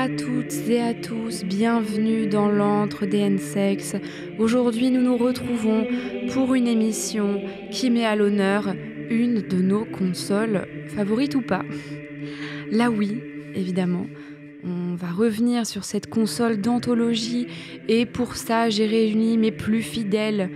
à toutes et à tous, bienvenue dans l'antre des NSEX. Aujourd'hui nous nous retrouvons pour une émission qui met à l'honneur une de nos consoles, favorites ou pas. Là, oui, évidemment. On va revenir sur cette console d'anthologie et pour ça j'ai réuni mes plus fidèles,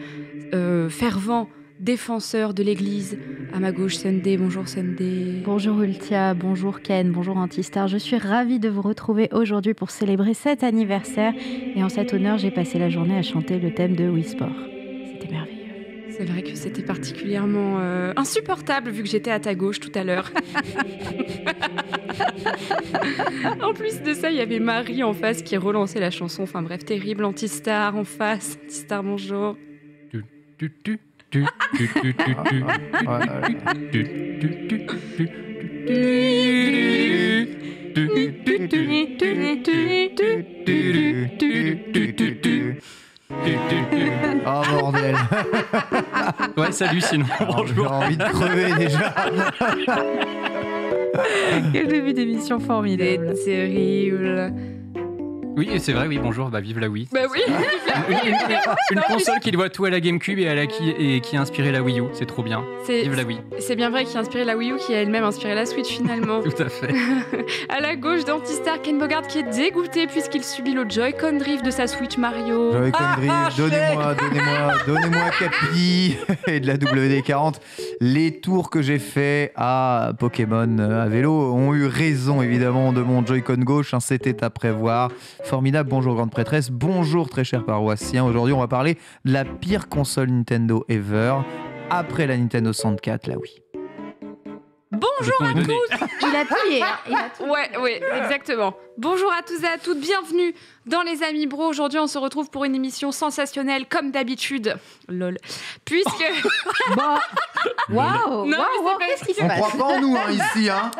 euh, fervents défenseur de l'Église. À ma gauche, Sunday. Bonjour Sunday. Bonjour Ultia, bonjour Ken, bonjour Antistar. Je suis ravie de vous retrouver aujourd'hui pour célébrer cet anniversaire. Et en cet honneur, j'ai passé la journée à chanter le thème de Wisport. C'était merveilleux. C'est vrai que c'était particulièrement euh, insupportable vu que j'étais à ta gauche tout à l'heure. en plus de ça, il y avait Marie en face qui relançait la chanson. Enfin bref, terrible, Antistar en face. Antistar, bonjour. Tu, tu, tu. Oh bordel Ouais, salut, sinon, bonjour. Oh, j'ai envie de crever déjà. Quel début d'émission formidable. C'est horrible oui, c'est vrai, oui, bonjour, bah vive la Wii. Bah oui, une, console qui doit tout à la GameCube et, à la, qui, et qui a inspiré la Wii U, c'est trop bien. Vive la Wii. C'est bien vrai, qu'il a inspiré la Wii U, qui a elle-même inspiré la Switch finalement. tout à fait. à la gauche d'Antistar, Ken Bogard qui est dégoûté puisqu'il subit le Joy-Con Drift de sa Switch Mario. Joy-Con ah, Drift, ah, donnez-moi, donnez-moi, donnez-moi Capi et de la WD-40. Les tours que j'ai fait à Pokémon à vélo ont eu raison évidemment de mon Joy-Con gauche, hein, c'était à prévoir. Formidable, bonjour grande prêtresse, bonjour très chers paroissiens Aujourd'hui on va parler de la pire console Nintendo ever, après la Nintendo 64, là oui. Bonjour à tous Il a tout, il a Ouais, ouais, exactement. Bonjour à tous et à toutes, bienvenue dans les Amis Bro. Aujourd'hui, on se retrouve pour une émission sensationnelle, comme d'habitude. Lol. Puisque... Waouh Waouh Qu'est-ce qui se passe On croit pas en nous, hein, ici, hein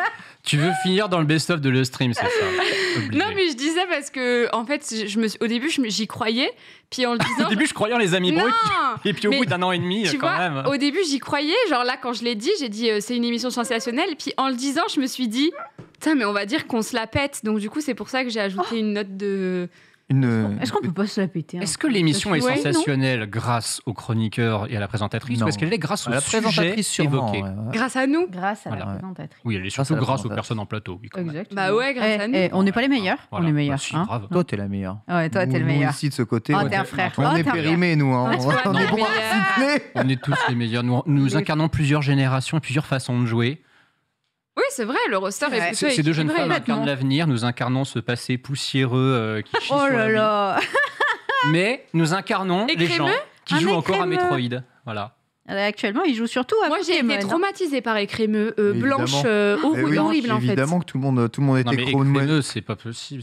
tu veux finir dans le best-of de le stream, c'est ça Non, mais je disais parce que, en fait, je me, au début, j'y croyais. Puis en le disant. au début, je croyais en les amis non, et, puis, au bout d'un an et demi, tu quand vois, même. Au début, j'y croyais. Genre là, quand je l'ai dit, j'ai dit euh, c'est une émission sensationnelle. Puis en le disant, je me suis dit, putain, mais on va dire qu'on se la pète. Donc du coup, c'est pour ça que j'ai ajouté oh une note de. Est-ce qu'on peut pas se la péter Est-ce hein que l'émission est sensationnelle grâce aux chroniqueurs et à la présentatrice ou est-ce qu'elle est grâce aux la évoqué Grâce à nous Grâce à la présentatrice. Oui, elle est surtout grâce aux personnes en plateau. Oui, Exactement. Bah ouais, grâce à eh, nous. Eh, on n'est pas les meilleurs, on est meilleurs. Bah, si, hein. Toi, t'es la meilleure. Ouais, toi, t'es le meilleur. Ici de ce côté. On est périmés, nous. On est On est tous les meilleurs. Nous incarnons plusieurs générations et plusieurs façons de jouer. Oui, c'est vrai, le roster est plutôt Ces deux jeunes femmes incarnent l'avenir, nous incarnons ce passé poussiéreux euh, qui oh chie Oh là là Mais nous incarnons les gens qui jouent encore à Metroid. Voilà. Euh, actuellement, il joue surtout à Moi, j'ai été par écrémeux, euh, blanche, horrible, en fait. Évidemment que tout le monde, tout le monde était mais c'est pas possible.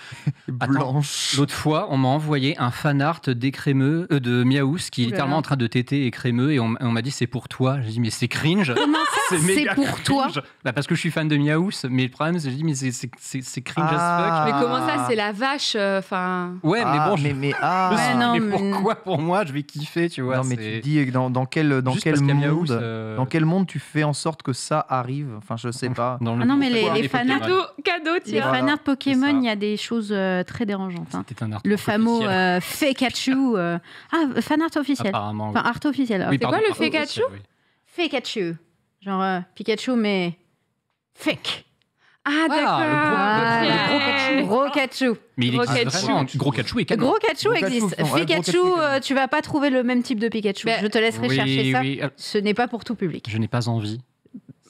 blanche. L'autre fois, on m'a envoyé un fan art d'écrémeux de Miaouz, qui est littéralement en train de téter écrémeux et on, m'a dit c'est pour toi. J'ai dit mais c'est cringe c'est pour toi. Bah, parce que je suis fan de Miaouz, mais le problème, c'est que c'est, cringe as fuck. Ah. Mais comment ça, c'est la vache euh, Enfin. ouais, mais ah, bon, mais, ah. mais, pourquoi pour moi, je vais kiffer, tu vois. Non, mais tu dis dans, quel, dans quel monde, dans euh, quel monde tu fais en sorte que ça arrive Enfin, je sais pas. Dans ah non, mais les, les, cadeau fanarts les Pokémon, il y a des choses euh, très dérangeantes. Hein. le fameux Fekachu. ah, fanart officiel. Enfin, art officiel. C'est quoi le Fekachu Fekachu. Genre euh, Pikachu, mais fake. Ah, d'accord. gros, Pikachu. Gros Mais existe Pikachu. Gros Pikachu et Gros Pikachu existe. Euh, Pikachu, tu vas pas trouver le même type de Pikachu. Bah, je te laisserai chercher ça. Euh, Ce n'est pas pour tout public. Je n'ai pas envie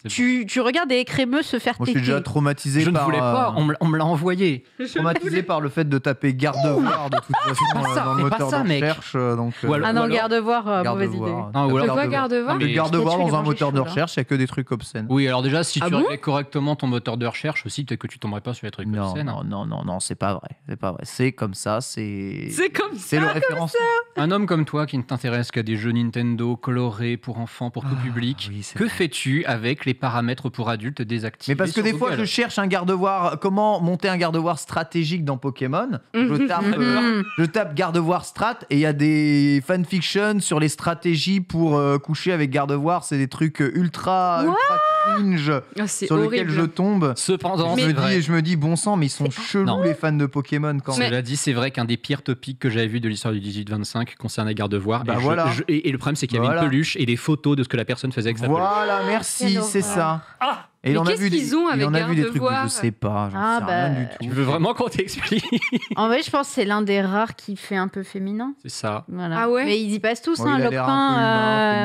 tu, tu, regardes des crémeux se faire Moi, je suis déjà traumatisé je par. Je ne voulais pas, euh, on me, l'a envoyé. Traumatisé par le fait de taper garde-voir de toute façon pas euh, ça, dans le moteur de recherche. Euh, donc, ou alors, ah non, garde-voir, mauvaise idée. Non, garde-voir Le garde-voir dans un moteur de recherche, il n'y a que des trucs obscènes. Oui, alors déjà, si ah tu réglais correctement ton moteur de recherche aussi, peut-être que tu tomberais pas sur les trucs obscènes. Non, non, non, non, c'est pas vrai. C'est pas vrai. C'est comme ça, c'est. C'est comme ça. C'est le référencement Un homme comme toi qui ne t'intéresse qu'à des jeux Nintendo colorés pour enfants, pour tout ah, public, que fais-tu avec les paramètres pour adultes désactivés. Mais parce que des fois, je cherche un garde-voir comment monter un garde-voir stratégique dans Pokémon. Mhm. Je tape, mhm. je gardevoir strat et il y a des fanfictions sur les stratégies pour euh, coucher avec garde-voir C'est des trucs euh, ultra ah, sur lequel je tombe. Cependant, je me, dis, bon sang, mais ils sont chelous les fans de Pokémon quand même. Cela dit, c'est vrai qu'un des pires topics que j'avais vu de l'histoire du 18-25 concernait Gardevoir. Bah et, voilà. et, le problème, c'est qu'il y avait une peluche et des photos de ce que la personne faisait avec sa voilà, peluche. Voilà, merci, c'est ça. Ah et on a vu qu'ils ont avec on a vu des trucs que je sais pas, j'en ah sais bah. du tout. Tu veux vraiment qu'on t'explique En vrai, je pense que c'est l'un des rares qui fait un peu féminin. C'est ça. Ah ouais Mais ils y passent tous, bon, hein, euh,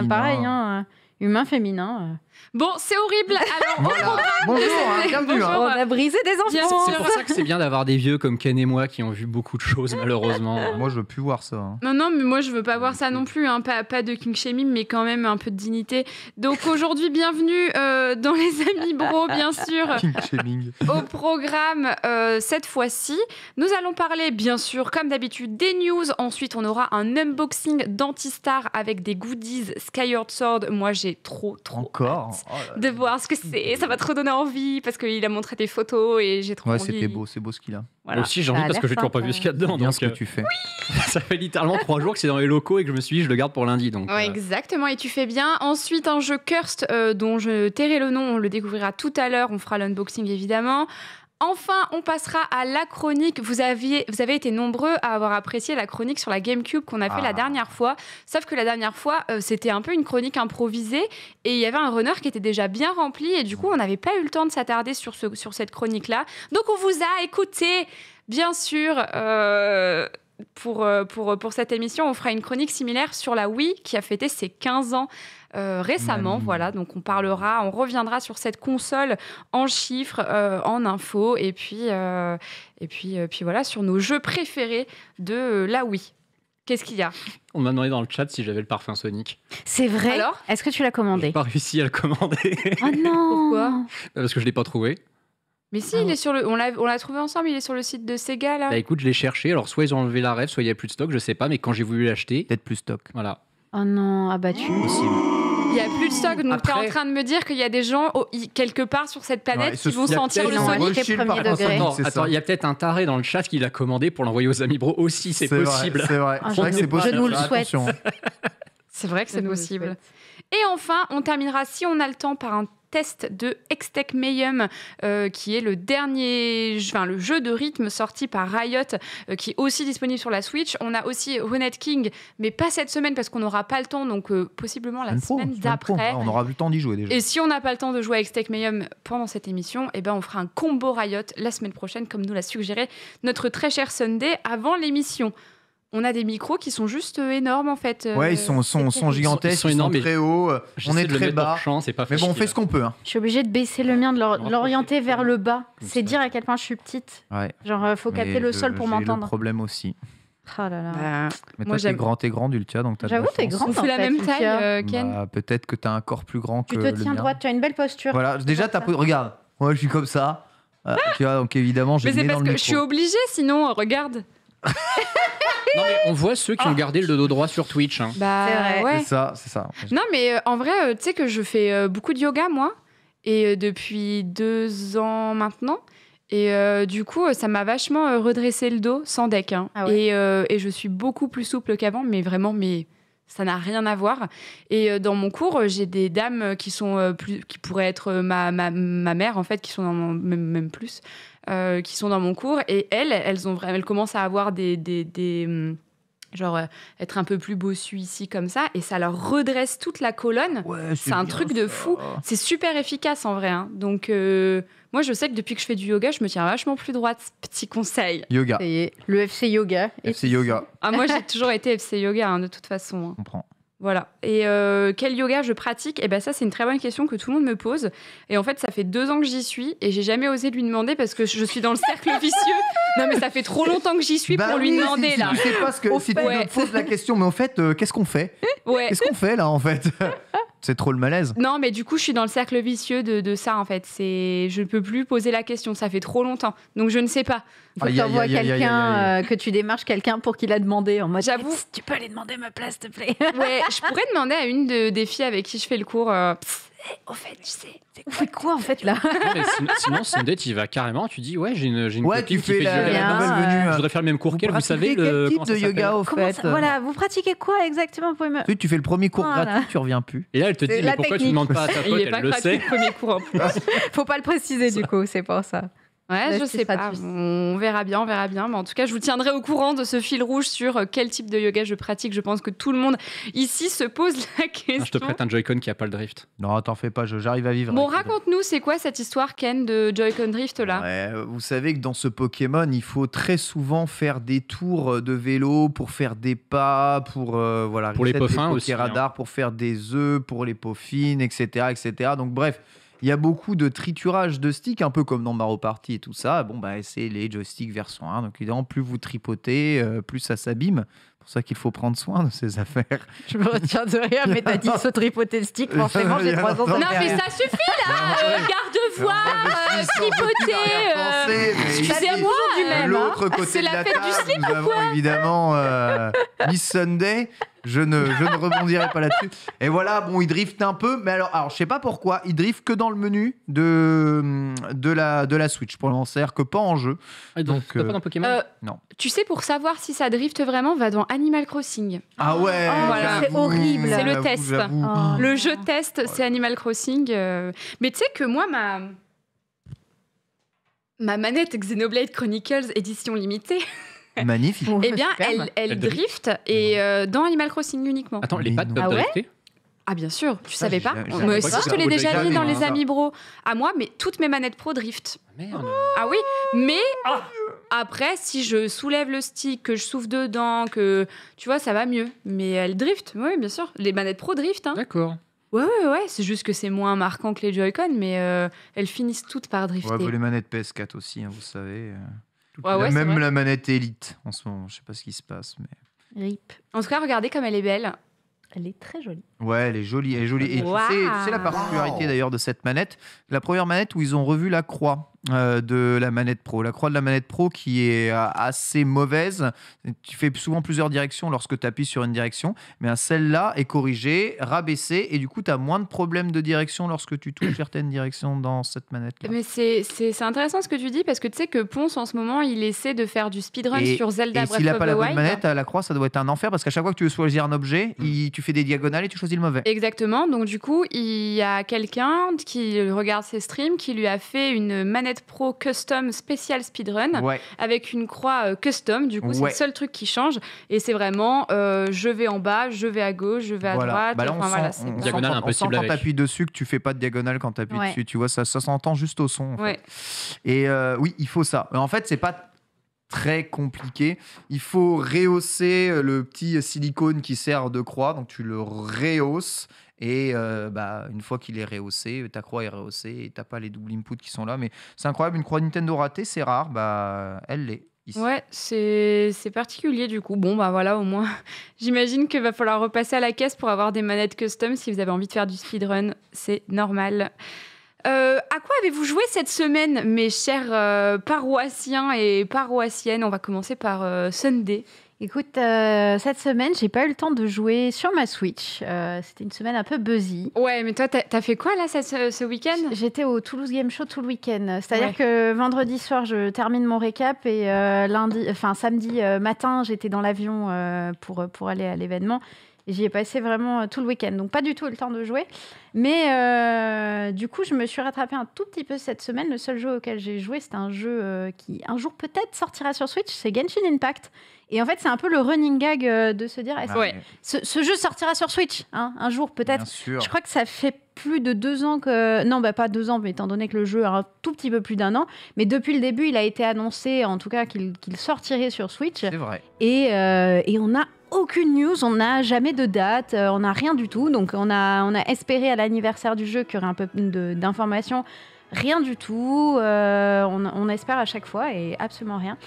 pareil, hein, euh, humain, féminin. Euh. Bon, c'est horrible. Bonjour, hein, bienvenue. Hein. On a brisé des enfants. C'est pour ça que c'est bien d'avoir des vieux comme Ken et moi qui ont vu beaucoup de choses, malheureusement. Ah, moi, je veux plus voir ça. Hein. Non, non, mais moi, je veux pas voir ça non plus. Pas, de king shaming, mais quand même un peu de dignité. Donc, aujourd'hui, bienvenue euh, dans les Amis Bro, bien sûr. King shaming. Au programme, euh, cette fois-ci, nous allons parler, bien sûr, comme d'habitude, des news. Ensuite, on aura un unboxing d'Antistar avec des goodies Skyward Sword. Moi, j'ai trop, trop. Encore Oh de voir ce que c'est. Ça va te donner envie parce qu'il a montré tes photos et j'ai trop ouais, envie. c'était beau, c'est beau ce qu'il a. Aussi, j'ai envie parce que j'ai toujours pas vu ce qu'il y a dedans. donc, ce que euh, tu fais. ça fait littéralement trois jours que c'est dans les locaux et que je me suis dit, je le garde pour lundi. Donc, euh. Exactement, et tu fais bien. Ensuite, un jeu Cursed euh, dont je tairai le nom, on le découvrira tout à l'heure. On fera l'unboxing évidemment. Enfin, on passera à la chronique. Vous, avez été nombreux à avoir apprécié la chronique sur la GameCube qu'on a fait la ah. dernière fois. Sauf que la dernière fois, euh, c'était un peu une chronique improvisée et il y avait un runner qui était déjà bien rempli et du coup, on n'avait pas eu le temps de s'attarder sur, cette chronique-là. Donc, on vous a écouté, bien sûr. Euh, euh, pour, pour, cette émission, on fera une chronique similaire sur la Wii qui a fêté ses 15 ans euh, récemment. Voilà, donc on parlera, on reviendra sur cette console en chiffres, euh, en infos, et puis, euh, et puis, puis voilà, sur nos jeux préférés de la Wii. Qu'est-ce qu'il y a On m'a demandé dans le chat si j'avais le parfum Sonic. C'est vrai Alors Est-ce que tu l'as commandé pas réussi à le commander. Oh non Pourquoi Parce que je ne l'ai pas trouvé. Mais si, il ah. est sur le, on l'a trouvé ensemble, il est sur le site de Sega là. Bah, écoute, je l'ai cherché, alors soit ils ont enlevé la rêve, soit il n'y a plus de stock, je sais pas, mais quand j'ai voulu l'acheter. Peut-être plus de stock. Voilà. Ah ah bah oh non, abattu. Il n'y a plus de stock, donc tu es en train de me dire qu'il y a des gens quelque part sur cette planète qui vont sentir le un Sonic. premier degré. Non, attends, il y a peut-être un taré dans le chat qui l'a commandé pour l'envoyer aux amis bro aussi, c'est possible. C'est vrai, ah, C'est vrai je- que c'est possible. nous le souhaite. C'est vrai que c'est possible. Et enfin, on terminera, si on a le temps, par un test de Extech Mayhem, euh, qui est le dernier, enfin, le jeu de rythme sorti par Riot, euh, qui est aussi disponible sur la Switch. On a aussi Runet King, mais pas cette semaine parce qu'on n'aura pas le temps, donc euh, possiblement la semaine d'après. on aura le temps d'y jouer déjà. Et si on n'a pas le temps de jouer à Extech Mayhem pendant cette émission, et eh ben, on fera un combo Riot la semaine prochaine, comme nous l'a suggéré notre très cher Sunday avant l'émission on a des micros qui sont juste euh, énormes en fait. Ouais, ils euh, sont, gigantesques, ils sont, très hauts, euh, on est très bas. mais bon, on fait ce qu'on peut. Hein. Je suis obligée de baisser le mien, de l'orienter vers le bas. C'est dire à quel point je suis petite. Ouais. Genre, faut capter le sol pour m'entendre. un problème aussi. Oh là là. Bah, mais toi, grand, t'es grande, Ultia, donc J'avoue, t'es grande. On fait la même taille, Ken. Bah, peut-être que t'as un corps plus grand que. Tu te tiens droit, tu as une belle posture. Voilà, déjà, Regarde, moi, je suis comme ça. Ah, tu vois, donc évidemment, j'ai. Mais c'est parce que je suis obligée, sinon, regarde. on voit ceux qui ont oh. gardé le dos droit sur Twitch. Hein. Bah, c'est vrai. ça, Non, mais euh, en vrai, euh, tu sais que je fais euh, beaucoup de yoga, moi, et depuis deux ans maintenant. Et du coup, ça m'a vachement redressé le dos sans deck. Hein. Ah et, et je suis beaucoup plus souple qu'avant, mais vraiment, mais ça n'a rien à voir. Et euh, dans mon cours, j'ai des dames euh, qui sont euh, plus, qui pourraient être ma, ma, mère en fait, qui sont dans mon, même, plus, qui sont dans mon cours. Et elles, elles ont elles commencent à avoir des, des hum, genre euh, être un peu plus bossu ici comme ça et ça leur redresse toute la colonne c'est un truc de fou c'est super efficace en vrai hein. donc euh, moi je sais que depuis que je fais du yoga je me tiens vachement plus droite petit conseil yoga le FC yoga FC yoga ah moi j'ai toujours été FC yoga hein, de toute façon hein. comprends voilà. Et euh, quel yoga je pratique Eh bien, ça, c'est une très bonne question que tout le monde me pose. Et en fait, ça fait deux ans que j'y suis et j'ai jamais osé lui demander parce que je suis dans le cercle vicieux. Non, mais ça fait trop longtemps que j'y suis pour bah lui demander, là. Je sais pas que, si tu me poses la question, mais en fait, euh, qu'est-ce qu'on fait Qu'est-ce qu'on fait, là, en fait C'est trop le malaise. Non, mais du coup, je suis dans le cercle vicieux de, de ça, en fait. C'est, je ne peux plus poser la question. Ça fait trop longtemps. Donc, je ne sais pas. Faut que tu quelqu'un, que tu démarches quelqu'un pour qu'il a demandé en J'avoue. Tu peux aller demander ma place, s'il te plaît. ouais, je pourrais demander à une de, des filles avec qui je fais le cours. Euh, en au fait, tu sais, c'est quoi, quoi en fait là sinon, sinon, tu y il va carrément, tu dis, ouais, j'ai une, j'ai une ouais, tu fais fait hein. je voudrais faire le même cours qu'elle, vous savez, le type de yoga au fait. Euh voilà, vous pratiquez quoi exactement pour me... tu, tu fais le premier cours gratuit, tu reviens plus. Et là, elle te dit, mais pourquoi tu ne demandes pas à ta pote, elle le sait. Le premier cours en plus. Faut pas le préciser du coup, c'est pour ça. Ouais, bah, je sais pas. On verra bien, on verra bien. Mais en tout cas, je vous tiendrai au courant de ce fil rouge sur euh, quel type de yoga je pratique. Je pense que tout le monde ici se pose la question. Ah, je te prête un Joy-Con qui a pas le drift. Non, t'en fais pas, j'arrive à vivre. Bon, raconte-nous, c'est quoi cette histoire, Ken, de Joy-Con drift là euh, Vous savez que dans ce Pokémon, il faut très souvent faire des tours euh, de vélo pour faire des pas, pour voilà, pour les des aussi, hein. radars, pour faire des œufs, pour les peaux fines, etc., etc. Donc bref il y a beaucoup de triturage de sticks, un peu comme dans Mario Party et tout ça. Bon, bah, c'est les joysticks version 1. Donc, évidemment, plus vous tripotez, euh, plus ça s'abîme pour ça qu'il faut prendre soin de ses affaires. Je me retiens de rien, mais t'as dit saut tripotestique. forcément j'ai trois Non, mais ça suffit là euh, Garde-voix, euh, tripoté... Euh, hein. ah, c'est moi L'autre C'est la, la, fête table, du slip évidemment Miss Sunday. Je ne, je ne rebondirai pas là-dessus. Et voilà, bon, il drift un peu, mais alors, alors je sais pas pourquoi, il drift que dans le menu de, de, la, de la Switch pour dire que pas en jeu. Ah, donc, donc pas dans Pokémon Non. Tu sais, pour savoir si ça drift vraiment, va dans Animal Crossing. Ah ouais oh, C'est horrible. C'est le test. Oh. Le jeu test, c'est Animal Crossing. Euh. Mais tu sais que moi, ma... ma manette Xenoblade Chronicles édition limitée... Magnifique. eh bien, elle, elle, drift et euh, dans Animal Crossing uniquement. Attends, les pattes peuvent ah drifter ah bien sûr, tu savais pas Moi me je te l'ai déjà dit dans les Amis Bro. À moi, mais toutes mes manettes pro drift. Ah, ah oui, mais... Ah, après, si je soulève le stick, que je souffle dedans, que tu vois, ça va mieux. Mais elle drift, oui, bien sûr. Les manettes pro drift. Hein. D'accord. Ouais, ouais, C'est juste que c'est moins marquant que les Joy-Con, mais euh, elles finissent toutes par drifter. Ouais, les manettes PS4 aussi, hein, vous savez. Euh. Ouais, ouais, même la manette Elite en ce moment. Je sais pas ce qui se passe, mais. Rip. En tout cas, regardez comme elle est belle. Elle est très jolie. Ouais, elle est jolie, elle est jolie. Et tu sais, la particularité d'ailleurs de cette manette, la première manette où ils ont revu la croix euh, de la manette pro, la croix de la manette pro qui est euh, assez mauvaise. Tu fais souvent plusieurs directions lorsque tu appuies sur une direction, mais eh celle-là est corrigée, rabaissée, et du coup, tu as moins de problèmes de direction lorsque tu touches certaines directions dans cette manette. -là. Mais c'est intéressant ce que tu dis parce que tu sais que Ponce en ce moment, il essaie de faire du speedrun sur Zelda. Et s'il n'a pas la bonne manette, la croix, ça doit être un enfer parce qu'à chaque fois que tu veux choisir un objet, mm. il, tu fais des diagonales et tu choisis mauvais. Exactement. Donc, du coup, il y a quelqu'un qui regarde ses streams qui lui a fait une manette pro custom spécial speedrun avec une croix euh, custom. Du coup, c'est le seul truc qui change. Et c'est vraiment euh, je vais en bas, je vais à gauche, je vais à droite. on sent, impossible. quand t'appuies dessus, que tu fais pas de diagonale quand t'appuies dessus. Tu vois, ça, ça s'entend juste au son. Et euh, oui, il faut ça. En fait, c'est pas très compliqué. Il faut rehausser euh, le petit silicone qui sert de croix, donc tu le rehausses. Et euh, bah, une fois qu'il est rehaussé, ta croix est rehaussée et t'as pas les double inputs qui sont là. Mais c'est incroyable, une croix Nintendo ratée, c'est rare. Bah, elle l'est. Ici. Ouais, c'est particulier du coup. Bon, bah voilà, au moins, j'imagine qu'il va falloir repasser à la caisse pour avoir des manettes custom si vous avez envie de faire du speedrun. C'est normal. Euh, à quoi avez-vous joué cette semaine, mes chers euh, paroissiens et paroissiennes On va commencer par euh, Sunday. Écoute, cette semaine, j'ai pas eu le temps de jouer sur ma Switch. C'était une semaine un peu busy. Ouais, mais toi, t'as as fait quoi là ce, week-end J'étais au Toulouse Game Show tout le week-end. C'est-à-dire que vendredi soir, je termine mon récap et lundi, enfin samedi matin, j'étais dans l'avion pour pour aller à l'événement. J'y ai passé vraiment euh, tout le week-end, donc pas du tout le temps de jouer. Mais euh, du coup, je me suis rattrapée un tout petit peu cette semaine. Le seul jeu auquel j'ai joué, c'est un jeu euh, qui un jour peut-être sortira sur Switch, c'est Genshin Impact. Et en fait, c'est un peu le running gag de se dire, ce, jeu sortira sur Switch hein, un jour peut-être. Je crois que ça fait plus de deux ans que... Non, bah, pas deux ans, mais étant donné que le jeu a un tout petit peu plus d'un an. Mais depuis le début, il a été annoncé, en tout cas, qu'il sortirait sur Switch. C'est vrai. Et, et, on a aucune news, on n'a jamais de date, euh, on n'a rien du tout. Donc on a, on a espéré à l'anniversaire du jeu qu'il y aurait un peu d'informations. Rien du tout. Euh, on, espère à chaque fois et absolument rien.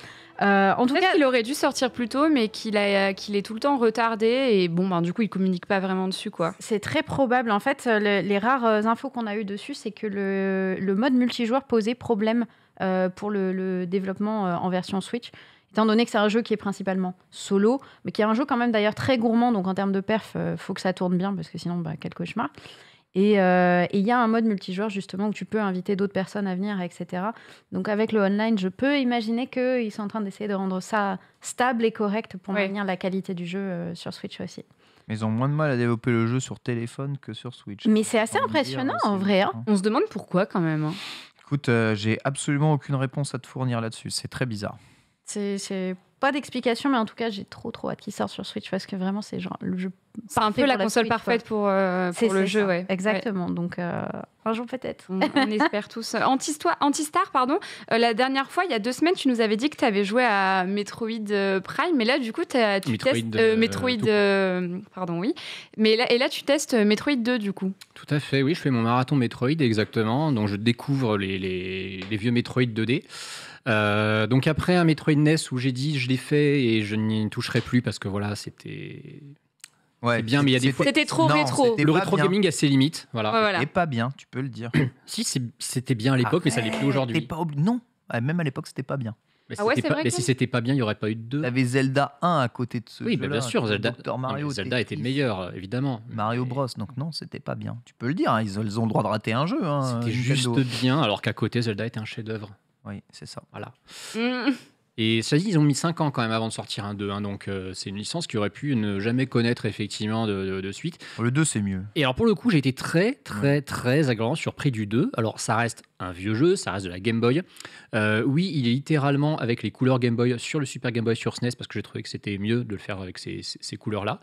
Euh, en tout cas, qu'il aurait dû sortir plus tôt, mais qu'il qu'il est tout le temps retardé et bon, ben, du coup, il communique pas vraiment dessus, quoi. C'est très probable. En fait, les rares infos qu'on a eues dessus, c'est que le, mode multijoueur posait problème pour le développement en version Switch. Étant donné que c'est un jeu qui est principalement solo, mais qui est un jeu quand même d'ailleurs très gourmand, donc en termes de perf, il euh, faut que ça tourne bien, parce que sinon, bah, quel cauchemar. Euh, et il y a un mode multijoueur justement où tu peux inviter d'autres personnes à venir, etc. Donc avec le online, je peux imaginer qu'ils sont en train d'essayer de rendre ça stable et correct pour maintenir la qualité du jeu euh, sur Switch aussi. Mais ils ont moins de mal à développer le jeu sur téléphone que sur Switch. Mais c'est assez impressionnant en vrai. Hein. On se demande pourquoi quand même. Hein. Écoute, j'ai absolument aucune réponse à te fournir là-dessus. C'est très bizarre. C'est pas d'explication, mais en tout cas, j'ai trop trop hâte qu'il sorte sur Switch parce que vraiment, c'est genre le jeu. C'est un peu la, console parfaite pour, euh, le jeu, Exactement. Donc euh, un jour peut-être. On, espère tous. Antistar, pardon. Euh, la dernière fois, il y a deux semaines, tu nous avais dit que tu avais joué à Metroid Prime, mais là, du coup, tu testes Metroid. pardon, oui. Mais et là, tu testes Metroid 2, du coup. Tout à fait. Oui, je fais mon marathon Metroid, exactement. Donc je découvre les, les vieux Metroid 2D. Euh, donc après un Metroid NES où j'ai dit je l'ai fait et je n'y toucherai plus parce que voilà, c'était Ouais, bien, mais il y a des fois. C'était trop rétro. Le rétro gaming a ses limites. Voilà. Et pas bien, tu peux le dire. si, c'était bien à l'époque, mais ça l'est plus aujourd'hui. Non, ah, même à l'époque, c'était pas bien. Mais, ah si c'était pas bien, il n'y aurait pas eu de deux. avait Zelda 1 à côté de ce oui, bah, jeu. Oui, bien sûr, Zelda. Mario, Zelda était meilleur, évidemment. Mario Bros, donc non, c'était pas bien. Tu peux le dire, hein, ils, ont le droit de rater un jeu. Hein, c'était juste bien, alors qu'à côté, Zelda était un chef-d'œuvre. Oui, c'est ça. Voilà. Mm. Et ça dit, ils ont mis 5 ans quand même avant de sortir un 2. Hein, donc euh, c'est une licence qui aurait pu ne jamais connaître effectivement de, suite. Le 2, c'est mieux. Et alors pour le coup, j'ai été très, très, très agréablement surpris du 2. Alors ça reste un vieux jeu, ça reste de la Game Boy. Euh, oui, il est littéralement avec les couleurs Game Boy sur le Super Game Boy sur SNES e parce que j'ai trouvé que c'était mieux de le faire avec ces, ces, couleurs-là.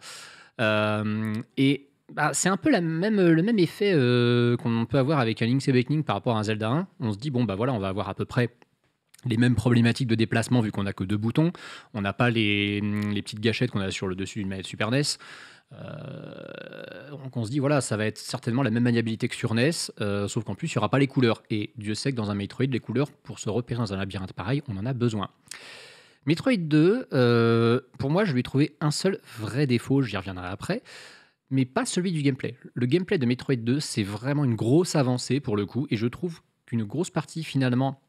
Euh, et bah, c'est un peu le même effet euh, qu'on peut avoir avec un Link's Awakening par rapport à un Zelda 1. On se dit, bon, bah voilà, on va avoir à peu près les mêmes problématiques de déplacement vu qu'on n'a que deux boutons. On n'a pas les, petites gâchettes qu'on a sur le dessus d'une manette Super NES. Euh, donc on se dit, voilà, ça va être certainement la même maniabilité que sur NES, euh, sauf qu'en plus, il n'y aura pas les couleurs. Et Dieu sait que dans un Metroid, les couleurs, pour se repérer dans un labyrinthe pareil, on en a besoin. Metroid 2, pour moi, je lui ai trouvé un seul vrai défaut, j'y reviendrai après mais pas celui du gameplay. Le gameplay de Metroid 2, c'est vraiment une grosse avancée pour le coup, et je trouve qu'une grosse partie finalement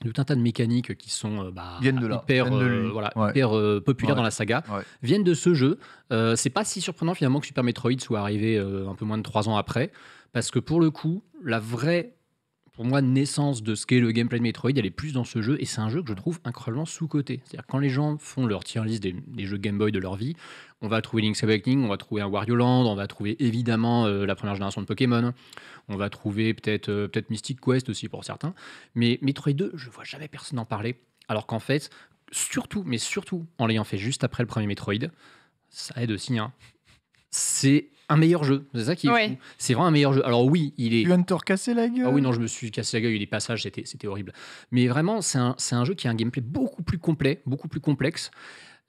tout un tas de mécaniques qui sont bah, de hyper, populaires dans la saga viennent de ce jeu. Euh, c'est pas si surprenant finalement que Super Metroid soit arrivé euh, un peu moins de trois ans après, parce que pour le coup, la vraie pour moi, naissance de ce qu'est le gameplay de Metroid, elle est plus dans ce jeu, et c'est un jeu que je trouve incroyablement sous côté cest C'est-à-dire quand les gens font leur tier list des, jeux Game Boy de leur vie, on va trouver Link's Awakening, on va trouver un Wario Land, on va trouver évidemment euh, la première génération de Pokémon, on va trouver peut-être euh, peut Mystic Quest aussi pour certains, mais Metroid 2, je vois jamais personne en parler, alors qu'en fait, surtout, mais surtout en l'ayant fait juste après le premier Metroid, ça aide aussi, hein c'est un meilleur jeu. C'est ça qui est fou. C'est vraiment un meilleur jeu. Alors oui, il est. Hunter cassé la gueule. Ah oui, non, je me suis cassé la gueule. Il y a passages, c'était, horrible. Mais vraiment, c'est un, jeu qui a un gameplay beaucoup plus complet, beaucoup plus complexe.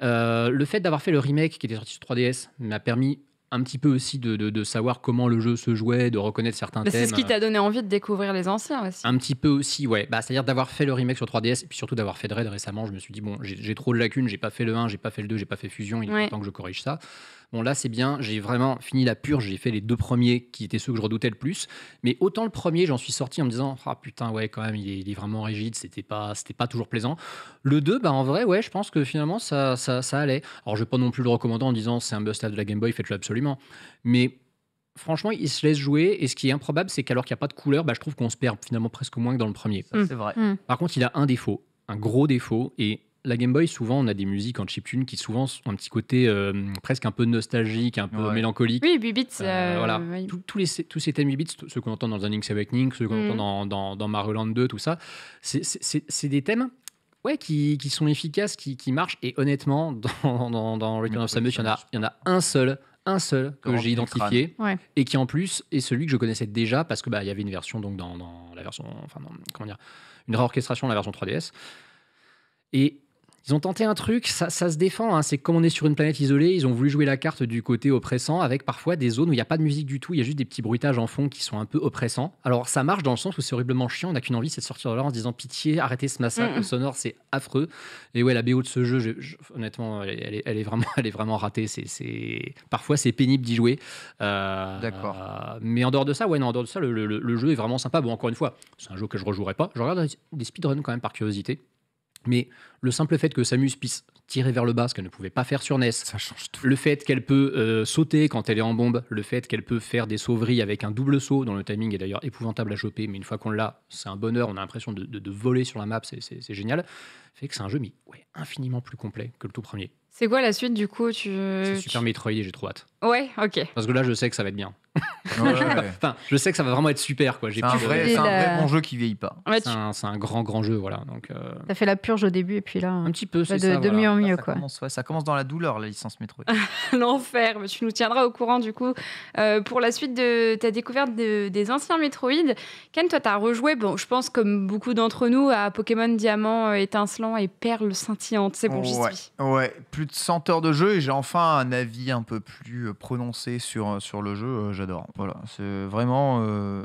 Euh, le fait d'avoir fait le remake qui était sorti sur 3DS m'a permis un petit peu aussi de, savoir comment le jeu se jouait, de reconnaître certains C'est ce qui t'a donné envie de découvrir les anciens aussi. Un petit peu aussi, ouais. Bah, C'est-à-dire d'avoir fait le remake sur 3DS et puis surtout d'avoir fait Dread récemment, je me suis dit, bon, j'ai, trop de lacunes, j'ai pas fait le 1, j'ai pas fait le 2, j'ai pas fait Fusion, il est temps que je corrige ça. Bon, là, c'est bien, j'ai vraiment fini la purge, j'ai fait les deux premiers qui étaient ceux que je redoutais le plus. Mais autant le premier, j'en suis sorti en me disant, ah putain, ouais, quand même, il est, vraiment rigide, c'était pas, c'était pas toujours plaisant. Le 2, bah, en vrai, ouais, je pense que finalement, ça, ça, allait. Alors, je vais pas non plus le recommander en disant, c'est un bust de la Game Boy, faites-le absolument. Mais franchement, il se laisse jouer. Et ce qui est improbable, c'est qu'alors qu'il n'y a pas de couleur, bah, je trouve qu'on se perd finalement presque moins que dans le premier. c'est mm. vrai. Mm. Par contre, il a un défaut, un gros défaut, et la Game Boy, souvent, on a des musiques en chiptune qui souvent ont un petit côté euh, presque un peu nostalgique, un peu mélancolique. Oui, 8 bits. Euh, voilà. Euh, tous, les, tous ces thèmes 8 bits, ceux qu'on entend dans The Link's Awakening, ceux qu'on mm. entend dans, dans, dans, Mario Land 2, tout ça, c'est des thèmes ouais, qui, qui sont efficaces, qui, qui, marchent. Et honnêtement, dans, dans, Return of Samus, il y, en a, il y en a un seul un seul que j'ai identifié et qui en plus est celui que je connaissais déjà parce que bah il y avait une version donc dans, dans la version enfin comment dire une réorchestration de la version 3DS et ils ont tenté un truc, ça, ça se défend. Hein. C'est comme on est sur une planète isolée, ils ont voulu jouer la carte du côté oppressant avec parfois des zones où il n'y a pas de musique du tout, il y a juste des petits bruitages en fond qui sont un peu oppressants. Alors ça marche dans le sens où c'est horriblement chiant, on n'a qu'une envie, c'est de sortir de là en se disant pitié, arrêtez ce massacre sonore, c'est affreux. Et ouais, la BO de ce jeu, honnêtement, elle est, vraiment, elle est vraiment ratée. C'est, Parfois c'est pénible d'y jouer. Euh, D'accord. mais en dehors de ça, ouais, en dehors de ça, le, jeu est vraiment sympa. Bon, encore une fois, c'est un jeu que je rejouerai pas. Je regarde des speedruns quand même par curiosité. Mais le simple fait que Samus puisse tirer vers le bas, ce qu'elle ne pouvait pas faire sur NES, ça change Le fait qu'elle peut euh, sauter quand elle est en bombe, le fait qu'elle peut faire des sauveries avec un double saut, dont le timing est d'ailleurs épouvantable à choper, mais une fois qu'on l'a, c'est un bonheur, on a l'impression de, voler sur la map, c'est génial. Fait que c'est un jeu, infiniment plus complet que le tout premier. C'est quoi la suite du coup tu... C'est Super Metroid j'ai trop hâte. Ouais, ok. Parce que là, je sais que ça va être bien. je sais que ça va vraiment être super. Quoi. J'ai c'est, un vrai, un bon jeu qui vieillit pas. c'est, un, grand, grand jeu. Voilà. Donc, ça euh, fait la purge au début et puis là. Un petit peu, bah, c'est de, ça. De mieux en mieux. Ça, quoi. Commence, ça commence dans la douleur, la licence Metroid. L'enfer. Mais tu nous tiendras au courant du coup. Euh, pour la suite de ta découverte des anciens Metroid, Ken, toi, t'as rejoué, bon, je pense, comme beaucoup d'entre nous, à Pokémon Diamant, euh, Étincelant et Perle Scintillante. C'est bon, j'y suis. Ouais, de 100 heures de jeu et j'ai enfin un avis un peu plus euh, prononcé sur, euh, sur le jeu. Euh, j'adore. Voilà, c'est vraiment,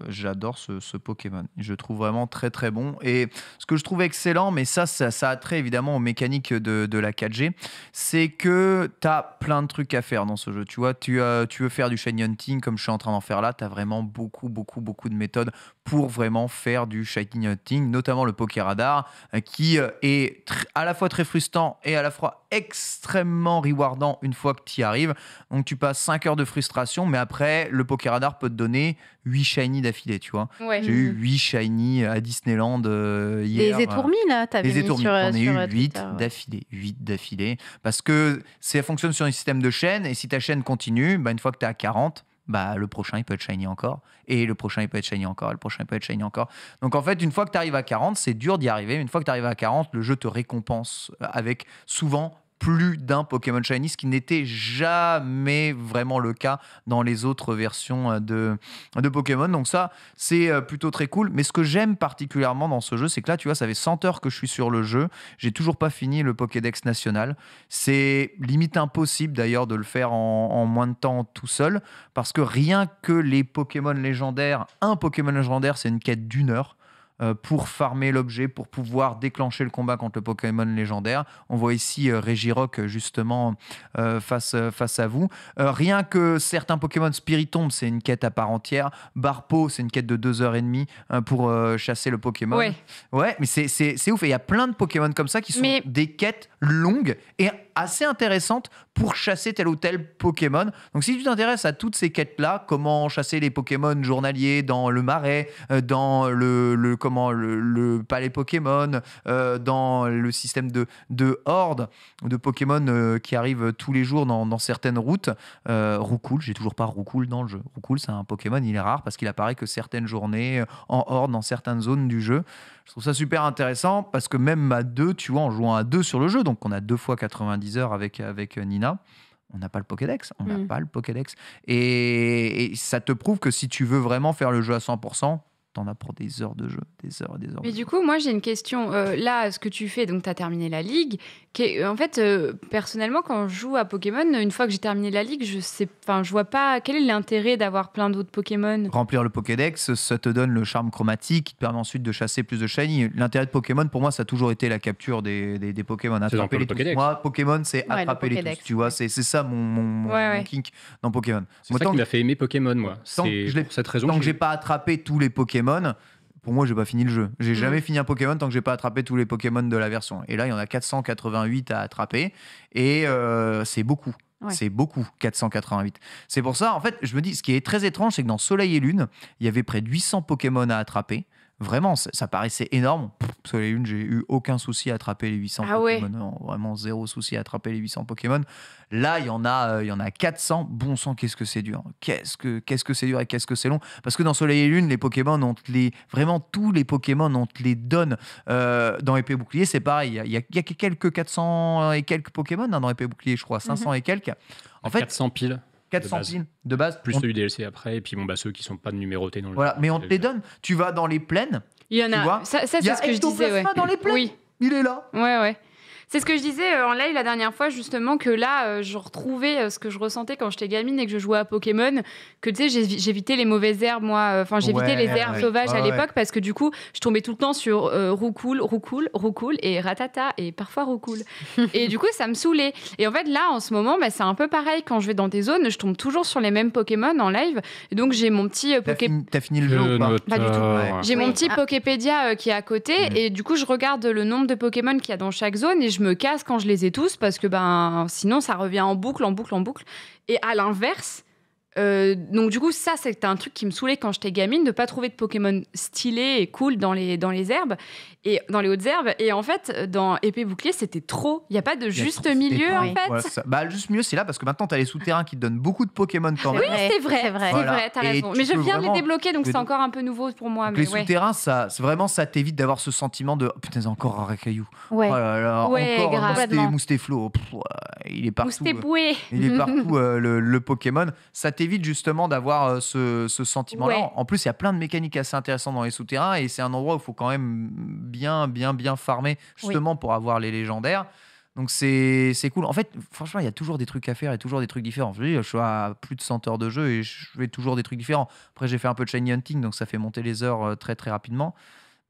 j'adore ce, ce, Pokémon. Je le trouve vraiment très très bon. Et ce que je trouve excellent, mais ça, ça, ça a trait évidemment aux mécaniques de, de la 4G, c'est que tu as plein de trucs à faire dans ce jeu. Tu vois, tu, as tu veux faire du shiny hunting comme je suis en train d'en faire là, tu as vraiment beaucoup, beaucoup, beaucoup de méthodes pour vraiment faire du shiny hunting, notamment le Pokéradar qui est à la fois très frustrant et à la fois extrêmement extrêmement rewardant une fois que tu y arrives. Donc tu passes 5 heures de frustration, mais après, le poker Radar peut te donner 8 shiny d'affilée, tu vois. J'ai eu 8 mhm. shiny euh, à Disneyland euh, hier. Les euh, étourmis, là, t'avais Les j'en ai eu 8 d'affilée. 8 d'affilée. Parce que ça fonctionne sur un système de chaîne, et si ta chaîne continue, bah, une fois que t'es à 40, bah, le prochain il peut être shiny encore, et le prochain il peut être shiny encore, et le prochain il peut être shiny encore. Donc en fait, une fois que tu arrives à 40, c'est dur d'y arriver, mais une fois que tu arrives à 40, le jeu te récompense avec souvent plus d'un Pokémon Shiny, ce qui n'était jamais vraiment le cas dans les autres versions euh, de, de Pokémon. Donc ça, c'est euh, plutôt très cool. Mais ce que j'aime particulièrement dans ce jeu, c'est que là, tu vois, ça fait 100 heures que je suis sur le jeu. J'ai toujours pas fini le Pokédex national. C'est limite impossible d'ailleurs de le faire en, moins de temps tout seul, parce que rien que les Pokémon légendaires, un Pokémon légendaire, c'est une quête d'une heure. Euh, pour farmer l'objet, pour pouvoir déclencher le combat contre le Pokémon légendaire. On voit ici euh, Regirock justement euh, face, face à vous. rien que certains Pokémon Spiritomb, c'est une quête à part entière. Barpo, c'est une quête de 2h30 pour chasser le Pokémon. Ouais, ouais mais c'est ouf. Et il y a plein de Pokémon comme ça qui sont des quêtes longues et assez intéressantes pour chasser tel ou tel Pokémon. Donc si tu t'intéresses à toutes ces quêtes-là, comment chasser les Pokémon journaliers dans le marais, dans le, le comment le, palais Pokémon, euh, dans le système de, de horde de Pokémon euh, qui arrive tous les jours dans, certaines routes. Euh, Roucoule. j'ai toujours pas Roucoule dans le jeu. Roucool, c'est un Pokémon, il est rare parce qu'il apparaît que certaines journées en horde dans certaines zones du jeu. Je trouve ça super intéressant parce que même à deux, tu vois, en jouant à deux sur le jeu, donc on a deux fois 90 heures avec, avec Nina on n'a pas le Pokédex, on n'a mm. pas le Pokédex. et, ça te prouve que si tu veux vraiment faire le jeu à 100%, en apprend des heures de jeu, des heures et des heures. Mais du coup, moi j'ai une question. Euh, là, ce que tu fais, donc tu as terminé la ligue. Qui est, euh, en fait, euh, personnellement, quand je joue à Pokémon, une fois que j'ai terminé la ligue, je sais, enfin, je vois pas quel est l'intérêt d'avoir plein d'autres Pokémon. Remplir le Pokédex, ça te donne le charme chromatique qui te permet ensuite de chasser plus de shiny. L'intérêt de Pokémon, pour moi, ça a toujours été la capture des, Pokémon. Attraper les le Moi, Pokémon, c'est attraper les tous. Tu vois, c'est ça mon, kink dans Pokémon. C'est ça qui m'a fait aimer Pokémon, moi. c'est pour cette raison. Donc, j'ai pas attrapé tous les Pokémon pour moi, j'ai pas fini le jeu. J'ai mhm. jamais fini un Pokémon tant que j'ai pas attrapé tous les Pokémon de la version. Et là, il y en a 488 à attraper. Et euh, c'est beaucoup. C'est beaucoup, 488. C'est pour ça, en fait, je me dis, ce qui est très étrange, c'est que dans Soleil et Lune, il y avait près de 800 Pokémon à attraper. Vraiment, ça, paraissait énorme. Soleil et Lune, j'ai eu aucun souci à attraper les 800 ah Pokémon. vraiment zéro souci à attraper les 800 Pokémon. Là, il y en a, euh, il y en a 400. Bon sang, qu'est-ce que c'est dur. Qu'est-ce que qu'est-ce que c'est dur et qu'est-ce que c'est long. Parce que dans Soleil et Lune, les Pokémon, ont les vraiment tous les Pokémon, on te les donne. Euh, dans Épée Bouclier, c'est pareil. Il y, a quelques 400 et quelques Pokémon hein, dans Épée Bouclier, je crois, 500 mhm. et quelques. En fait, 400 piles. 400 de de base. Plus ceux celui DLC après, et puis bon, bah, ceux qui sont pas numérotés dans le. Voilà, mais on te les donne. Tu vas dans les plaines. Il y en a. ça, c'est ce que je disais. Ouais. dans les plaines. Oui. Il est là. Ouais, ouais. C'est ce que je disais en euh, live la dernière fois, justement, que là, euh, je retrouvais euh, ce que je ressentais quand j'étais gamine et que je jouais à Pokémon, que tu sais, j'évitais les mauvaises herbes, moi, enfin, j'évitais les herbes sauvages à l'époque parce que du coup, je tombais tout le temps sur euh, Roucoule, Roucoule, et Ratata et parfois Roucoule. et du coup, ça me saoulait. Et en fait, là, en ce moment, bah, c'est un peu pareil. Quand je vais dans des zones, je tombe toujours sur les mêmes Pokémon en live. donc, j'ai mon petit Pokémon. le J'ai mon petit ah. Poképédia qui est à côté mm. et du coup, je regarde le nombre de Pokémon qu'il y a dans chaque zone et je me casse quand je les ai tous parce que ben, sinon, ça revient en boucle, en boucle, en boucle. Et à l'inverse, euh, donc du coup, ça, c'était un truc qui me saoulait quand j'étais gamine, de pas trouver de Pokémon stylés et cool dans les, dans les herbes, et dans les hautes herbes. Et en fait, dans Épée Bouclier, c'était trop. Il n'y a pas de bah, juste milieu, en fait. Bah, juste mieux, c'est là, parce que maintenant, tu as les souterrains qui te donnent beaucoup de Pokémon quand même. Oui, c'est vrai, vrai, Mais je viens de les débloquer, donc c'est encore un peu nouveau pour moi. Mais les souterrains, ça, vraiment, ça t'évite d'avoir ce sentiment de oh, putain, encore un récaillou. Ouais. Oh là là, encore Moustéflo. il est partout. boué. Euh, il est partout, euh, le, le Pokémon. Ça t'évite justement d'avoir euh, ce, sentiment-là. En plus, il y a plein de mécaniques assez intéressantes dans les souterrains et c'est un endroit où il faut quand même bien, bien, bien farmer justement pour avoir les légendaires. Donc c'est cool. En fait, franchement, il y a toujours des trucs à faire et toujours des trucs différents. Je suis à plus de 100 heures de jeu et je fais toujours des trucs différents. Après, j'ai fait un peu de shiny hunting, donc ça fait monter les heures euh, très très rapidement.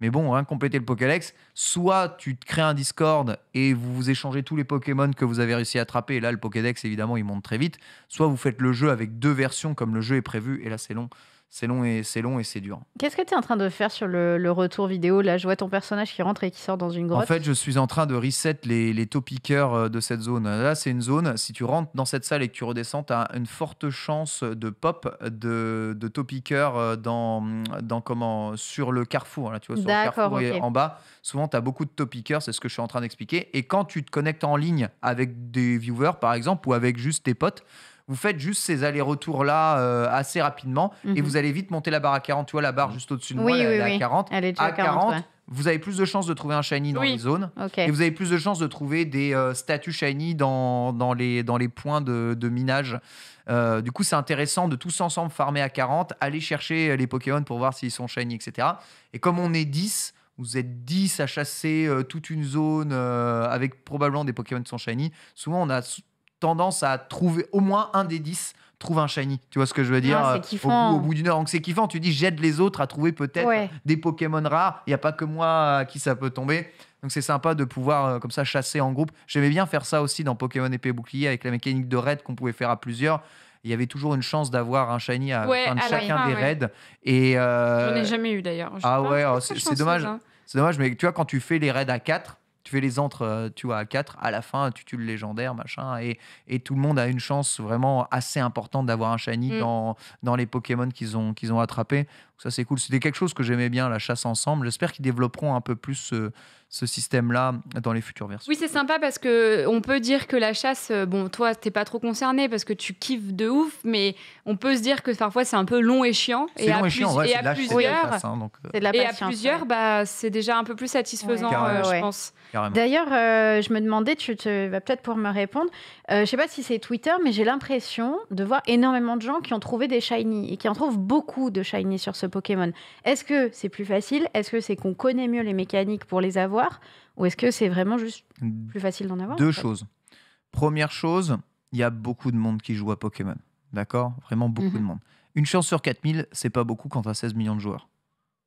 Mais bon, rien hein, compléter le Pokédex, soit tu te crées un Discord et vous vous échangez tous les Pokémon que vous avez réussi à attraper, et là le Pokédex évidemment il monte très vite, soit vous faites le jeu avec deux versions comme le jeu est prévu, et là c'est long c'est long et c'est long et c'est dur. Qu'est-ce que tu es en train de faire sur le, retour vidéo Là, je vois ton personnage qui rentre et qui sort dans une grotte. En fait, je suis en train de reset les, les topiqueurs euh, de cette zone. Là, c'est une zone, si tu rentres dans cette salle et que tu redescends, tu as une forte chance de pop de, de topiqueurs euh, dans, dans comment, sur le carrefour. Hein, là, tu vois, sur le carrefour et en bas, souvent, tu as beaucoup de topiqueurs, c'est ce que je suis en train d'expliquer. Et quand tu te connectes en ligne avec des viewers, par exemple, ou avec juste tes potes, vous faites juste ces allers-retours là euh, assez rapidement et mhm. vous allez vite monter la barre à 40. Tu vois la barre mhm. juste au-dessus de moi, elle, est à 40. à 40. Vous avez plus de chances de trouver un shiny dans les zones et vous avez plus de chances de trouver des euh, statues shiny dans, dans, les, dans les points de, minage. Euh, du coup, c'est intéressant de tous ensemble farmer à 40, aller chercher les Pokémon pour voir s'ils sont shiny, etc. Et comme on est 10, vous êtes 10 à chasser toute une zone avec probablement des Pokémon qui sont shiny. Souvent, on a tendance à trouver au moins un des 10 trouve un shiny. Tu vois ce que je veux dire au, bout, bout d'une heure, donc c'est kiffant. Tu dis j'aide les autres à trouver peut-être des Pokémon rares. Il n'y a pas que moi euh, à qui ça peut tomber. Donc c'est sympa de pouvoir euh, comme ça chasser en groupe. J'aimais bien faire ça aussi dans Pokémon épée bouclier avec la mécanique de raid qu'on pouvait faire à plusieurs. Il y avait toujours une chance d'avoir un shiny à la fin de chacun des raids. Et euh... J'en ai jamais eu d'ailleurs. Ah ouais, oh, c'est dommage. C'est dommage, mais tu vois, quand tu fais les raids à quatre tu fais les entres, euh, tu vois, à 4, à la fin, tu tues le légendaire, machin, et, et tout le monde a une chance vraiment assez importante d'avoir un shiny mm. dans, dans les Pokémon qu'ils ont, qu'ils ont attrapés ça, c'est cool. C'était quelque chose que j'aimais bien, la chasse ensemble. J'espère qu'ils développeront un peu plus euh, ce, système-là dans les futures versions. Oui, c'est sympa parce que euh, on peut dire que la chasse, euh, bon, toi, t'es pas trop concerné parce que tu kiffes de ouf, mais on peut se dire que parfois c'est un peu long et chiant. C'est long et chiant, ouais, et à plusieurs, et à plusieurs, bah, c'est déjà un peu plus satisfaisant, je pense. D'ailleurs, je me demandais, tu te vas bah, peut-être pour me répondre, je sais pas si c'est Twitter, mais j'ai l'impression de voir énormément de gens qui ont trouvé des shiny et qui en trouvent beaucoup de shiny sur ce Pokémon. Est-ce que c'est plus facile Est-ce que c'est qu'on connaît mieux les mécaniques pour les avoir Ou est-ce que c'est vraiment juste mm. plus facile d'en avoir Deux choses. Première chose, il y a beaucoup de monde qui joue à Pokémon. D'accord Vraiment beaucoup de mhm. monde. Une chance sur 4000, c'est pas beaucoup quand tu as 16 millions de joueurs.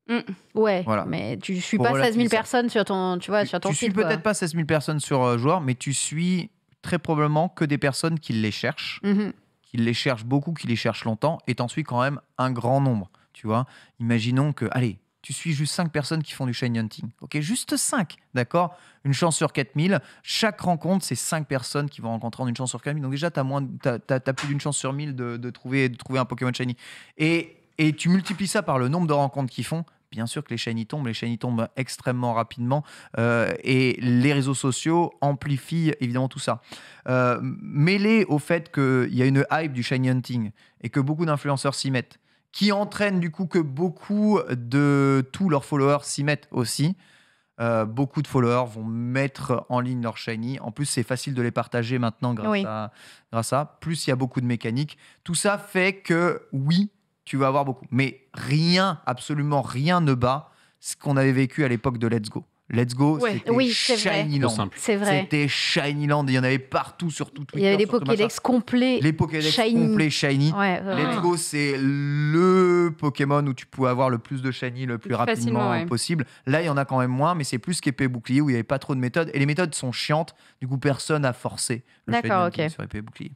Mm. Ouais, mais tu suis pas 16 000 personnes sur ton, tu vois, sur ton tu suis peut-être pas 16 000 personnes sur euh, joueur, mais tu suis très probablement que des personnes qui les cherchent, mhm. qui les cherchent beaucoup, qui les cherchent longtemps, et t'en suis quand même un grand nombre tu vois. Imaginons que, allez, tu suis juste 5 personnes qui font du shiny hunting. Ok, juste 5, d'accord Une chance sur 4000. Chaque rencontre, c'est 5 personnes qui vont rencontrer en une chance sur 4000. Donc déjà, tu as, as, plus d'une chance sur 1000 de, trouver, de trouver un Pokémon shiny. Et, et tu multiplies ça par le nombre de rencontres qu'ils font. Bien sûr que les shiny tombent, les shiny tombent extrêmement rapidement euh, et les réseaux sociaux amplifient évidemment tout ça. Euh, mêlé au fait qu'il y a une hype du shiny hunting et que beaucoup d'influenceurs s'y mettent, qui entraîne du coup que beaucoup de tous leurs followers s'y mettent aussi. Euh, beaucoup de followers vont mettre en ligne leur shiny. En plus, c'est facile de les partager maintenant grâce, à, grâce à. Plus il y a beaucoup de mécaniques. Tout ça fait que oui, tu vas avoir beaucoup. Mais rien, absolument rien ne bat ce qu'on avait vécu à l'époque de Let's Go. Let's Go, c'était oui, land. C'est vrai. C'était Shinyland. Il y en avait partout sur tout Twitter. Il y avait des Pokédex complets. Les Pokédex complets Shiny. Let's Go, c'est le Pokémon où tu pouvais avoir le plus de Shiny le plus, rapidement possible. Là, il y en a quand même moins, mais c'est plus qu'épée bouclier où il n'y avait pas trop de méthodes. Et les méthodes sont chiantes. Du coup, personne n'a forcé le sur épée bouclier.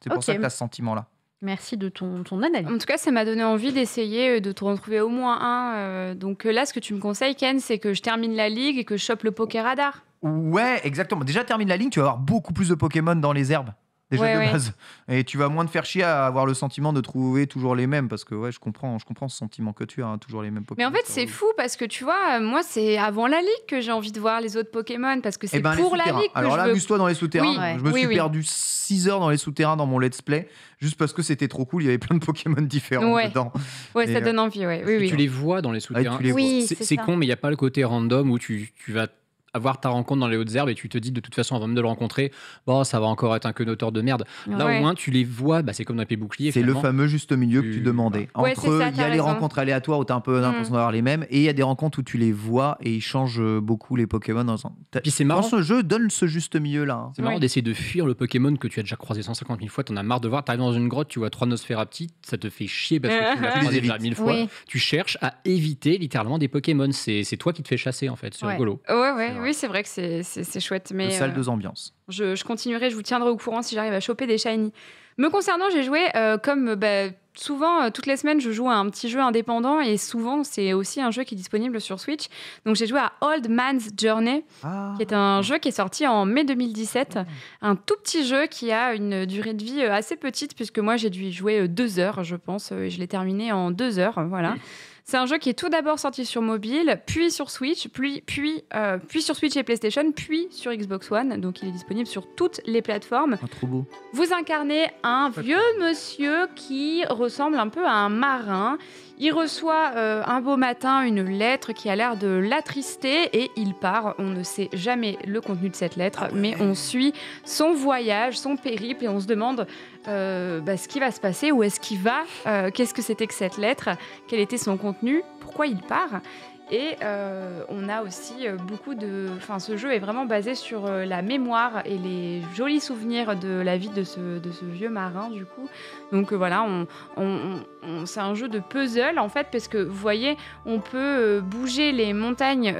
C'est pour ça que tu as ce sentiment-là. Merci de ton, ton, analyse. En tout cas, ça m'a donné envie d'essayer euh, de te retrouver au moins un. Euh. donc euh, là, ce que tu me conseilles, Ken, c'est que je termine la ligue et que je chope le poker radar. Ouais, exactement. Déjà, termine la ligue, tu vas avoir beaucoup plus de Pokémon dans les herbes de base. Et tu vas moins te faire chier à avoir le sentiment de trouver toujours les mêmes, parce que ouais, je comprends, je comprends ce sentiment que tu as, hein, toujours les mêmes Pokémon. Mais en fait, c'est fou parce que tu vois, moi, c'est avant la ligue que j'ai envie de voir les autres Pokémon, parce que eh c'est ben, pour la ligue. Alors là, amuse-toi dans les souterrains. Je me suis perdu 6 heures dans les souterrains dans mon let's play, juste parce que c'était trop cool, il y avait plein de Pokémon différents dedans. Ouais, ça donne euh, envie, Oui, Tu les vois dans les ah, souterrains. c'est con, mais il n'y a pas le côté random où tu, tu vas avoir ta rencontre dans les hautes herbes et tu te dis de toute façon avant même de le rencontrer, bon, bah, ça va encore être un quenoteur de merde. Là au moins tu les vois, bah, c'est comme dans bouclier. C'est le fameux juste milieu que tu demandais. Entre il y a les rencontres aléatoires où tu as un peu mm. l'impression d'avoir les mêmes et il y a des rencontres où tu les vois et ils changent euh, beaucoup les Pokémon. Dans... Puis c'est marrant. ce jeu, donne ce juste milieu là. Hein. C'est marrant d'essayer de fuir le Pokémon que tu as déjà croisé 150 000 fois, t'en as marre de voir, t'arrives dans une grotte, tu vois trois petites ça te fait chier parce que tu l'as croisé déjà mille fois. Tu cherches à éviter littéralement des Pokémon. C'est toi qui te fais chasser en fait, c'est rigolo. ouais, ouais oui, c'est vrai que c'est chouette. Mais, salle euh, de ambiance. Je, continuerai, je vous tiendrai au courant si j'arrive à choper des shiny. Me concernant, j'ai joué euh, comme bah, souvent, euh, toutes les semaines, je joue à un petit jeu indépendant et souvent, c'est aussi un jeu qui est disponible sur Switch. Donc, j'ai joué à Old Man's Journey, ah. qui est un jeu qui est sorti en mai 2017. Ah. Un tout petit jeu qui a une durée de vie assez petite, puisque moi, j'ai dû y jouer deux heures, je pense, et je l'ai terminé en deux heures. Voilà. C'est un jeu qui est tout d'abord sorti sur mobile, puis sur Switch, puis, puis, euh, puis sur Switch et PlayStation, puis sur Xbox One. Donc il est disponible sur toutes les plateformes. Ah, Vous incarnez un vieux monsieur qui ressemble un peu à un marin. Il reçoit euh, un beau matin une lettre qui a l'air de l'attrister et il part. On ne sait jamais le contenu de cette lettre, ah mais on suit son voyage, son périple et on se demande euh, bah, ce qui va se passer, où est-ce qu'il va, euh, qu'est-ce que c'était que cette lettre, quel était son contenu, pourquoi il part. Et euh, on a aussi euh, beaucoup de. Enfin, ce jeu est vraiment basé sur euh, la mémoire et les jolis souvenirs de la vie de ce, vieux marin, du coup. Donc voilà, c'est un jeu de puzzle, en fait, parce que vous voyez, on peut bouger les montagnes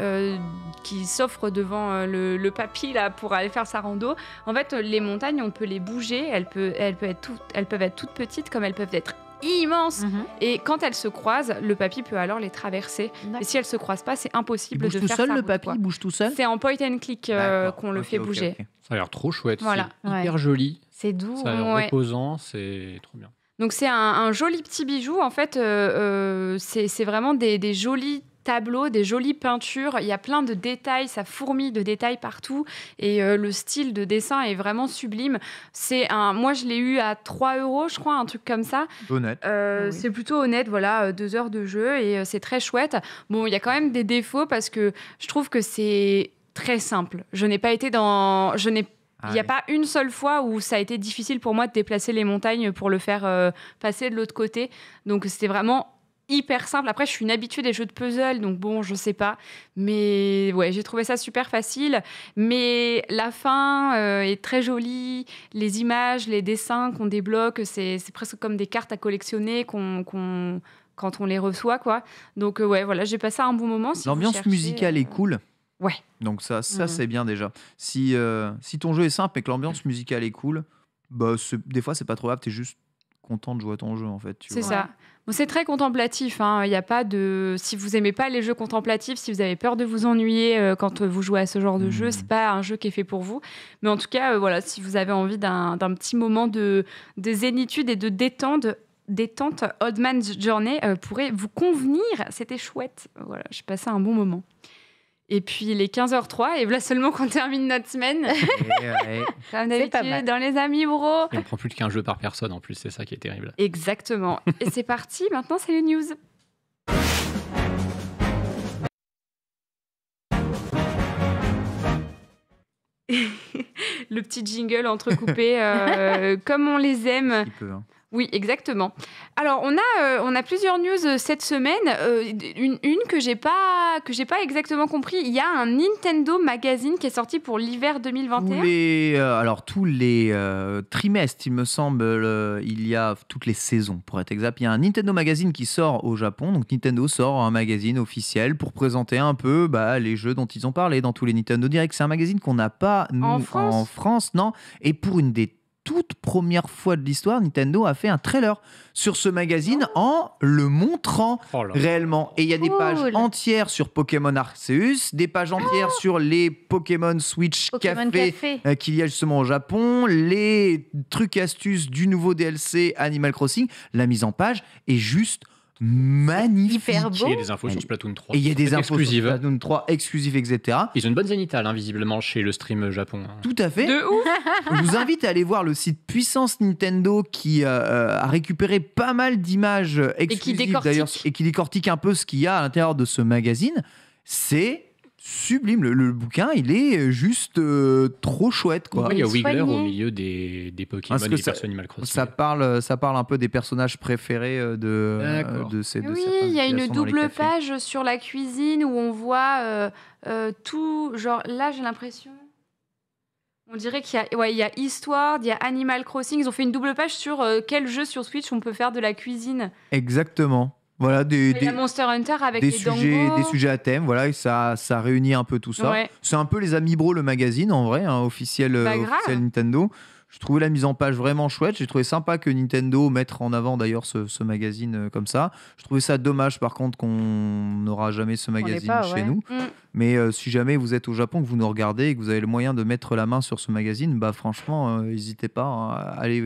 qui s'offrent devant le, papy là, pour aller faire sa rando. En fait, les montagnes, on peut les bouger, elles, peuvent être elles peuvent être toutes petites comme elles peuvent être immense. Mhm. Et quand elles se croisent, le papy peut alors les traverser. Et si elles se croisent pas, c'est impossible bouge de tout seul, Le papy bouge tout seul. C'est en point and click euh, qu'on le fait bouger. Ça a l'air trop chouette. Voilà. C'est hyper joli. C'est doux. Ça a l'air reposant. C'est trop bien. Donc c'est un, joli petit bijou. En fait, euh, euh, c'est vraiment des, des jolis tableaux, des jolies peintures. Il y a plein de détails, ça fourmille de détails partout. Et euh, le style de dessin est vraiment sublime. C'est un, moi, je l'ai eu à 3 euros, je crois, un truc comme ça. Honnête. Euh, ah c'est plutôt honnête, voilà, euh, deux heures de jeu et c'est très chouette. Bon, il y a quand même des défauts parce que je trouve que c'est très simple. Je n'ai pas été dans. Je n'ai ah il n'y a pas une seule fois où ça a été difficile pour moi de déplacer les montagnes pour le faire passer de l'autre côté. Donc c'était vraiment hyper simple. Après, je suis une habituée des jeux de puzzle, donc bon, je sais pas. Mais ouais, j'ai trouvé ça super facile. Mais la fin euh, est très jolie. Les images, les dessins qu'on débloque, c'est presque comme des cartes à collectionner qu'on. quand on les reçoit, quoi. Donc, euh, ouais, voilà, j'ai passé un bon moment. L'ambiance musicale est euh, cool. Ouais. Donc, ça, ça mhm. c'est bien déjà. Si, si ton jeu est simple et que l'ambiance musicale est cool, bah, des fois, c'est pas trop grave, es juste content de jouer à ton jeu, en fait. C'est ça c'est très contemplatif. Hein. Il a pas de. Si vous aimez pas les jeux contemplatifs, si vous avez peur de vous ennuyer euh, quand vous jouez à ce genre de jeu, mmh. c'est pas un jeu qui est fait pour vous. Mais en tout cas, euh, voilà, si vous avez envie d'un petit moment de, de zénitude et de détente, détente, Old Man's Journey euh, pourrait vous convenir. C'était chouette. Voilà, j'ai passé un bon moment. Et puis il est 15h03 et voilà seulement qu'on termine notre semaine. Comme d'habitude dans les amis bro. on prend plus qu'un jeu par personne en plus, c'est ça qui est terrible. Exactement. et c'est parti, maintenant c'est les news. le petit jingle entrecoupé euh, comme on les aime. Hein. Oui, exactement. Alors, on a, euh, on a plusieurs news euh, cette semaine. Euh, une, que j'ai pas, que j'ai pas exactement compris. Il y a un Nintendo Magazine qui est sorti pour l'hiver 2021. Les, alors tous les trimestres, il me semble, il y a toutes les saisons, pour être exact. Il y a un Nintendo Magazine qui sort au Japon. Donc Nintendo sort un magazine officiel pour présenter un peu bah, les jeux dont ils ont parlé dans tous les Nintendo Direct. C'est un magazine qu'on n'a pas en France. en France, non Et pour une des toute première fois de l'histoire, Nintendo a fait un trailer sur ce magazine oh. en le montrant oh réellement. Et il y a des pages entières sur Pokémon Arceus, des pages ah. entières sur les Pokémon Switch Café, euh, qu'il y a justement au Japon, les trucs astuces du nouveau DLC Animal Crossing. La mise en page est juste magnifique. il y a des infos sur Splatoon 3. Et il y a des infos exclusives. sur Splatoon 3 exclusives, etc. Ils ont une bonne zénithale, hein, visiblement, chez le stream Japon. Hein. Tout à fait. De où Je vous invite à aller voir le site Puissance Nintendo qui euh, euh, a récupéré pas mal d'images exclusives d'ailleurs et qui décortique un peu ce qu'il y a à l'intérieur de ce magazine. C'est sublime. Le, bouquin, il est euh, juste euh, trop chouette. Quoi. il y a Wiggler au milieu des, des Pokémon et des ça, Animal Crossing. Ça parle, euh, ça parle un peu des personnages préférés de, de ces deux Oui, il y a une double page sur la cuisine où on voit tout. Genre là, j'ai l'impression. On dirait qu'il y, a, ouais, il y a Histoire, il y a Animal Crossing. Ils ont fait une double page sur quel jeu sur Switch on peut faire de la cuisine. Exactement. Voilà, des, des avec des sujets, à thème. Voilà, ça, ça réunit un peu tout ça. C'est un peu les amis bro le magazine en vrai, hein, officiel, euh, Nintendo. je trouvé la mise en page vraiment chouette. J'ai trouvé sympa que Nintendo mette en avant d'ailleurs ce, magazine euh, comme ça. Je trouvais ça dommage par contre qu'on n'aura jamais ce magazine chez nous. Mm. Mais euh, si jamais vous êtes au Japon, que vous nous regardez et que vous avez le moyen de mettre la main sur ce magazine, bah franchement, n'hésitez pas. Hein, allez,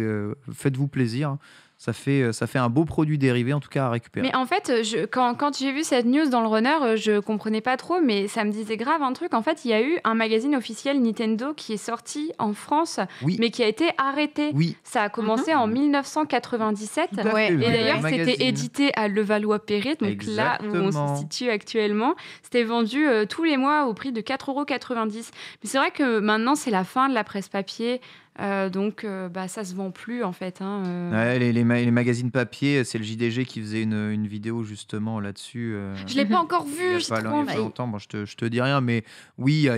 faites-vous plaisir ça fait, euh, ça fait un beau produit dérivé, en tout cas à récupérer. Mais en fait, euh, je, quand, j'ai vu cette news dans le runner, euh, je comprenais pas trop, mais ça me disait grave un truc. En fait, il y a eu un magazine officiel Nintendo qui est sorti en France, mais qui a été arrêté. Oui. Ça a commencé ah. en 1997. Et d'ailleurs, c'était édité à Levallois-Perret, donc là où on se situe actuellement. C'était vendu tous les mois au prix de 4,90 euros. Mais c'est vrai que maintenant, c'est la fin de la presse papier. Euh, donc, euh, bah, ça se vend plus en fait. Hein, euh. les, les, magazines papier, c'est le JDG qui faisait une, une vidéo justement là-dessus. Je l'ai pas encore vu. Il pas, il longtemps. je te, je te dis rien, mais oui,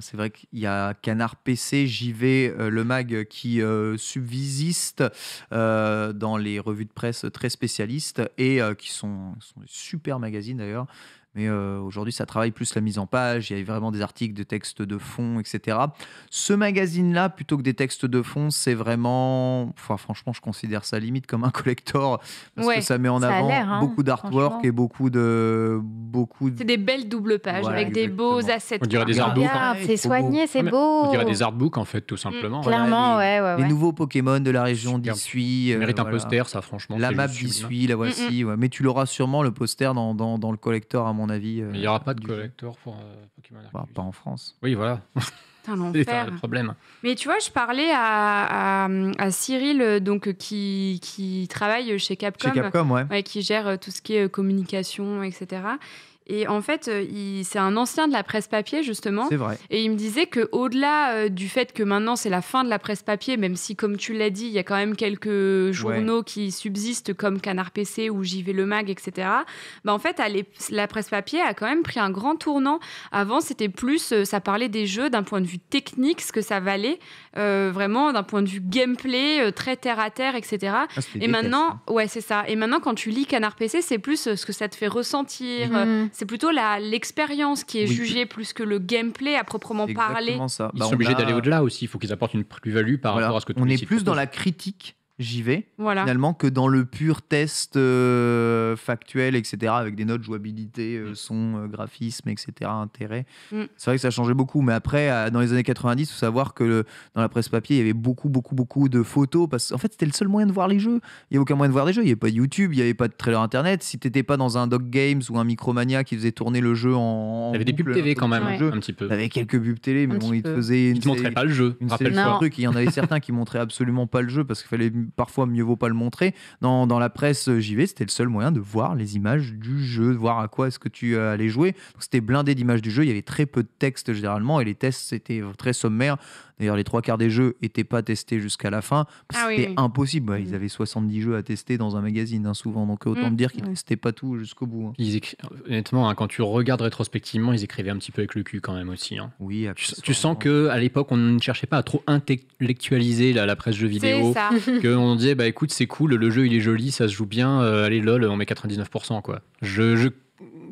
c'est vrai qu'il y a Canard PC, JV, le mag qui subsiste dans les revues de presse très spécialistes et qui sont, sont des super magazines d'ailleurs. Mais euh, aujourd'hui, ça travaille plus la mise en page. Il y a vraiment des articles de textes de fond, etc. Ce magazine-là, plutôt que des textes de fond, c'est vraiment. Enfin, franchement, je considère ça limite comme un collector parce que ça met en avant hein, beaucoup d'artwork et beaucoup de. Beaucoup C'est des belles doubles pages avec des beaux assets. On dirait des artbooks. Ah, c'est soigné, c'est ah, beau. On dirait des artbooks en fait, tout simplement. Mm, clairement, les, ouais, les nouveaux Pokémon de la région d'Issui. mérite un euh, poster, ça, franchement. La map d'Issui, la voici. Mm, mm. Mais tu l'auras sûrement le poster dans, dans, dans le collector à mon avis. Euh, il n'y aura pas de collector pour euh, Pokémon bah, Pas en France. Oui, voilà. C'est un problème. Mais tu vois, je parlais à, Cyril, euh, donc qui, travaille chez Capcom, qui gère tout ce qui est communication, etc. Et en fait, euh, c'est un ancien de la presse papier, justement. C'est vrai. Et il me disait qu'au-delà euh, du fait que maintenant c'est la fin de la presse papier, même si, comme tu l'as dit, il y a quand même quelques journaux qui subsistent comme Canard PC ou vais Le Mag, etc., bah, en fait, la presse papier a quand même pris un grand tournant. Avant, c'était plus, euh, ça parlait des jeux d'un point de vue technique, ce que ça valait. Euh, vraiment d'un point de vue gameplay, euh, très terre à terre, etc. et ah, maintenant, hein. ouais, c'est ça. Et maintenant, quand tu lis Canard PC, c'est plus euh, ce que ça te fait ressentir. Mhm. C'est plutôt l'expérience qui est jugée plus que le gameplay à proprement parler. Ils bah, sont obligés d'aller au-delà aussi. Il faut qu'ils apportent une plus-value par rapport à ce que On est plus dans la critique j'y vais. Finalement, que dans le pur test euh, factuel, etc., avec des notes jouabilité, euh, mm. son, euh, graphisme, etc., intérêt. Mm. C'est vrai que ça changeait beaucoup. Mais après, dans les années 90, il faut savoir que dans la presse papier, il y avait beaucoup, beaucoup, beaucoup de photos. Parce qu'en fait, c'était le seul moyen de voir les jeux. Il n'y avait aucun moyen de voir les jeux. Il n'y avait pas de YouTube, il n'y avait pas de trailer internet. Si tu n'étais pas dans un Dog Games ou un Micromania qui faisait tourner le jeu en. Il y avait des pubs télé quand même, jeu. un petit peu. Il y avait quelques pubs télé, mais bon, ils te faisaient. Ils ne montraient pas le jeu. rappelle série Il y en avait certains qui montraient absolument pas le jeu parce qu'il fallait parfois mieux vaut pas le montrer. Dans, la presse euh, j'y vais c'était le seul moyen de voir les images du jeu, de voir à quoi est-ce que tu euh, allais jouer. C'était blindé d'images du jeu, il y avait très peu de texte généralement, et les tests, c'était très sommaire. D'ailleurs, les trois quarts des jeux n'étaient pas testés jusqu'à la fin. Ah c'était impossible. ils mm. avaient 70 jeux à tester dans un magazine, hein, souvent. Donc, autant mm, me dire qu'ils ne testaient pas tout jusqu'au bout. Hein. Honnêtement, hein, quand tu regardes rétrospectivement, ils écrivaient un petit peu avec le cul quand même aussi. Oui, tu, sens que à l'époque, on ne cherchait pas à trop intellectualiser la, presse jeux vidéo. Qu'on disait, bah écoute, c'est cool, le jeu il est joli, ça se joue bien. Euh, allez, lol, on met 99%. quoi. je, je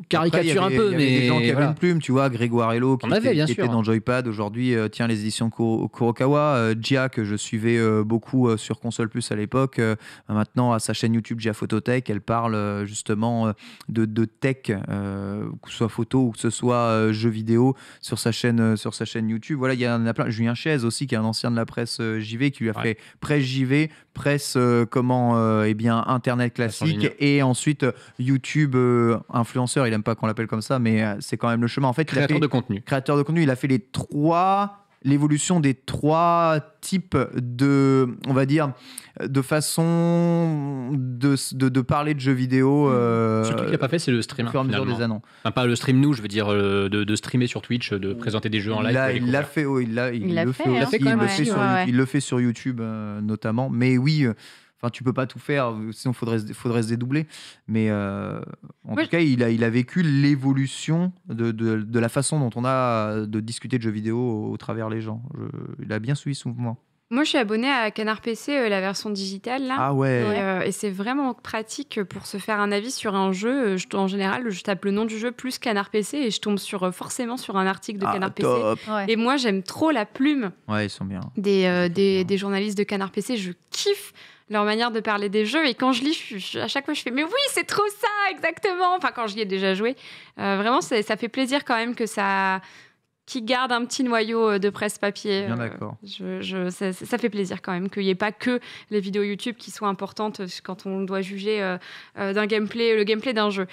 caricature un peu, mais. Il y avait des gens qui avaient une plume, tu vois, Grégoire Hello, qui, était, dans Joypad. Aujourd'hui, euh, tiens, les éditions Kurokawa. Gia, euh, que je suivais euh, beaucoup sur Console Plus à l'époque, maintenant à sa chaîne YouTube Gia Phototech, elle parle justement de, de tech, que ce soit photo ou que ce soit jeux vidéo, sur sa, chaîne, sur sa chaîne YouTube. Voilà, il y en a plein. Julien Chaise aussi, qui est un ancien de la presse JV, qui lui a fait presse JV, presse, comment, eh bien, Internet classique, et ensuite YouTube influence il aime pas qu'on l'appelle comme ça, mais euh, c'est quand même le chemin. En fait, créateur de contenu. Créateur de contenu, il a fait les trois l'évolution des trois types de, on va dire, de façon de, de, parler de jeux vidéo. Ce mmh. euh, qu'il n'a pas fait, c'est le stream. des pas le stream nous, je veux dire, euh, de, streamer sur Twitch, de présenter des jeux en live. il l'a fait, il, le fait, sur YouTube, notamment. Mais oui, Enfin, tu peux pas tout faire, euh, sinon faudrait faudrait se dédoubler. Mais euh, en tout cas, il a, il a vécu l'évolution de, de, de, la façon dont on a euh, de discuter de jeux vidéo au, travers les gens. Je, il a bien suivi son mouvement. Moi, je suis abonné à Canard PC, la version digitale. Là. Ah ouais. Et, c'est vraiment pratique pour se faire un avis sur un jeu. Je, en général, je tape le nom du jeu plus Canard PC et je tombe sur, forcément sur un article de ah, Canard PC. Et moi, j'aime trop la plume ils sont bien. Des, des, journalistes de Canard PC. Je kiffe leur manière de parler des jeux. Et quand je lis, à chaque fois, je fais Mais oui, c'est trop ça, exactement Enfin, quand j'y ai déjà joué. Euh, vraiment, ça fait plaisir quand même que ça. qui garde un petit noyau euh, de presse-papier. Bien euh, d'accord. je, ça, fait plaisir quand même qu'il n'y ait pas que les vidéos YouTube qui soient importantes quand on doit juger d'un gameplay, le gameplay d'un jeu.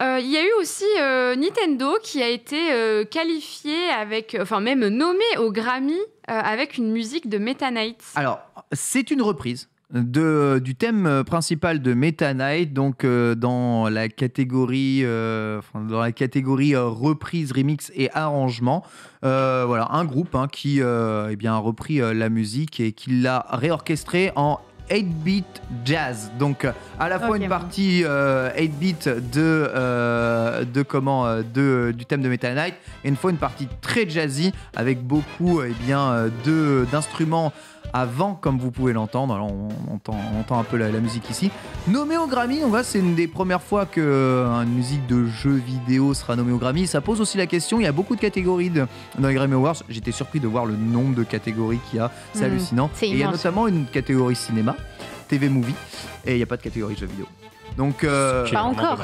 Il y a eu aussi Nintendo qui a été qualifié avec, enfin même nommé au Grammy avec une musique de Meta Knight. Alors, c'est une reprise de, euh, du thème euh, principal de Meta Knight, donc euh, dans la catégorie, dans la catégorie reprise, remix et arrangement. voilà, un groupe hein, qui eh bien, a repris la musique et qui l'a réorchestré en 8-bit jazz. Donc à la fois une partie 8-bit de, de comment de, du thème de Meta Knight et une fois une partie très jazzy avec beaucoup et eh bien de d'instruments avant, comme vous pouvez l'entendre. on, entend, un peu la, musique ici. Nommé au Grammy, on c'est une des premières fois qu'une euh, musique de jeu vidéo sera nommée au Grammy. Ça pose aussi la question. Il y a beaucoup de catégories dans les Grammy Awards. J'étais surpris de voir le nombre de catégories qu'il y a. C'est hmm. hallucinant. Et il y a notamment une catégorie cinéma, TV movie, et il n'y a pas de catégorie jeu vidéo. Donc, euh, pas encore.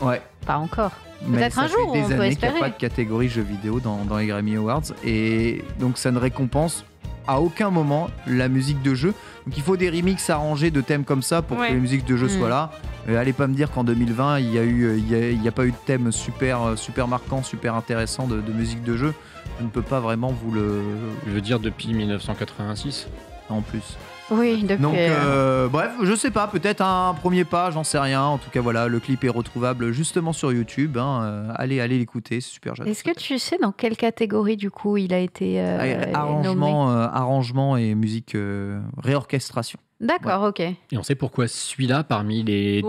Ouais. Pas encore. Peut-être un jour, années Il n'y a pas de catégorie jeu vidéo dans, dans les Grammy Awards. Et donc, ça ne récompense à aucun moment la musique de jeu. Donc il faut des remixes arrangés de thèmes comme ça pour que les musiques de jeu mm. soient là. Euh, allez pas me dire qu'en 2020 il n'y a, eu, euh, il a, pas eu de thème super, euh, super marquant, super intéressant de, de, musique de jeu. Je ne peux pas vraiment vous le. Je veux dire depuis 1986 En plus. Oui, euh, Donc, euh, bref, je sais pas, peut-être un premier pas, j'en sais rien. En tout cas, voilà, le clip est retrouvable justement sur YouTube. Hein, euh, allez, allez l'écouter, c'est super joli. Est-ce que tu sais dans quelle catégorie du coup il a été ah, arrangement, arrangement et musique réorchestration. D'accord, ok. Et on sait pourquoi celui-là, parmi les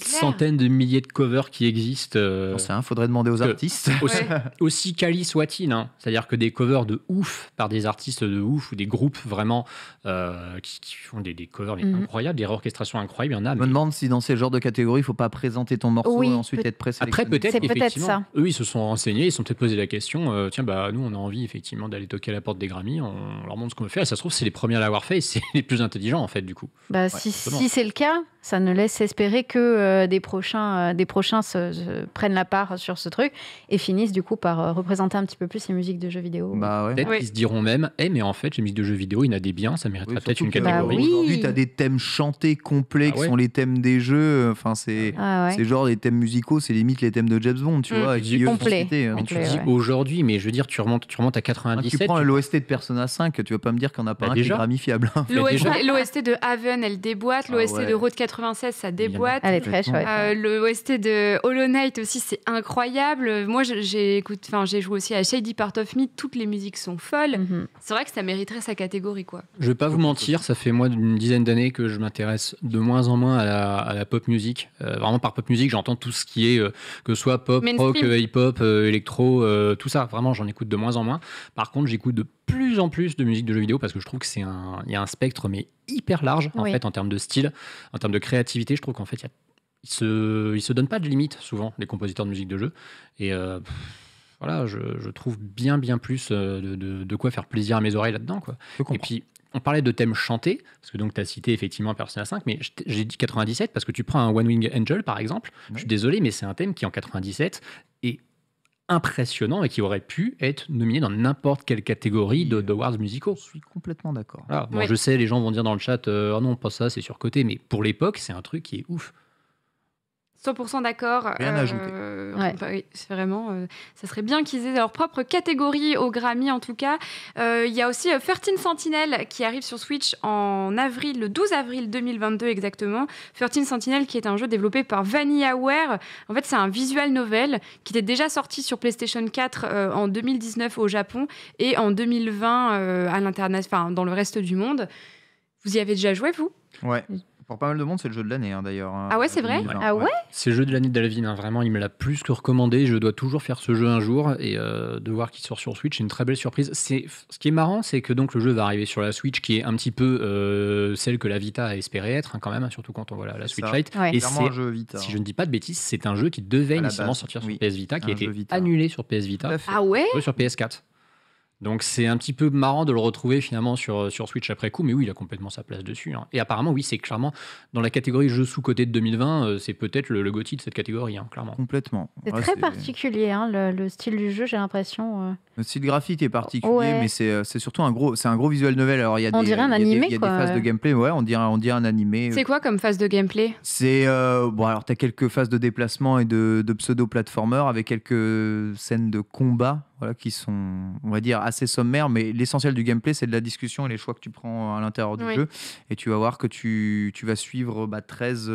centaines de milliers de covers qui existent. ça euh, il faudrait demander aux artistes. Aussi, cali quali soit-il, hein. c'est-à-dire que des covers de ouf par des artistes de ouf ou des groupes vraiment euh, qui, font des, covers mhm. incroyables, des re-orchestrations incroyables, il y en a. Je me demande si dans ces genres de catégories, il ne faut pas présenter ton morceau et ensuite être pressé. Après, peut-être, effectivement, ça. eux, ils se sont renseignés, ils se sont peut-être posé la question euh, tiens, bah, nous, on a envie effectivement d'aller toquer à la porte des Grammy, on leur montre ce qu'on veut faire, et ça se trouve, c'est les premiers à l'avoir fait, et c'est les plus intelligents, en fait, du bah, si, si c'est le cas, ça ne laisse espérer que euh, des prochains, euh, des prochains se, prennent la part sur ce truc et finissent du coup par euh, représenter un petit peu plus les musiques de jeux vidéo. Bah Peut-être qu'ils se diront même, eh mais en fait, les musiques de jeux vidéo, il y en a des biens, ça mériterait peut-être une catégorie. Bah aujourd'hui, tu as des thèmes chantés complets ah qui sont les thèmes des jeux. Enfin, c'est ah genre les thèmes musicaux, c'est limite les thèmes de James Bond, tu mm. vois. complet. Hein. tu dis aujourd'hui, mais je veux dire, tu remontes, tu remontes à 97. Ah, tu prends l'OST de Persona 5, tu vas pas me dire qu'on a pas bah un déjà. qui est L'OST hein. bah de Haven, elle déboîte. Ah L'OST de Road 4 96, ça déboîte. Euh, le OST de Hollow Knight aussi, c'est incroyable. Moi, j'ai enfin, j'ai joué aussi à Shady Part of Me. Toutes les musiques sont folles. Mhm. C'est vrai que ça mériterait sa catégorie, quoi. Je vais pas vous mentir, ça fait moi une dizaine d'années que je m'intéresse de moins en moins à la, pop music. Euh, vraiment par pop music, j'entends tout ce qui est euh, que que soit pop, rock, hip hop, électro, tout ça. Vraiment, j'en écoute de moins en moins. Par contre, j'écoute de plus en plus de musique de jeux vidéo parce que je trouve que c'est un, il y a un spectre mais hyper large en fait en termes de style, en termes de créativité. Je trouve qu'en fait, il se, il se donne pas de limites souvent les compositeurs de musique de jeu et euh, voilà, je, je, trouve bien bien plus euh, de, de, quoi faire plaisir à mes oreilles là-dedans quoi. Et puis on parlait de thèmes chantés, parce que donc tu as cité effectivement Persona 5, mais j'ai dit 97 parce que tu prends un One Wing Angel par exemple. Je suis désolé, mais c'est un thème qui en 97 est impressionnant et qui aurait pu être nominé dans n'importe quelle catégorie de, de awards musicaux. Je suis complètement d'accord. Ah, je sais, les gens vont dire dans le chat, euh, ah non, pas ça, c'est surcoté, mais pour l'époque, c'est un truc qui est ouf. 100% d'accord. Rien à ajouter. Euh, oui, c'est vraiment. Euh, ça serait bien qu'ils aient leur propre catégorie au Grammy, en tout cas. Euh, il y a aussi 13 Sentinel qui arrive sur Switch en avril, le 12 avril 2022 exactement. 13 Sentinel qui est un jeu développé par VanillaWare. En fait, c'est un visual novel qui était déjà sorti sur PlayStation 4 en 2019 au Japon et en 2020 à enfin dans le reste du monde. Vous y avez déjà joué vous Ouais. Pour pas mal de monde, c'est le jeu de l'année hein, d'ailleurs. Hein, ah ouais, c'est vrai Ah ouais, C'est le jeu de l'année d'Alvin, hein, vraiment, il me l'a plus que recommandé. Je dois toujours faire ce jeu un jour et euh, de voir qu'il sort sur Switch, c'est une très belle surprise. Ce qui est marrant, c'est que donc le jeu va arriver sur la Switch qui est un petit peu euh, celle que la Vita a espéré être, quand même, surtout quand on voit la, Switch Lite. Et c'est, jeu si je ne dis pas de bêtises, c'est un jeu qui devait initialement sortir sur PS Vita, qui a été annulé sur PS Vita. Ah ouais Sur PS4. Donc c'est un petit peu marrant de le retrouver finalement sur, euh, sur Switch après coup, mais oui, il a complètement sa place dessus. Hein. Et apparemment, oui, c'est clairement dans la catégorie jeux sous-côté de 2020, euh, c'est peut-être le, le de cette catégorie, hein, clairement. Complètement. C'est très particulier hein, le, style du jeu, j'ai l'impression. Euh. Le style graphique est particulier, mais c'est, c'est surtout un gros, c'est un gros visual novel. Alors il y a on des, dirait un animé, il y a des, phases de gameplay, ouais, on dirait, on dirait un animé. C'est quoi comme phase de gameplay C'est bon, alors t'as quelques phases de déplacement et de, de pseudo platformer avec quelques scènes de combat voilà, qui sont, on va dire, assez sommaires, mais l'essentiel du gameplay, c'est de la discussion et les choix que tu prends à l'intérieur du jeu. Et tu vas voir que tu, vas suivre bah, 13,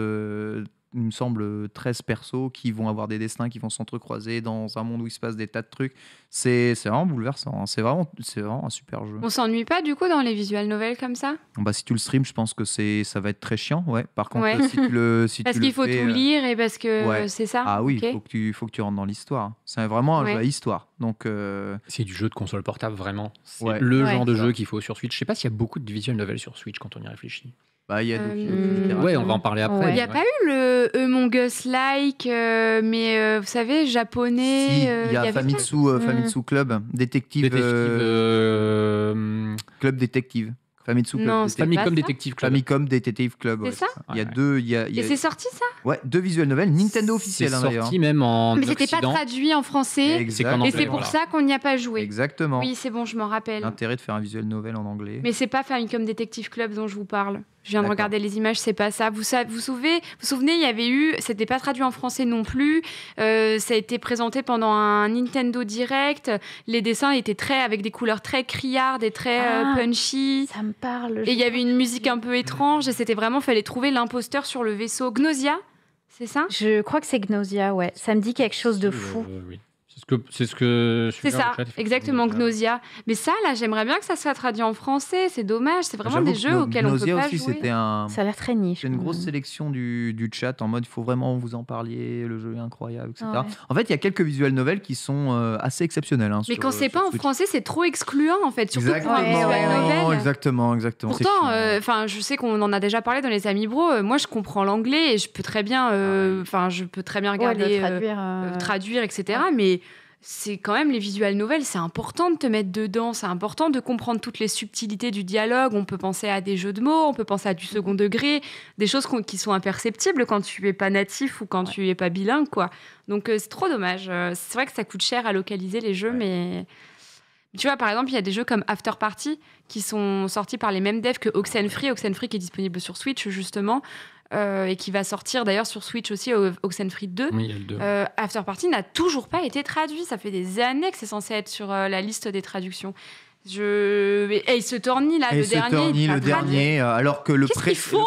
il me semble, 13 euh, persos qui vont avoir des destins, qui vont s'entrecroiser dans un monde où il se passe des tas de trucs. C'est vraiment bouleversant. Hein. C'est vraiment, vraiment un super jeu. On s'ennuie pas du coup dans les visual novels comme ça bah, Si tu le stream, je pense que ça va être très chiant. Ouais. Par contre, si tu le. Si parce qu'il faut tout euh, lire et parce que c'est ça. Ah oui, il faut, que tu, faut que tu rentres dans l'histoire. Hein. C'est vraiment un jeu à histoire. Donc, euh, C'est du jeu de console portable, vraiment. C'est le genre de jeu qu'il faut sur Switch. Je sais pas s'il y a beaucoup de visual novels sur Switch quand on y réfléchit. Bah, il y a euh, Ouais, on va en parler après. Il n'y a pas eu le Among Like, euh, mais euh, vous savez, japonais. Si, il y a, Famitsu, Club, Détective. Club Détective. Famitsu Club. Non, Famicom Detective Club. Famicom Detective Club. C'est ça Il y a deux. Il y a, Et c'est sorti ça Ouais, deux visuels nouvelles, Nintendo officiel. C'est hein, sorti même en. Mais c'était pas traduit en français. Et c'est pour ça qu'on n'y a pas joué. Exactement. Oui, c'est bon, je m'en rappelle. L'intérêt de faire un visuel novel en anglais. Mais c'est pas Famicom Detective Club dont je vous parle. Je viens de regarder les images, c'est pas ça. Vous, vous souvenez, vous souvenez, il y avait eu, c'était pas traduit en français non plus. Euh, ça a été présenté pendant un Nintendo Direct. Les dessins étaient très avec des couleurs très criardes et très euh, ah, punchy. Ça me parle. Et il y avait une musique un peu étrange. Et c'était vraiment, fallait trouver l'imposteur sur le vaisseau Gnosia. C'est ça Je crois que c'est Gnosia, ouais. Ça me dit quelque chose de fou. oui. C'est ce que. C'est ça, exactement, Gnosia. Mais ça, là, j'aimerais bien que ça soit traduit en français. C'est dommage. C'est vraiment des jeux auxquels on peut pas aussi, jouer. Un... Ça a l'air très niche. une grosse sélection du, du chat en mode il faut vraiment vous en parler, le jeu est incroyable, etc. Ah en fait, il y a quelques visuels nouvelles qui sont euh, assez exceptionnels. Hein, mais quand quand c'est euh, pas en français, c'est trop excluant, en fait, surtout pour un visuel novel. Exactement, exactement. Pourtant, euh, enfin, je sais qu'on en a déjà parlé dans les Amis Bro. moi, je comprends l'anglais et je peux très bien, ah enfin, je peux très bien regarder, traduire, etc. Mais c'est quand même les visuels nouvelles, c'est important de te mettre dedans, c'est important de comprendre toutes les subtilités du dialogue. On peut penser à des jeux de mots, on peut penser à du second degré, des choses qui sont imperceptibles quand tu es pas natif ou quand tu es pas bilingue, quoi. Donc euh, c'est trop dommage. Euh, c'est vrai que ça coûte cher à localiser les jeux, mais tu vois, par exemple, il y a des jeux comme After Party qui sont sortis par les mêmes devs que Oxenfree, Oxenfree qui est disponible sur Switch justement, euh, et qui va sortir d'ailleurs sur Switch aussi, Oxenfree 2. Oui, 2. Euh, After Party n'a toujours pas été traduit. Ça fait des années que c'est censé être sur euh, la liste des traductions. Je... Et il se tornie là, et le se dernier. le dernier, alors que le, précédent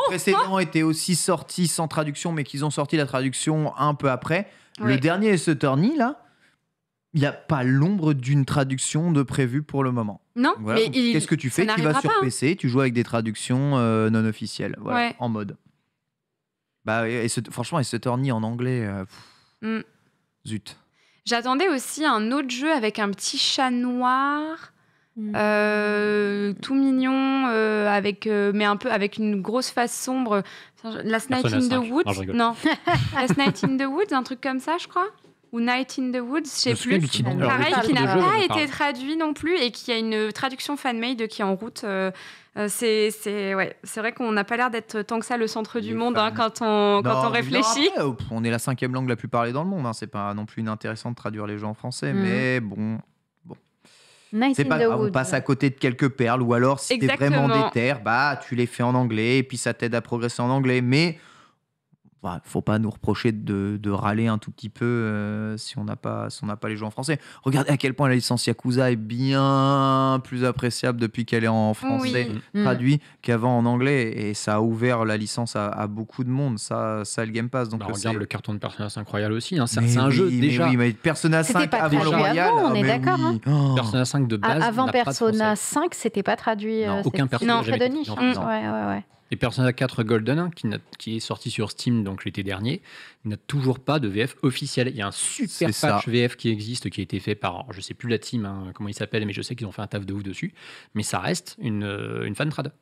hein était aussi sorti sans traduction, mais qu'ils ont sorti la traduction un peu après. Le dernier se tornie là. Il n'y a pas l'ombre d'une traduction de prévue pour le moment. Non, mais qu'est-ce que tu fais Tu vas sur PC, hein. tu joues avec des traductions non officielles, ouais. en mode. Bah, et, franchement, il se tourni en anglais. Euh, mm. Zut. J'attendais aussi un autre jeu avec un petit chat noir. Mm. Euh, tout mignon, euh, avec, mais un peu avec une grosse face sombre. Last Night in the Woods. Non, non. Last Night in the Woods, un truc comme ça, je crois ou Night in the Woods, je sais plus. Qui, pareil, qui n'a pas été traduit non plus et qui a une traduction fan-made qui est en route. Euh, euh, c'est ouais, vrai qu'on n'a pas l'air d'être tant que ça le centre du monde hein, quand on, quand on réfléchit. on est la cinquième langue la plus parlée dans le monde. Hein. C'est pas non plus inintéressant de traduire les gens en français, mhm. mais bon. bon. Nice pas, on passe à côté de quelques perles, ou alors si t'es vraiment terres, bah tu les fais en anglais et puis ça t'aide à progresser en anglais. Mais bah, faut pas nous reprocher de, râler un tout petit peu euh, si on n'a pas pas les jeux en français. Regardez à quel point la licence Yakuza est bien plus appréciable depuis qu'elle est en français mm. traduit qu'avant en anglais et ça a ouvert la licence à, beaucoup de monde. Ça, ça le Game Pass. Donc bah, regarde le carton de Persona 5 Royal aussi. Hein. C'est un jeu mais déjà. Oui, mais Persona 5 avant le Royal. on ah, est d'accord. Hein. Oh. Persona 5 de base. avant Persona 5, c'était pas traduit. Non, euh, aucun personnage Non, de niche. Ouais, ouais, ouais. Et Persona 4 Golden, hein, qui, qui est sorti sur Steam donc l'été dernier, n'a toujours pas de VF officiel. Il y a un super patch VF qui existe, qui a été fait par, je sais plus la team, hein, comment il s'appelle, mais je sais qu'ils ont fait un taf de ouf dessus. Mais ça reste une, euh, une fan trad.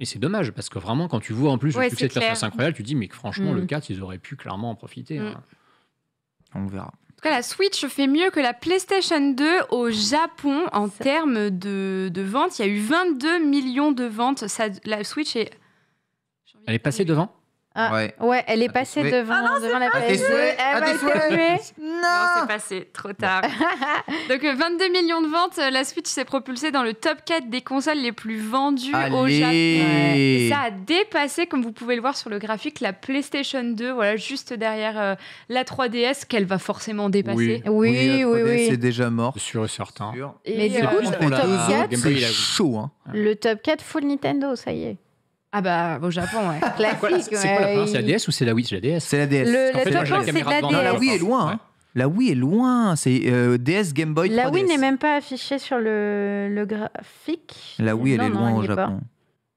Et c'est dommage, parce que vraiment, quand tu vois en plus le succès de Persona 5 Royal, tu dis, mais franchement, le 4, mm. ils auraient pu clairement en profiter. Mm. Hein. On verra tout cas, la Switch fait mieux que la PlayStation 2 au Japon en termes de, de ventes. Il y a eu 22 millions de ventes. la Switch est. Elle est passée devant ah, ouais. elle est passée devant, ah devant la PS. Elle va Non, c'est passé, trop tard. Donc 22 euh, millions de ventes, euh, la Switch s'est propulsée dans le top 4 des consoles les plus vendues au Japon. Ça a dépassé, comme vous pouvez le voir sur le graphique, la PlayStation 2, voilà, juste derrière euh, la 3DS, qu'elle va forcément dépasser. Oui, oui, oui. C'est déjà mort. Sûr et Mais du coup, le top 4, c'est chaud. Le top 4 full Nintendo, ça y est. Ah bah au Japon, ouais. Classique. C'est quoi la première C'est la DS ou c'est la Wii C'est la DS. C'est la DS. Le, la, c'est la La Wii est loin. Hein. La Wii est loin, c'est euh, DS Game Boy. La Wii n'est même pas affichée sur le, le graphique. La Wii, elle est loin au Japon.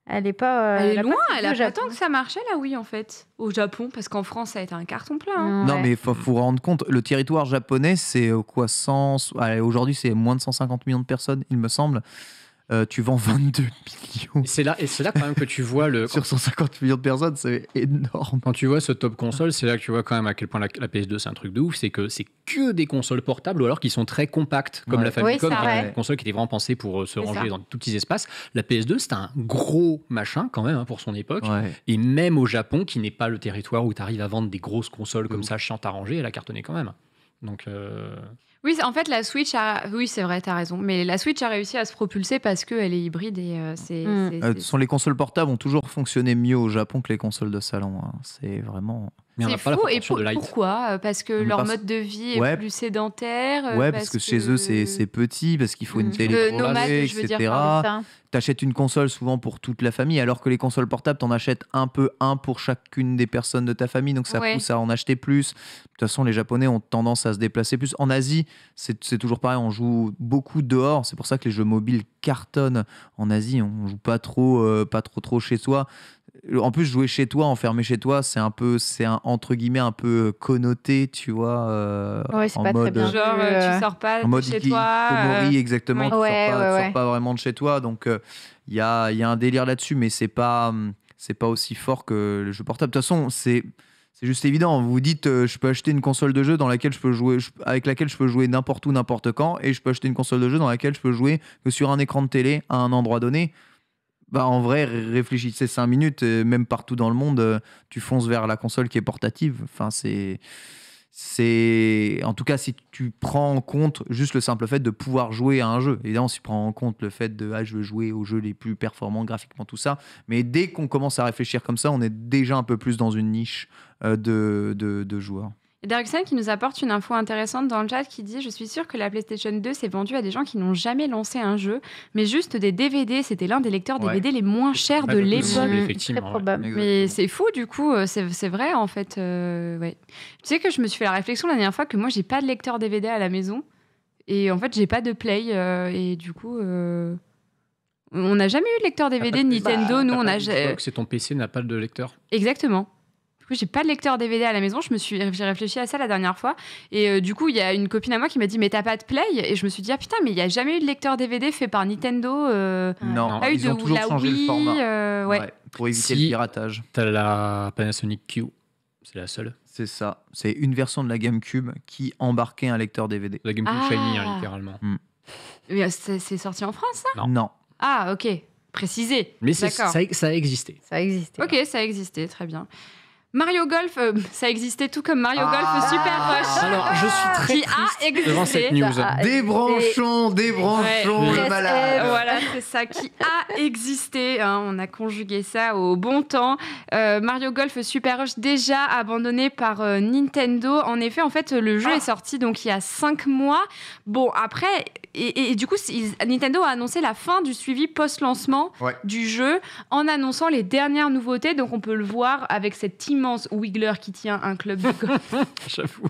Elle est pas. Euh, elle, est loin, elle a que ça marchait la Wii en fait au Japon, parce qu'en France ça a été un carton plein. Hein. Non mais faut, faut rendre compte, le territoire japonais c'est euh, quoi 100 Aujourd'hui c'est moins de 150 millions de personnes, il me semble. Euh, tu vends 22 millions. C'est là, et c'est là quand même que tu vois le. Sur 150 millions de personnes, c'est énorme. Quand tu vois ce top console, c'est là que tu vois quand même à quel point la, PS2 c'est un truc de ouf. C'est que c'est que des consoles portables ou alors qui sont très compactes, comme la Famicom, une console qui était vraiment pensée pour euh, se ranger dans tout petits espaces. La PS2, c'est un gros machin quand même hein, pour son époque. Et même au Japon, qui n'est pas le territoire où tu arrives à vendre des grosses consoles comme ça, chiant à ranger, elle a cartonné quand même. Donc. Euh, oui, en fait, la Switch a. Oui, c'est vrai, t'as raison. Mais la Switch a réussi à se propulser parce qu'elle est hybride et euh, c'est. Mm. Euh, les consoles portables ont toujours fonctionné mieux au Japon que les consoles de salon. Hein. C'est vraiment c'est fou. et pourquoi euh, Parce que leur mode de vie est plus sédentaire. Euh, ouais, parce, que, chez eux c'est petit, parce qu'il faut une mm. télé pour etc. achètes une console souvent pour toute la famille, alors que les consoles portables, t'en achètes un peu un pour chacune des personnes de ta famille, donc ça pousse à en acheter plus. De toute façon, les Japonais ont tendance à se déplacer plus. En Asie, c'est toujours pareil, on joue beaucoup dehors. C'est pour ça que les jeux mobiles cartonnent en Asie. On joue pas trop, euh, pas trop, trop chez soi en plus jouer chez toi enfermé chez toi c'est un peu c'est un entre guillemets un peu euh, connoté tu vois euh, ouais, c'est pas mode, bien euh, genre tu sors pas de chez toi exactement tu, sors pas, vraiment de chez toi donc il y a, un délire là-dessus mais c'est pas hum, c'est pas aussi fort que le jeu portable de toute façon c'est c'est juste évident. Vous dites, je peux acheter une console de jeu dans laquelle je peux jouer, avec laquelle je peux jouer n'importe où, n'importe quand, et je peux acheter une console de jeu dans laquelle je peux jouer que sur un écran de télé à un endroit donné. Bah, en vrai, réfléchissez cinq minutes, euh, même partout dans le monde, euh, tu fonces vers la console qui est portative. Enfin, c'est c'est en tout cas si tu prends en compte juste le simple fait de pouvoir jouer à un jeu évidemment si tu prends en compte le fait de ah, je veux jouer aux jeux les plus performants graphiquement tout ça mais dès qu'on commence à réfléchir comme ça on est déjà un peu plus dans une niche euh, de joueurs Derrickson qui nous apporte une info intéressante dans le chat qui dit Je suis sûr que la PlayStation 2 s'est vendue à des gens qui n'ont jamais lancé un jeu, mais juste des DVD. C'était l'un des lecteurs DVD les moins chers de l'époque. Très probable. Mais c'est fou, du coup, euh, c'est vrai en fait. Euh, tu sais que je me suis fait la réflexion la dernière fois que moi, j'ai pas de lecteur DVD à la maison. Et en fait, j'ai pas de Play. Euh, et du coup. On n'a jamais eu de lecteur DVD ah, de Nintendo, nous bah, on a. C'est ton PC n'a pas de lecteur. Exactement. Du coup, j'ai pas de lecteur DVD à la maison. Je me suis, j'ai réfléchi à ça la dernière fois. Et euh, du coup, il y a une copine à moi qui m'a dit, mais t'as pas de Play Et je me suis dit, ah putain, mais il y a jamais eu de lecteur DVD fait par Nintendo. Euh, non, ils ont toujours changé le format. Euh, ouais. pour éviter le piratage. T'as la Panasonic Q. C'est la seule. C'est ça. C'est une version de la GameCube qui embarquait un lecteur DVD. La GameCube ah. Shiny, hein, littéralement. Hmm. c'est sorti en France, ça non. Ah, ok. Précisé. Mais ça, ça a existé. Ça a existé. Ok, ça a existé. Très bien. Mario Golf, euh, ça existait tout comme Mario Golf ah. Super Rush. Alors, je suis très triste devant cette news. débranchons, débranchons le malade. voilà, c'est ça qui a existé. Hein. on a conjugué ça au bon temps. Euh, Mario Golf Super Rush déjà abandonné par euh, Nintendo. En effet, en fait, le jeu ah. est sorti donc il y a cinq mois. Bon, après, et, du coup, Nintendo a annoncé la fin du suivi post-lancement du jeu en annonçant les dernières nouveautés. Donc, on peut le voir avec cet immense Wiggler qui tient un club de golf. J'avoue.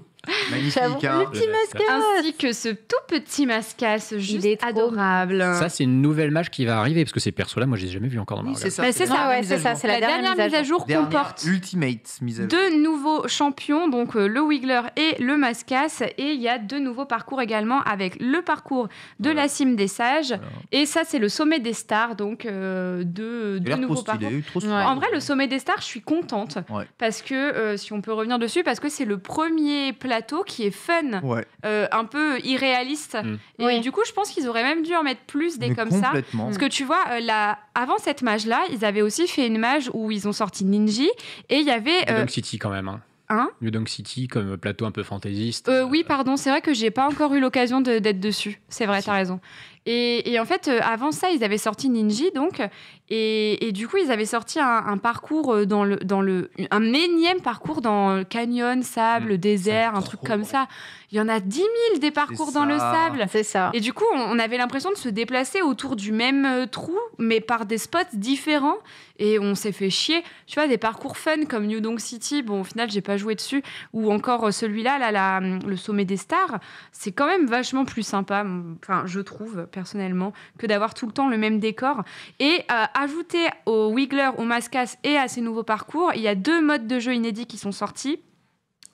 Magnifique. Hein. Le petit Ainsi que ce tout petit Mascasse ce juste est adorable. Ça, c'est une nouvelle match qui va arriver, parce que ces persos-là, moi, je les ai jamais vus encore dans ma C'est ça, bah, c'est ça, ouais, c'est la, dernière, mise à jour, comporte Ultimate mise à jour. deux nouveaux champions, donc euh, le Wiggler et le Mascasse, et il y a deux nouveaux parcours également avec le parcours de la cime des sages, et ça, c'est le sommet des stars, donc euh, deux, nouveaux parcours. En vrai, le sommet des stars, je suis contente, parce que, euh, si on peut revenir dessus, parce que c'est le premier plat plateau qui est fun, euh, un peu irréaliste. Mm. Et du coup, je pense qu'ils auraient même dû en mettre plus des comme ça. Parce que tu vois, euh, la... avant cette mage-là, ils avaient aussi fait une mage où ils ont sorti Ninji et il y avait. Euh... City quand même. Hein. hein City comme plateau un peu fantaisiste. Euh, oui, pardon, c'est vrai que j'ai pas encore eu l'occasion d'être dessus. C'est vrai, tu t'as raison. Et, en fait, euh, avant ça, ils avaient sorti Ninji, donc, et, du coup, ils avaient sorti un, parcours euh, dans le, dans le. un énième parcours dans canyon, sable, mmh, désert, un truc comme ça il y en a 10 000 des parcours dans le sable. C'est ça. Et du coup, on avait l'impression de se déplacer autour du même euh, trou, mais par des spots différents. Et on s'est fait chier. Tu vois, des parcours fun comme New Donk City, bon, au final, j'ai pas joué dessus. Ou encore euh, celui-là, là, hum, le sommet des stars. C'est quand même vachement plus sympa, enfin, je trouve, personnellement, que d'avoir tout le temps le même décor. Et euh, ajouté au Wiggler, au Mascas et à ces nouveaux parcours, il y a deux modes de jeu inédits qui sont sortis.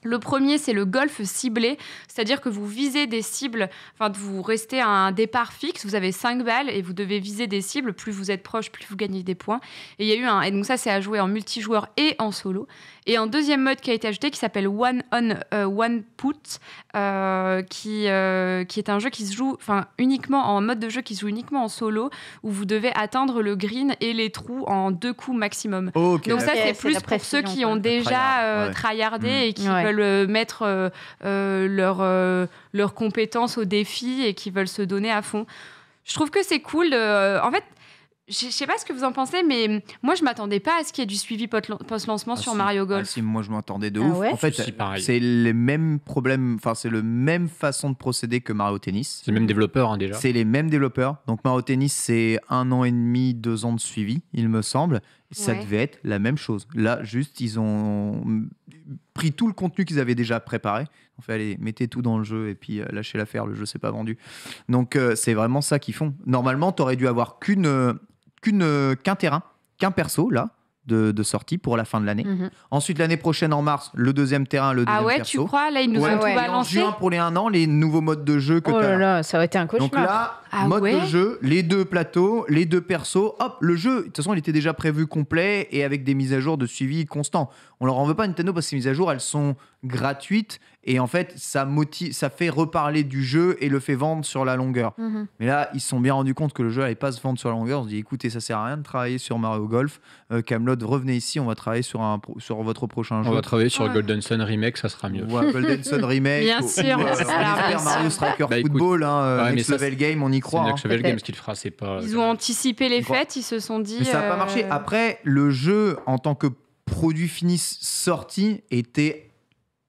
Le premier, c'est le golf ciblé, c'est-à-dire que vous visez des cibles, enfin, vous restez à un départ fixe, vous avez 5 balles et vous devez viser des cibles. Plus vous êtes proche, plus vous gagnez des points. Et il y a eu un, et donc ça, c'est à jouer en multijoueur et en solo. Et un deuxième mode qui a été ajouté qui s'appelle One On euh, One Put, euh, qui, euh, qui est un jeu qui se joue enfin uniquement en mode de jeu qui se joue uniquement en solo, où vous devez atteindre le green et les trous en deux coups maximum. Oh, Donc ça c'est plus pour ceux qui ont déjà ouais. tryhardé mm. et qui veulent mettre leurs leur compétences au défi et qui veulent se donner à fond. Je trouve que c'est cool. en fait je sais pas ce que vous en pensez, mais moi, je m'attendais pas à ce qu'il y ait du suivi post-lancement ah sur Mario Golf. Ah moi, je m'attendais de ah ouf. en fait, c'est les mêmes problèmes, enfin, c'est le même façon de procéder que Mario Tennis. C'est les mêmes développeurs, hein, déjà. C'est les mêmes développeurs. Donc, Mario Tennis, c'est un an et demi, deux ans de suivi, il me semble. Ça devait être la même chose. Là, juste, ils ont pris tout le contenu qu'ils avaient déjà préparé. On fait, allez, mettez tout dans le jeu et puis euh, lâchez l'affaire, le jeu, c'est pas vendu. Donc, euh, c'est vraiment ça qu'ils font. Normalement, t'aurais dû avoir qu'une euh, euh, qu'un terrain, qu'un perso là. De, sortie pour la fin de l'année. Mhm. Ensuite, l'année prochaine, en mars, le deuxième terrain, le ah deuxième Ah ouais, tu crois Là, ils nous ont tout balancé. en juin, pour les un an, les nouveaux modes de jeu que Oh là là, ça aurait été un cauchemar. Donc là, ah mode de jeu, les deux plateaux, les deux persos. Hop, le jeu, de toute façon, il était déjà prévu complet et avec des mises à jour de suivi constant. On leur en veut pas, Nintendo, parce que ces mises à jour, elles sont gratuites et en fait, ça, motive, ça fait reparler du jeu et le fait vendre sur la longueur. Mhm. Mais là, ils se sont bien rendus compte que le jeu n'allait pas se vendre sur la longueur. On se dit, écoutez, ça sert à rien de travailler sur Mario Golf. Euh, Camelot, revenez ici, on va travailler sur, un, sur votre prochain jeu. On va travailler sur Golden Sun Remake, ça sera mieux. Ouais, Golden Sun Remake. bien sûr, euh, sûr. va Mario Striker bah, Football, hein, euh, Next Level Game, on y croit. Hein. Next Level Game, ce qu'il fera, c'est pas. Ils ont anticipé les fêtes, ils se sont dit. ça n'a pas marché. Après, le jeu, en tant que produit fini sorti, était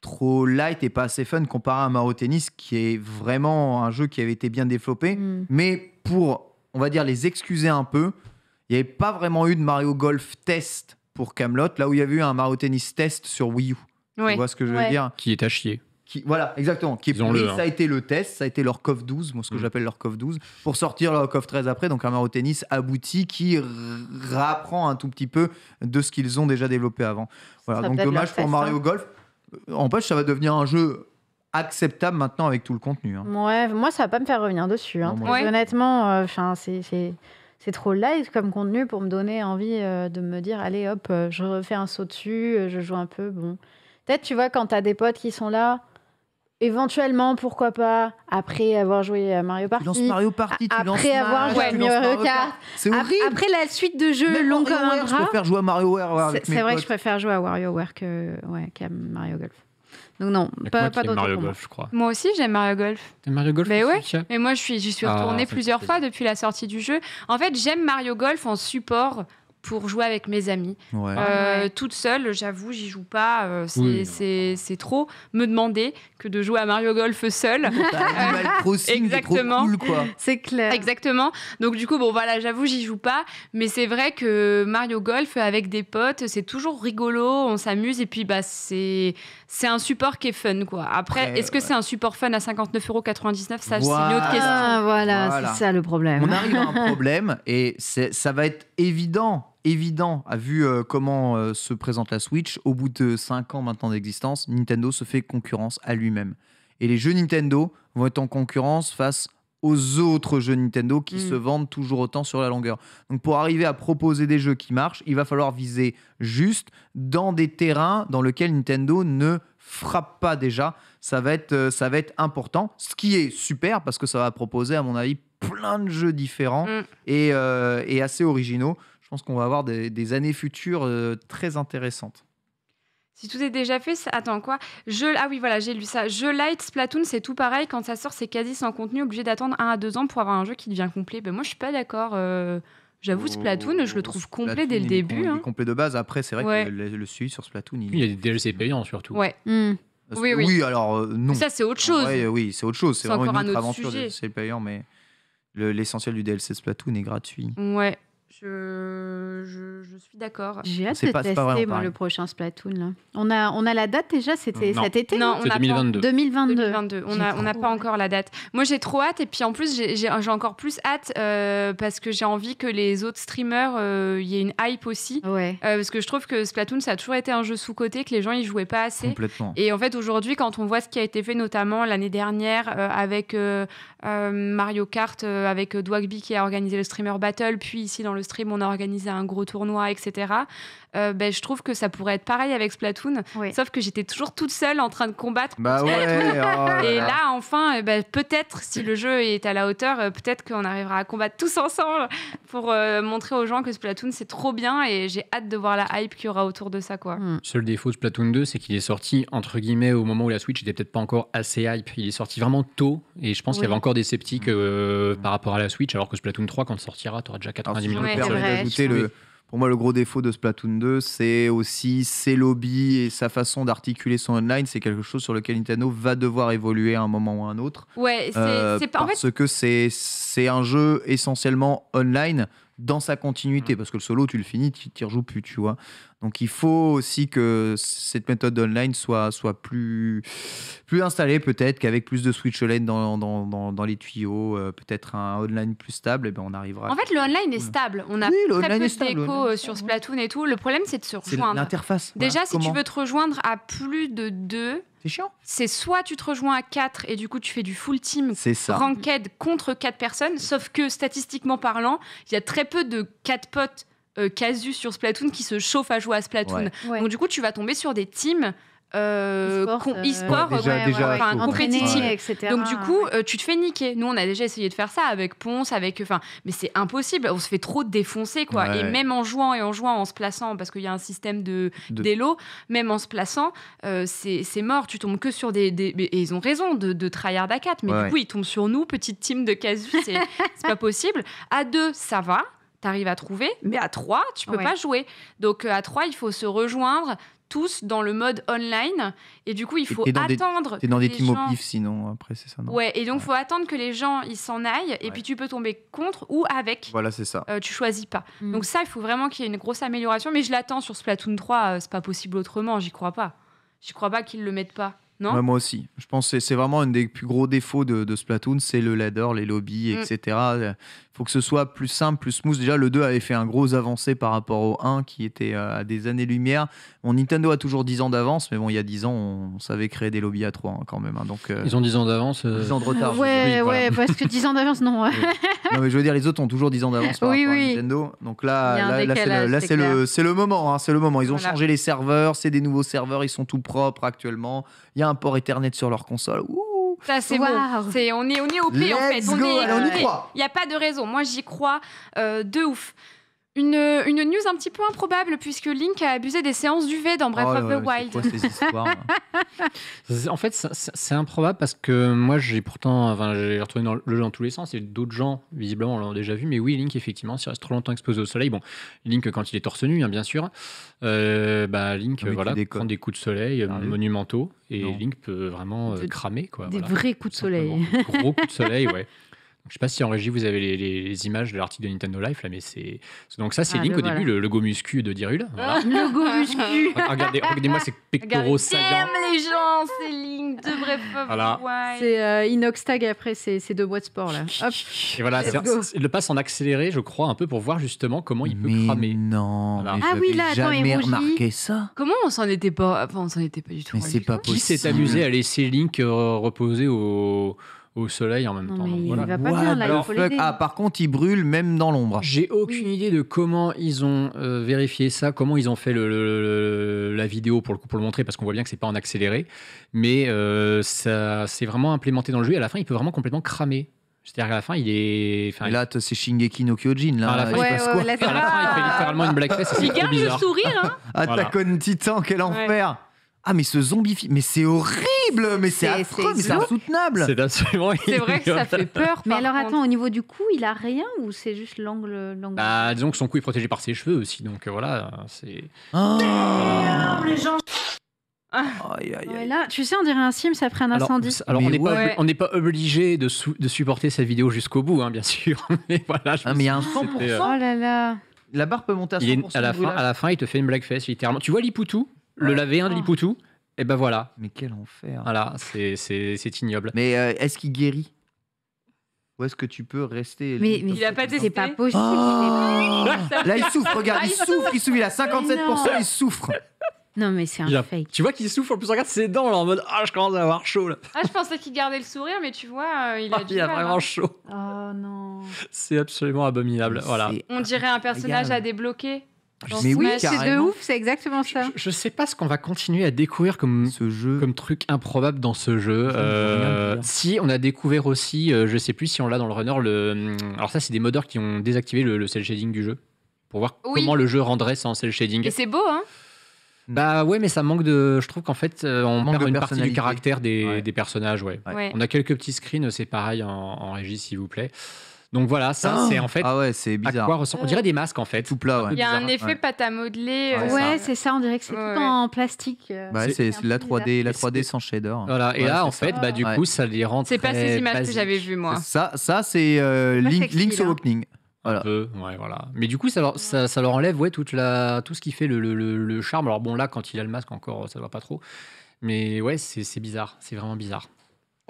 trop light et pas assez fun comparé à Mario Tennis, qui est vraiment un jeu qui avait été bien développé. Mm. Mais pour, on va dire, les excuser un peu, il n'y avait pas vraiment eu de Mario Golf test pour Camelot, là où il y avait eu un Mario Tennis test sur Wii U. Tu vois ce que je veux dire Qui est à chier. Qui, voilà, exactement. Qui hein. ça a été le test, ça a été leur COF 12, moi ce que mm. j'appelle leur COF 12, pour sortir leur COF 13 après, donc un Mario Tennis abouti qui rapprend un tout petit peu de ce qu'ils ont déjà développé avant. Voilà, donc dommage pour Mario hein. Golf. En plus, ça va devenir un jeu acceptable maintenant avec tout le contenu. Hein. moi, ça va pas me faire revenir dessus. Hein. Honnêtement, euh, c'est c'est trop light comme contenu pour me donner envie euh, de me dire allez hop, euh, je refais un saut dessus, je joue un peu. Bon, peut-être tu vois quand tu as des potes qui sont là, éventuellement, pourquoi pas, après avoir joué à Mario Party. Tu lances Mario Party, tu lances Après avoir joué à Mario Kart. C'est horrible. Après la suite de jeux longs comme un bras. Je préfère jouer à World. C'est vrai que je préfère jouer à WarioWare que, qu'à Mario Golf. Donc non, pas, pas Mario Golf, moi. Moi aussi, j'aime Mario Golf. T'aimes Mario Golf Mais ouais. Mais moi, suis, j'y suis ah, retournée plusieurs fois depuis la sortie du jeu. En fait, j'aime Mario Golf en support pour jouer avec mes amis. Euh, ah toute seule, j'avoue, j'y joue pas. Euh, c'est trop me demander que de jouer à Mario Golf seul bah, exactement. C'est clair. Exactement. Donc du coup, bon voilà, j'avoue, j'y joue pas. Mais c'est vrai que Mario Golf avec des potes, c'est toujours rigolo, on s'amuse et puis bah c'est c'est un support qui est fun quoi. Après, est-ce que c'est un support fun à 59,99€ Ça, c'est une autre question. voilà, ah, voilà. c'est ça le problème. On arrive à un problème et ça va être évident évident, à vu euh, comment euh, se présente la Switch, au bout de 5 ans maintenant d'existence, Nintendo se fait concurrence à lui-même. Et les jeux Nintendo vont être en concurrence face aux autres jeux Nintendo qui mm. se vendent toujours autant sur la longueur. Donc pour arriver à proposer des jeux qui marchent, il va falloir viser juste dans des terrains dans lesquels Nintendo ne frappe pas déjà. Ça va être, euh, ça va être important, ce qui est super parce que ça va proposer à mon avis plein de jeux différents mm. et assez originaux. Je pense qu'on va avoir des, années futures euh, très intéressantes. Si tout est déjà fait, attends quoi Je ah oui voilà j'ai lu ça. Je light Splatoon c'est tout pareil quand ça sort c'est quasi sans contenu obligé d'attendre un à deux ans pour avoir un jeu qui devient complet. Ben moi je suis pas d'accord. Euh, j'avoue, oh, Splatoon, je le trouve complet dès le début. Hein. complet de base. Après, c'est vrai que le, le, suivi sur Splatoon. Il... y a des DLC payants surtout. Ouais. Hmm. Oui, oui. alors euh, non. Ça, c'est autre chose. oui, c'est autre chose. C'est vraiment une autre, un autre aventure. C'est payant, mais l'essentiel du DLC Splatoon est gratuit. Ouais. Je, je, suis d'accord. J'ai hâte de tester le prochain Splatoon. On, a, on a la date déjà, c'était cet été Non, on a 2022. 2022. On n'a on pas encore la date. Moi, j'ai trop hâte et puis en plus, j'ai encore plus hâte euh, parce que j'ai envie que les autres streamers, il euh, y ait une hype aussi. Ouais. Euh, parce que je trouve que Splatoon, ça a toujours été un jeu sous-côté, que les gens y jouaient pas assez. Et en fait, aujourd'hui, quand on voit ce qui a été fait, notamment l'année dernière avec Mario Kart, avec Dwagby qui a organisé le streamer battle, puis ici dans le stream, on a organisé un gros tournoi, etc. Euh, ben, je trouve que ça pourrait être pareil avec Splatoon, sauf que j'étais toujours toute seule en train de combattre. Bah oh et là, enfin, euh, ben, peut-être si le jeu est à la hauteur, euh, peut-être qu'on arrivera à combattre tous ensemble pour montrer aux gens que Splatoon c'est trop bien et j'ai hâte de voir la hype qu'il y aura autour de ça. Quoi. Hmm. Seul défaut de Splatoon 2, c'est qu'il est sorti entre guillemets au moment où la Switch était peut-être pas encore assez hype. Il est sorti vraiment tôt et je pense qu'il y avait encore des sceptiques hmm. par rapport à la Switch, alors que Splatoon 3, quand sortira, auras déjà 90 ah, millions de le, pour moi, le gros défaut de Splatoon 2, c'est aussi ses lobbies et sa façon d'articuler son online. C'est quelque chose sur lequel Nintendo va devoir évoluer à un moment ou à un autre. Ouais, c'est euh, parce que c'est un jeu essentiellement online dans sa continuité, hmm. parce que le solo, tu le finis, tu t'y rejoues plus, tu vois. Donc il faut aussi que cette méthode online soit, soit plus, plus installée peut-être qu'avec plus de switch Online dans, dans, dans, les tuyaux, euh, peut-être un online plus stable, et eh ben on arrivera. En fait, le online est stable. On a très peu déco euh, sur Splatoon et tout. Le problème, c'est de se rejoindre. L'interface. Déjà, si tu veux te rejoindre à plus de deux, c'est chiant. C'est soit tu te rejoins à 4 et du coup tu fais du full team ça. ranked contre 4 personnes, sauf que statistiquement parlant, il y a très peu de 4 potes euh, casus sur Splatoon qui se chauffe à jouer à Splatoon. Donc du coup, tu vas tomber sur des teams e-sport compétitif etc. Donc du coup, euh, tu te fais niquer. Nous, on a déjà essayé de faire ça avec Ponce, avec, enfin, mais c'est impossible. On se fait trop défoncer, quoi. et même en jouant et en jouant, en se plaçant, parce qu'il y a un système de, d'élo, même en se plaçant, euh, c'est, mort. Tu tombes que sur des, et ils ont raison de, tryhard à 4 mais du coup, ils tombent sur nous, petite team de casus, c'est, c'est pas possible. À deux, ça va t'arrives à trouver, mais à 3, tu peux pas jouer. Donc euh, à 3, il faut se rejoindre tous dans le mode online et du coup il faut attendre. T'es dans des teams gens... sinon après c'est ça. Non ouais et donc il faut attendre que les gens ils s'en aillent et puis tu peux tomber contre ou avec. Voilà c'est ça. Euh, tu choisis pas. Mm. Donc ça il faut vraiment qu'il y ait une grosse amélioration mais je l'attends sur Splatoon 3 euh, c'est pas possible autrement j'y crois pas. J'y crois pas qu'ils le mettent pas. Non moi aussi. Je pense que c'est vraiment un des plus gros défauts de, Splatoon, c'est le ladder, les lobbies, mm. etc faut que ce soit plus simple, plus smooth. Déjà, le 2 avait fait un gros avancé par rapport au 1 qui était euh, à des années-lumière. Bon, Nintendo a toujours 10 ans d'avance, mais bon, il y a 10 ans, on savait créer des lobbies à 3 hein, quand même. Hein. donc, euh, Ils ont 10 ans d'avance. 10 euh, ans de ah retard. Ouais, ouais, parce que 10 ans d'avance, non. non, mais je veux dire, les autres ont toujours 10 ans d'avance par rapport à Nintendo. Donc là, là, c'est le, moment. Hein, c'est le moment. Ils ont changé les serveurs, c'est des nouveaux serveurs, ils sont tout propres actuellement. Il y a un port Ethernet sur leur console. Ouh ça, c'est bon. C'est, on, est, on est OP, Let's en fait. On est, on y euh, croit. Il n'y a pas de raison. Moi, j'y crois euh, de ouf. Une, une, news un petit peu improbable puisque Link a abusé des séances v dans Breath oh of the Wild. en fait, c'est improbable parce que moi j'ai pourtant, enfin, j'ai retourné dans le jeu dans tous les sens et d'autres gens visiblement l'ont déjà vu. Mais oui, Link effectivement, s'il reste trop longtemps exposé au soleil, bon, Link quand il est torse nu, hein, bien sûr, euh, bah, Link ah, voilà, prend des coups de soleil euh, monumentaux et Link peut vraiment euh, cramer quoi. Des vrais coups de soleil. Gros coups de soleil, ouais. Je sais pas si en régie vous avez les, images de l'article de Nintendo Life là, mais c'est donc ça c'est ah, Link au début le logo muscu de Dirul. Ah, le Logo muscu. Regardez, moi ces pectoraux saillants. les gens, c'est Link de bref. Voilà. C'est euh, Inox Tag après c'est deux boîtes sport là. Hop. Et voilà, le passe en accéléré, je crois un peu pour voir justement comment il peut cramer. Non. Mais ah oui là, attends, jamais remarqué ça. Comment on s'en était pas, enfin on s'en était pas du tout. Mais c'est pas possible. Qui s'est amusé à laisser Link euh, reposer au au soleil en même temps. il va pas Ah, par contre, il brûle même dans l'ombre. J'ai aucune idée de comment ils ont euh, vérifié ça, comment ils ont fait le, la vidéo pour le, pour le montrer, parce qu'on voit bien que c'est pas en accéléré. Mais euh, ça, c'est vraiment implémenté dans le jeu. Et à la fin, il peut vraiment complètement cramer. C'est-à-dire qu'à la fin, il est. Enfin, là, c'est Shingeki no Kyojin. Là, à la fin, il, fait littéralement une blackface. Il garde le sourire. Hein Attaque ah, Titan, quel enfer ah mais ce zombie mais c'est horrible mais c'est affreux mais c'est insoutenable c'est vrai que ça fait peur mais alors attends au niveau du cou il a rien ou c'est juste l'angle bah, disons que son cou est protégé par ses cheveux aussi donc euh, voilà c'est oh les gens là, tu sais, on dirait un ça ferait un incendie. Alors, on n'est pas, pas, obligé de, de, supporter cette vidéo jusqu'au bout, hein, bien sûr. mais voilà, je ah, mais il 100%. Euh, oh là là. La barre peut monter à 100%. à, la fin, à la fin, il te fait une blague face, littéralement. Tu vois Lipoutou le laver un hein, de oh. lipoutou, et eh ben voilà. Mais quel enfer. Voilà, c'est- c'est ignoble. Mais euh, est-ce qu'il guérit Ou est-ce que tu peux rester Mais, Il a pas c'est pas ah. possible. Là, il souffre, regarde, il souffre, il souffre, il a 57%, ah. il souffre. non, mais c'est un fake. Tu vois qu'il souffre. en plus regarde ses dents là en mode ah je commence à avoir chaud là. Ah, je pensais qu'il gardait le sourire, mais tu vois, euh, il a Ah, il a vraiment hein. chaud. Oh non. C'est absolument abominable. Voilà. On dirait un personnage à débloquer. Mais oui, c'est de ouf, c'est exactement ça. Je, ne sais pas ce qu'on va continuer à découvrir comme, jeu. comme truc improbable dans ce jeu. Euh, si on a découvert aussi, euh, je sais plus si on l'a dans le runner, le... Mm, alors ça c'est des modders qui ont désactivé le, cel shading du jeu pour voir comment le jeu rendrait sans cel shading. Et c'est beau, hein bah ouais, mais ça manque de. Je trouve qu'en fait, euh, on, manque une partie du caractère des, personnages. Ouais. On a quelques petits screens, c'est pareil en, en régie, s'il vous plaît. Donc voilà, ça, ah c'est en fait. Ah ouais, c'est bizarre. À quoi ressemble... On dirait des masques en fait. Tout plat, Il y a un effet pâte à modeler. Ouais, euh, c'est ça. on dirait que c'est tout en plastique. Euh. Bah, c'est la 3D, la 3D sans shader. Voilà, et là, en fait, bah, du coup, ça les rend. C'est pas ces images que j'avais vues, moi. Ça, ça c'est euh, Link's Awakening. Voilà. ouais, voilà. Mais du coup, ça leur, ça, leur enlève ouais, toute la, tout ce qui fait le, le, le, le, charme. Alors bon, là, quand il a le masque encore, ça ne va pas trop. Mais ouais, c'est bizarre. C'est vraiment bizarre.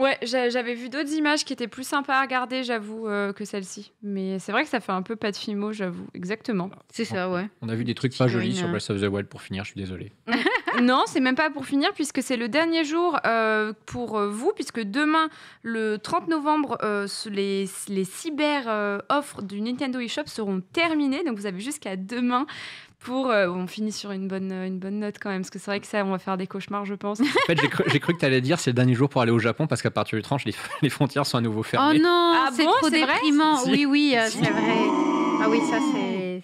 Ouais, j'avais vu d'autres images qui étaient plus sympas à regarder, j'avoue, euh, que celle-ci. Mais c'est vrai que ça fait un peu pas de fimo, j'avoue. Exactement. C'est ça, ouais. On a vu des trucs pas jolis sur euh. Breath of the Wild pour finir, je suis désolée. non, c'est même pas pour finir, puisque c'est le dernier jour euh, pour vous, puisque demain, le 30 novembre, les, les cyber offres du Nintendo eShop seront terminées. Donc vous avez jusqu'à demain euh, on finit sur une bonne, euh, une bonne note quand même, parce que c'est vrai que ça, on va faire des cauchemars, je pense. En fait, j'ai cru, que tu allais dire c'est le dernier jour pour aller au Japon, parce qu'à partir du 30, les, frontières sont à nouveau fermées. Oh non, ah c'est trop déprimant. Oui, oui, euh, c'est vrai. Ah oui, ça, c'est.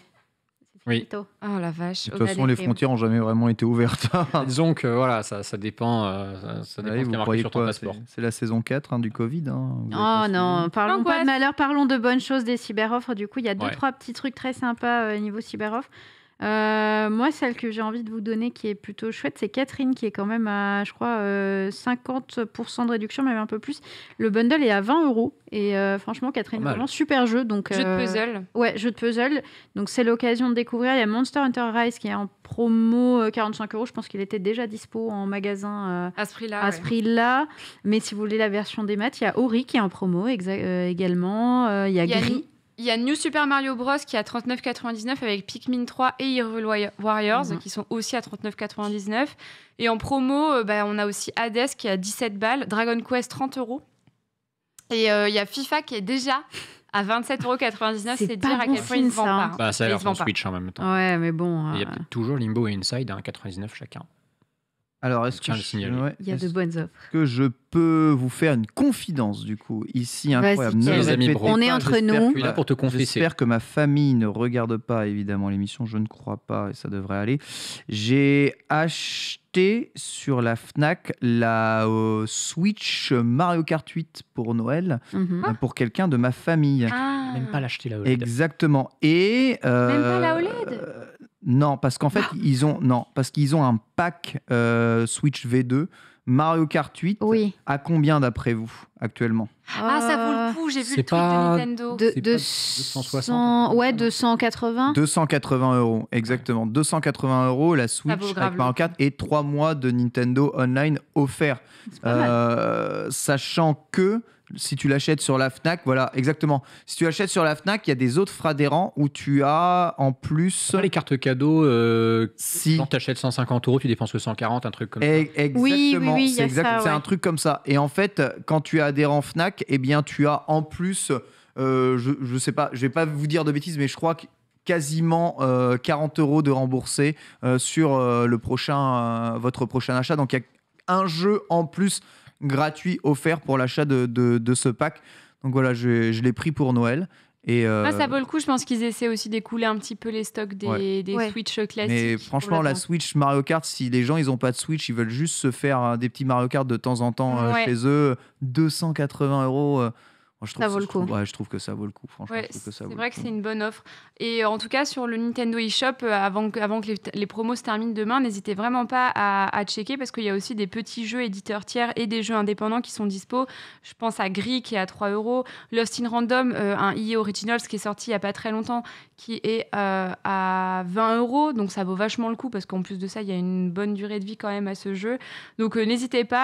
Oui. oh, la vache. De oh toute façon, les frontières ont jamais vraiment été ouvertes. Disons que voilà, ça, dépend. ça, dépend sur passeport. C'est la saison 4 hein, du Covid. Hein, oh non, parlons pas de malheur, parlons de bonnes choses des cyberoffres. Du coup, il y a deux, 3 trois petits trucs très sympas au niveau cyber-offres euh, moi, celle que j'ai envie de vous donner qui est plutôt chouette, c'est Catherine qui est quand même à, je crois, 50% euh, de réduction, même un peu plus. Le bundle est à 20 euros. Et euh, franchement, Catherine, vraiment super jeu. Donc, jeu de puzzle. Ouais, jeu de puzzle. Donc, c'est l'occasion de découvrir. Il y a Monster Hunter Rise qui est en promo 45 euros. Je pense qu'il était déjà dispo en magasin à ce prix-là. À prix Mais si vous voulez la version des maths, il y a Ori qui est en promo également. il y a, y a Gris. Il y a New Super Mario Bros qui est à 39,99 avec Pikmin 3 et Hyrule Warriors mhm. qui sont aussi à 39,99. Et en promo, euh, bah, on a aussi Hades qui est à 17 balles, Dragon Quest 30 euros. Et euh, il y a FIFA qui est déjà à 27,99€. C'est dire à quel point ils ne hein. bah, vendent pas. ça a l'air Switch en même temps. mais bon. Il y a hein. toujours Limbo et Inside à 99 chacun. Alors, est-ce que, je... que je peux vous faire une confidence du coup ici incroyable On est entre nous. pour J'espère que ma famille ne regarde pas évidemment l'émission. Je ne crois pas et ça devrait aller. J'ai acheté sur la Fnac la euh, Switch Mario Kart 8 pour Noël mhm. euh, pour quelqu'un de ma famille. Ah. Même pas l'acheter la OLED. Exactement. Et euh, même pas la OLED. Non, parce qu'en fait, ils ont non, parce qu'ils ont un pack euh, Switch V2 Mario Kart 8. À combien d'après vous actuellement Ah, ça vaut le coup, j'ai vu le tweet de Nintendo. De, de 260. Ouais, 280. 280 euros, exactement. 280 euros la Switch avec Mario Kart et 3 mois de Nintendo Online offerts. Euh, sachant que si tu l'achètes sur la Fnac, voilà, exactement. Si tu l'achètes sur la Fnac, il y a des autres adhérents où tu as en plus. les cartes cadeaux, euh, si. quand tu achètes 150 euros, tu dépenses que 140, un truc comme ça. Exactement, c'est un truc comme ça. Et en fait, quand tu es adhérent Fnac, eh bien, tu as en plus, euh, je, ne sais pas, je vais pas vous dire de bêtises, mais je crois que quasiment 40 euh, euros de remboursé sur le prochain, votre prochain achat. Donc il y a un jeu en plus gratuit offert pour l'achat de, de, ce pack. Donc voilà, je, je l'ai pris pour Noël. Et euh, ah, ça vaut le coup, je pense qu'ils essaient aussi d'écouler un petit peu les stocks des, Switch classiques. Mais franchement, la Switch Mario Kart, si les gens ils ont pas de Switch, ils veulent juste se faire hein, des petits Mario Kart de temps en temps euh, chez eux, 280 euros. Euh, je trouve vaut le coup. que ça vaut le coup. Franchement, c'est vrai que c'est une bonne offre. Et en tout cas, sur le Nintendo eShop, euh, avant que, que les, promos se terminent demain, n'hésitez vraiment pas à, checker parce qu'il y a aussi des petits jeux éditeurs tiers et des jeux indépendants qui sont dispo. Je pense à Gris qui est à 3 euros, Lost in Random, euh, un un e EA Originals qui est sorti il n'y a pas très longtemps, qui est euh, à 20 euros. Donc ça vaut vachement le coup parce qu'en plus de ça, il y a une bonne durée de vie quand même à ce jeu. Donc n'hésitez pas.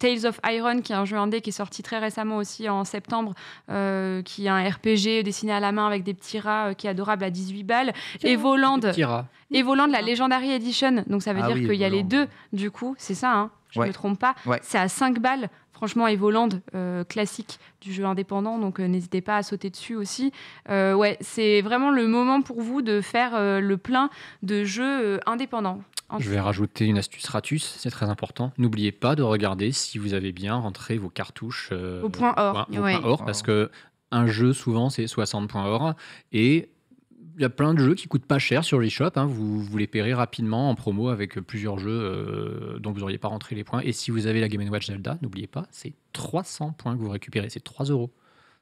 Tales of Iron, qui est un jeu indé qui est sorti très récemment aussi en septembre euh, qui est un RPG dessiné à la main avec des petits rats euh, qui est adorable à 18 balles. Et Voland, et la Legendary Edition. Donc ça veut ah dire qu'il y a les deux, du coup, c'est ça, hein. je ne me trompe pas. C'est à 5 balles. Franchement, Evoland, euh, classique du jeu indépendant, donc n'hésitez pas à sauter dessus aussi. ouais, c'est vraiment le moment pour vous de faire le plein de jeux indépendants. Je vais rajouter une astuce ratus, c'est très important. N'oubliez pas de regarder si vous avez bien rentré vos cartouches euh, au point or, or parce que un jeu souvent c'est 60 points or et il y a plein de jeux qui coûtent pas cher sur les Hein. Vous, les paierez rapidement en promo avec plusieurs jeux euh, dont vous n'auriez pas rentré les points. Et si vous avez la Game Watch Zelda, n'oubliez pas, c'est 300 points que vous récupérez, c'est 3 euros.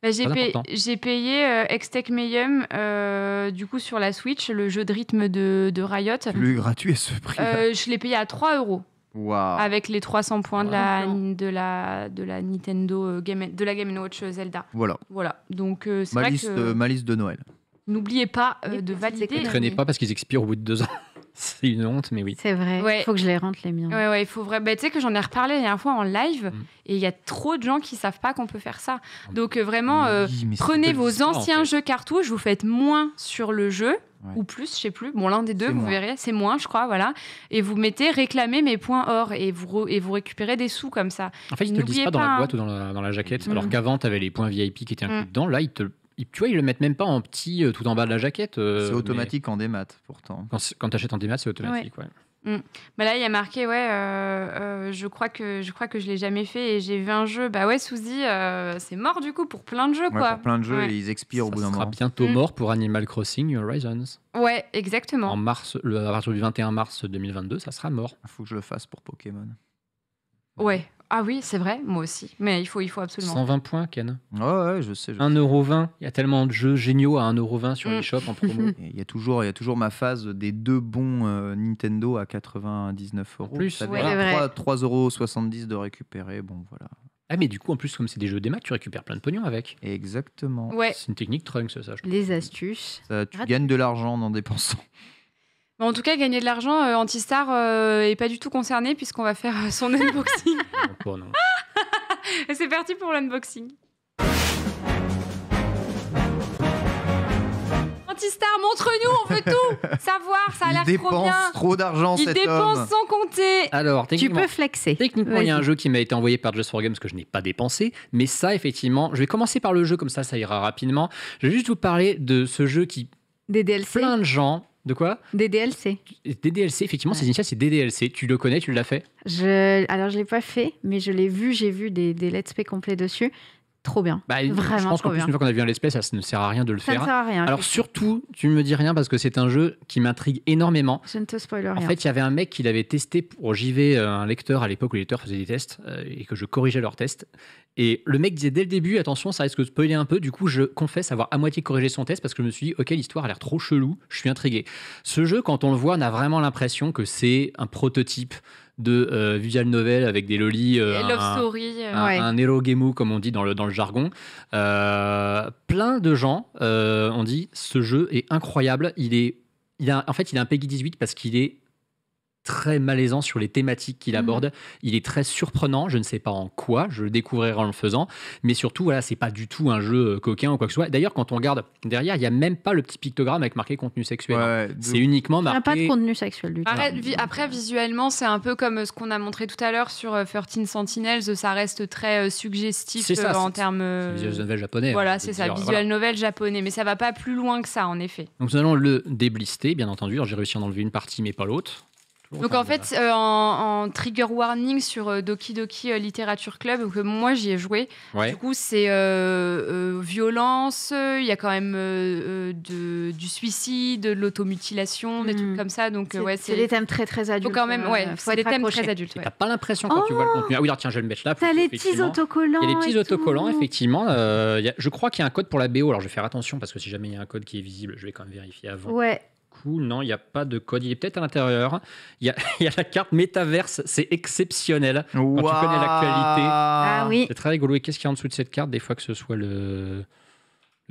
Bah, j'ai, payé, Extech euh, Mayhem euh, du coup sur la Switch, le jeu de rythme de, de Riot. Plus gratuit à ce prix. Euh, je l'ai payé à 3 euros. Avec les 300 points de, la, de, la, de la Nintendo Game, de la Game Watch Zelda. Voilà. Voilà. Donc, c'est ma, liste, de Noël. N'oubliez pas de valider. Ne traînez pas parce qu'ils expirent au bout de deux ans. C'est une honte, mais oui. C'est vrai. Il faut que je les rentre, les miens. Ouais, il faut vrai. Bah, tu sais que j'en ai reparlé la dernière fois en live mm. et il y a trop de gens qui savent pas qu'on peut faire ça. Mm. Donc euh, vraiment, euh, prenez vos anciens jeux cartouches, vous faites moins sur le jeu. ou plus, je sais plus. Bon, l'un des deux, vous verrez, c'est moins, je crois, voilà. Et vous mettez réclamer mes points or et vous, et vous récupérez des sous comme ça. En fait, ils te disent pas, dans la hein. boîte ou dans la, jaquette. Alors mm. qu'avant, tu avais les points VIP qui étaient inclus peu dedans. Là, ils te tu vois, ils le mettent même pas en petit euh, tout en bas de la jaquette. Euh, c'est automatique en démat, pourtant. Quand, quand tu achètes en démat, c'est automatique, ouais. Mm. là, il y a marqué, ouais, euh, je crois que je crois que je l'ai jamais fait et j'ai vu un jeu. Bah ouais, Suzy, c'est mort du coup pour plein de jeux, Pour plein de jeux, ils expirent au bout d'un moment. sera bientôt mm. mort pour Animal Crossing Horizons. Ouais, exactement. En mars, le, à partir du 21 mars 2022, ça sera mort. Il faut que je le fasse pour Pokémon. Ouais, ah oui, c'est vrai, moi aussi. Mais il faut, il faut absolument. 120 points, Ken. ouais, je sais. 1,20€. Il y a tellement de jeux géniaux à 1,20€ sur mm. eShop en promo. Il y, a toujours, il y a toujours ma phase des deux bons euh, Nintendo à 99 euros. Plus, 3,70€ de récupérer. Bon, voilà. Ah, mais du coup, en plus, comme c'est des jeux des tu récupères plein de pognon avec. Exactement. C'est une technique Trunks, ça, je Les astuces. tu gagnes de l'argent en dépensant en tout cas, gagner de l'argent, euh, Antistar euh, est pas du tout concerné puisqu'on va faire euh, son unboxing. Ah, non. C'est parti pour l'unboxing. Antistar, montre-nous, on veut tout savoir, ça a l'air trop bien. trop d'argent, cet dépense sans compter. Alors, tu peux flexer. Techniquement, il y a un jeu qui m'a été envoyé par Just for Games que je n'ai pas dépensé, mais ça, effectivement, je vais commencer par le jeu, comme ça, ça ira rapidement. Je vais juste vous parler de ce jeu qui. Des DLC. Plein de gens de quoi DDLC. DLC. effectivement, ces c'est DDLC. Tu le connais, tu l'as fait je... Alors, je ne l'ai pas fait, mais je l'ai vu, j'ai vu des, des let's play complets dessus. Trop bien. Bah, vraiment je pense qu'en fois qu'on a vu un ça ne sert à rien de le ça faire. Ne sert à rien, Alors, surtout, tu ne me dis rien parce que c'est un jeu qui m'intrigue énormément. Je ne te spoil rien. En fait, il y avait un mec qui l'avait testé pour JV, euh, un lecteur à l'époque où les lecteurs faisaient des tests euh, et que je corrigeais leurs tests. Et le mec disait dès le début, attention, ça risque de spoiler un peu. Du coup, je confesse avoir à moitié corrigé son test parce que je me suis dit, ok, l'histoire a l'air trop chelou, je suis intrigué. Ce jeu, quand on le voit, on a vraiment l'impression que c'est un prototype de euh, visual novel avec des lolis, euh, un, love story, euh. un, comme on dit dans le, dans le jargon. plein de gens ont dit ce jeu est incroyable, il est il a, en fait, il a un Peggy 18 parce qu'il est très malaisant sur les thématiques qu'il mhm. aborde. Il est très surprenant, je ne sais pas en quoi, je le découvrirai en le faisant, mais surtout, voilà, c'est pas du tout un jeu euh, coquin ou quoi que ce soit. D'ailleurs, quand on regarde derrière, il n'y a même pas le petit pictogramme avec marqué contenu sexuel. Hein. C'est uniquement marqué. Il n'y a pas de contenu sexuel du tout. Après, visuellement, c'est un peu comme euh, ce qu'on a montré tout à l'heure sur 13 euh, Sentinels, ça reste très suggestif en termes. Visual novel japonais. Hein, voilà, c'est ça, visual novel japonais, mais ça va pas plus loin que ça, en effet. Donc nous allons le déblister, bien entendu. J'ai réussi à enlever une partie, mais pas l'autre. Donc en fait, hein. euh, en, trigger warning sur euh, Doki Doki euh, Literature Club, que moi j'y ai joué, du coup c'est violence, il y a quand même de, du suicide, de l'automutilation, des trucs hmm. comme ça. Donc ouais, c'est des thèmes très très adultes. Faut quand même, hein. ouais, faut des thèmes très adultes. T'as pas l'impression quand tu vois le oh. contenu. Ah oui, alors tiens, je vais le mettre là. T'as les petits autocollants. Il y a les petits autocollants, effectivement. je crois qu'il y a un code pour la BO. Alors je vais faire attention parce que si jamais il y a un code qui est visible, je vais quand même vérifier avant. Ouais non, il n'y a pas de code. Il est peut-être à l'intérieur. Il y a, la carte métaverse. C'est exceptionnel. tu connais l'actualité. Ah, oui. C'est très rigolo. qu'est-ce qu'il y a en dessous de cette carte Des fois que ce soit le.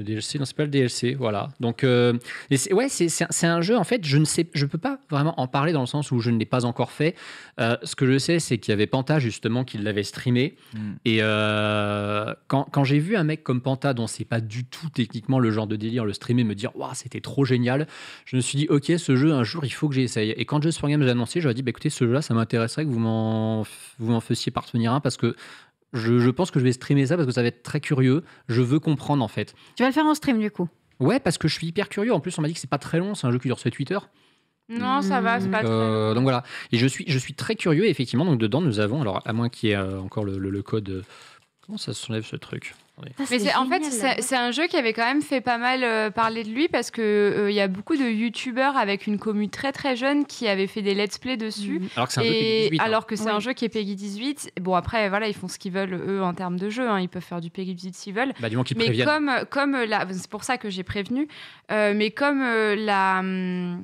DLC, non, c'est pas le DLC, voilà. Donc, euh, c'est, ouais, c'est, c'est, un jeu, en fait, je ne sais, je peux pas vraiment en parler dans le sens où je ne l'ai pas encore fait. Euh, ce que je sais, c'est qu'il y avait Panta, justement, qui l'avait streamé. Hmm. Et euh, quand, quand, j'ai vu un mec comme Panta, dont c'est pas du tout techniquement le genre de délire, le streamer, me dire, waouh, c'était trop génial, je me suis dit, ok, ce jeu, un jour, il faut que j'essaye. Et quand Just for Games l'a annoncé, ai dit, bah, écoutez, ce jeu-là, ça m'intéresserait que vous m'en, vous m'en fassiez parvenir un parce que je, pense que je vais streamer ça parce que ça va être très curieux. Je veux comprendre en fait. Tu vas le faire en stream du coup Ouais, parce que je suis hyper curieux. En plus, on m'a dit que c'est pas très long, c'est un jeu qui dure 7 heures. Non, ça va, c'est hmm. pas très. Euh, donc voilà. Et je suis, je suis très curieux, effectivement. Donc dedans, nous avons, alors à moins qu'il y ait euh, encore le, code. Euh, comment ça s'enlève ce truc ah, mais en fait, c'est un jeu qui avait quand même fait pas mal euh, parler de lui parce que euh, il y a beaucoup de youtubeurs avec une commu très très jeune qui avaient fait des let's play dessus. Mhm. Alors que c'est un, jeu hein. qui est Peggy 18. Bon, après, voilà, ils font ce qu'ils veulent eux en termes de jeu. Hein. Ils peuvent faire du Peggy 18 s'ils veulent. Bah, comme, comme la... C'est pour ça que j'ai prévenu. Euh, mais comme la. Hum,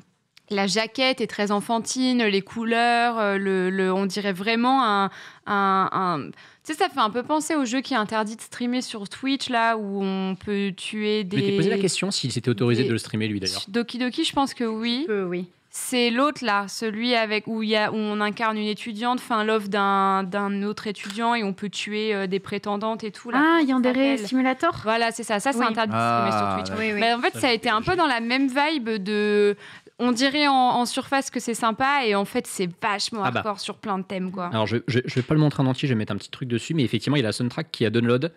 la jaquette est très enfantine, les couleurs, le, on dirait vraiment un, un tu sais, ça fait un peu penser au jeu qui est interdit de streamer sur Twitch, là, où on peut tuer des. Je t'ai posé la question s'il s'était autorisé de le streamer, lui, d'ailleurs. Doki Doki, je pense que oui. oui. C'est l'autre là, celui avec où, y a, où on incarne une étudiante, enfin l'offre d'un autre étudiant et on peut tuer euh, des prétendantes et tout. Là, ah, Yandere Simulator Voilà, c'est ça, ça c'est interdit de streamer sur ah, Twitch. Oui, en fait, ça a été un peu dans la même vibe de on dirait en, surface que c'est sympa et en fait c'est vachement ah bah. sur plein de thèmes quoi. Alors je, je, vais pas le montrer en entier, je vais mettre un petit truc dessus, mais effectivement il y a la soundtrack qui a download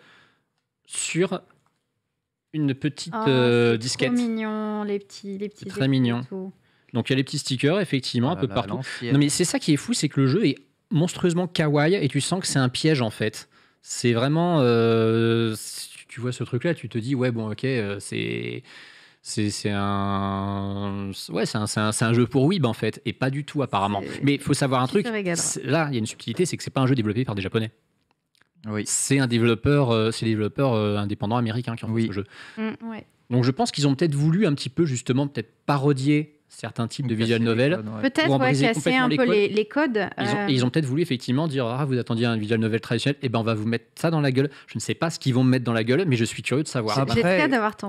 sur une petite oh, euh, disquette. Trop mignon les petits, les petits. Très mignon. Donc il y a les petits stickers effectivement ah un bah, peu partout. Non mais c'est ça qui est fou, c'est que le jeu est monstrueusement kawaii et tu sens que c'est un piège en fait. C'est vraiment euh, tu vois ce truc là, tu te dis ouais bon ok euh, c'est c'est un, ouais, un, un, jeu pour Weeb en fait, et pas du tout apparemment. Mais il faut savoir un truc, là il y a une subtilité, c'est que c'est pas un jeu développé par des Japonais. Oui. C'est un développeur, euh, c'est développeur euh, indépendant américain qui ont oui. fait ce jeu. Mm, Donc je pense qu'ils ont peut-être voulu un petit peu justement peut-être parodier certains types de visual novel. Peut-être ouais, casser un peu Les, codes. Euh. Ils ont, peut-être voulu effectivement dire Ah, vous attendiez un visual novel traditionnel, et eh ben on va vous mettre ça dans la gueule. Je ne sais pas ce qu'ils vont me mettre dans la gueule, mais je suis curieux de savoir.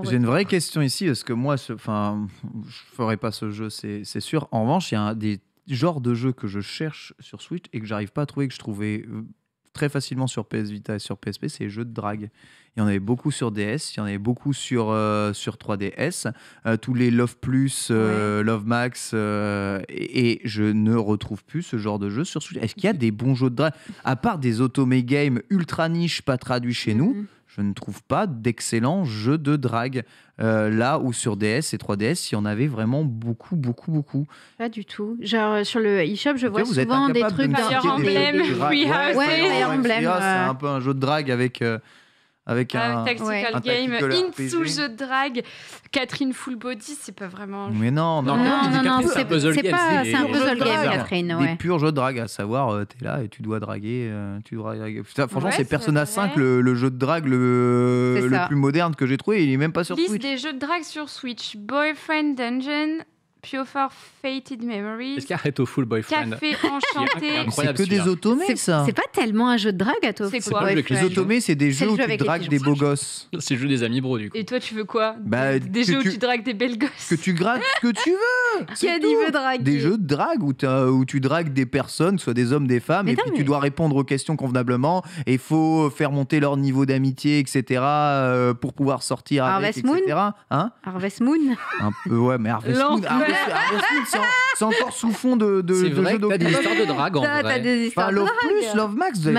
J'ai une vraie question ici, parce que moi, ce, fin, je ferai pas ce jeu, c'est sûr. En revanche, il y a un, des genres de jeux que je cherche sur Switch et que j'arrive pas à trouver, que je trouvais euh, très facilement sur PS Vita et sur PSP, c'est les jeux de drague. Il y en avait beaucoup sur DS, il y en avait beaucoup sur, euh, sur 3DS, euh, tous les Love Plus, euh, Love Max, et, je ne retrouve plus ce genre de jeu sur Switch. Est-ce qu'il y a des bons jeux de drague À part des automé games ultra niche pas traduits chez nous, je ne trouve pas d'excellents jeux de drague. là où sur DS et 3DS, il y en avait vraiment beaucoup, beaucoup, beaucoup. Pas du tout. Genre sur le eShop, je vois souvent des trucs de Fire Emblem. Oui, c'est un peu un jeu de drague avec avec ah, un, tactical ouais. un game Into the Drag Catherine full body c'est pas vraiment mais non non non, non, c'est pas puzzle game c'est un puzzle game Catherine ouais. des purs jeux de drague à savoir euh, t'es là et tu dois draguer euh, tu draguer. franchement c'est Persona 5 le, jeu de drague le, plus moderne que j'ai trouvé il est même pas sur Liste Switch des jeux de drague sur Switch Boyfriend Dungeon for Fated Memories. Est-ce qu'il y a Full Boyfriend Café Enchanté. C'est que des otomés ça. C'est pas tellement un jeu de drague à toi. C'est quoi que Les otomés c'est des jeux où tu dragues des beaux gosses. C'est le jeu des amis bro du coup. Et toi, tu veux quoi bah, Des jeux où tu dragues des belles gosses. Que tu dragues que tu veux Qui a dit veut Des jeux de drague où, tu dragues des personnes, soit des hommes, des femmes, et puis tu dois répondre aux questions convenablement et il faut faire monter leur niveau d'amitié, etc. Euh, pour pouvoir sortir avec, Harvest Moon hein Harvest Moon Un peu, ouais, mais Harvest Moon c'est encore sous fond de, de, de vrai jeux que t'as des histoires de drague en vrai. t'as des histoires de Love Plus, Love Max, vous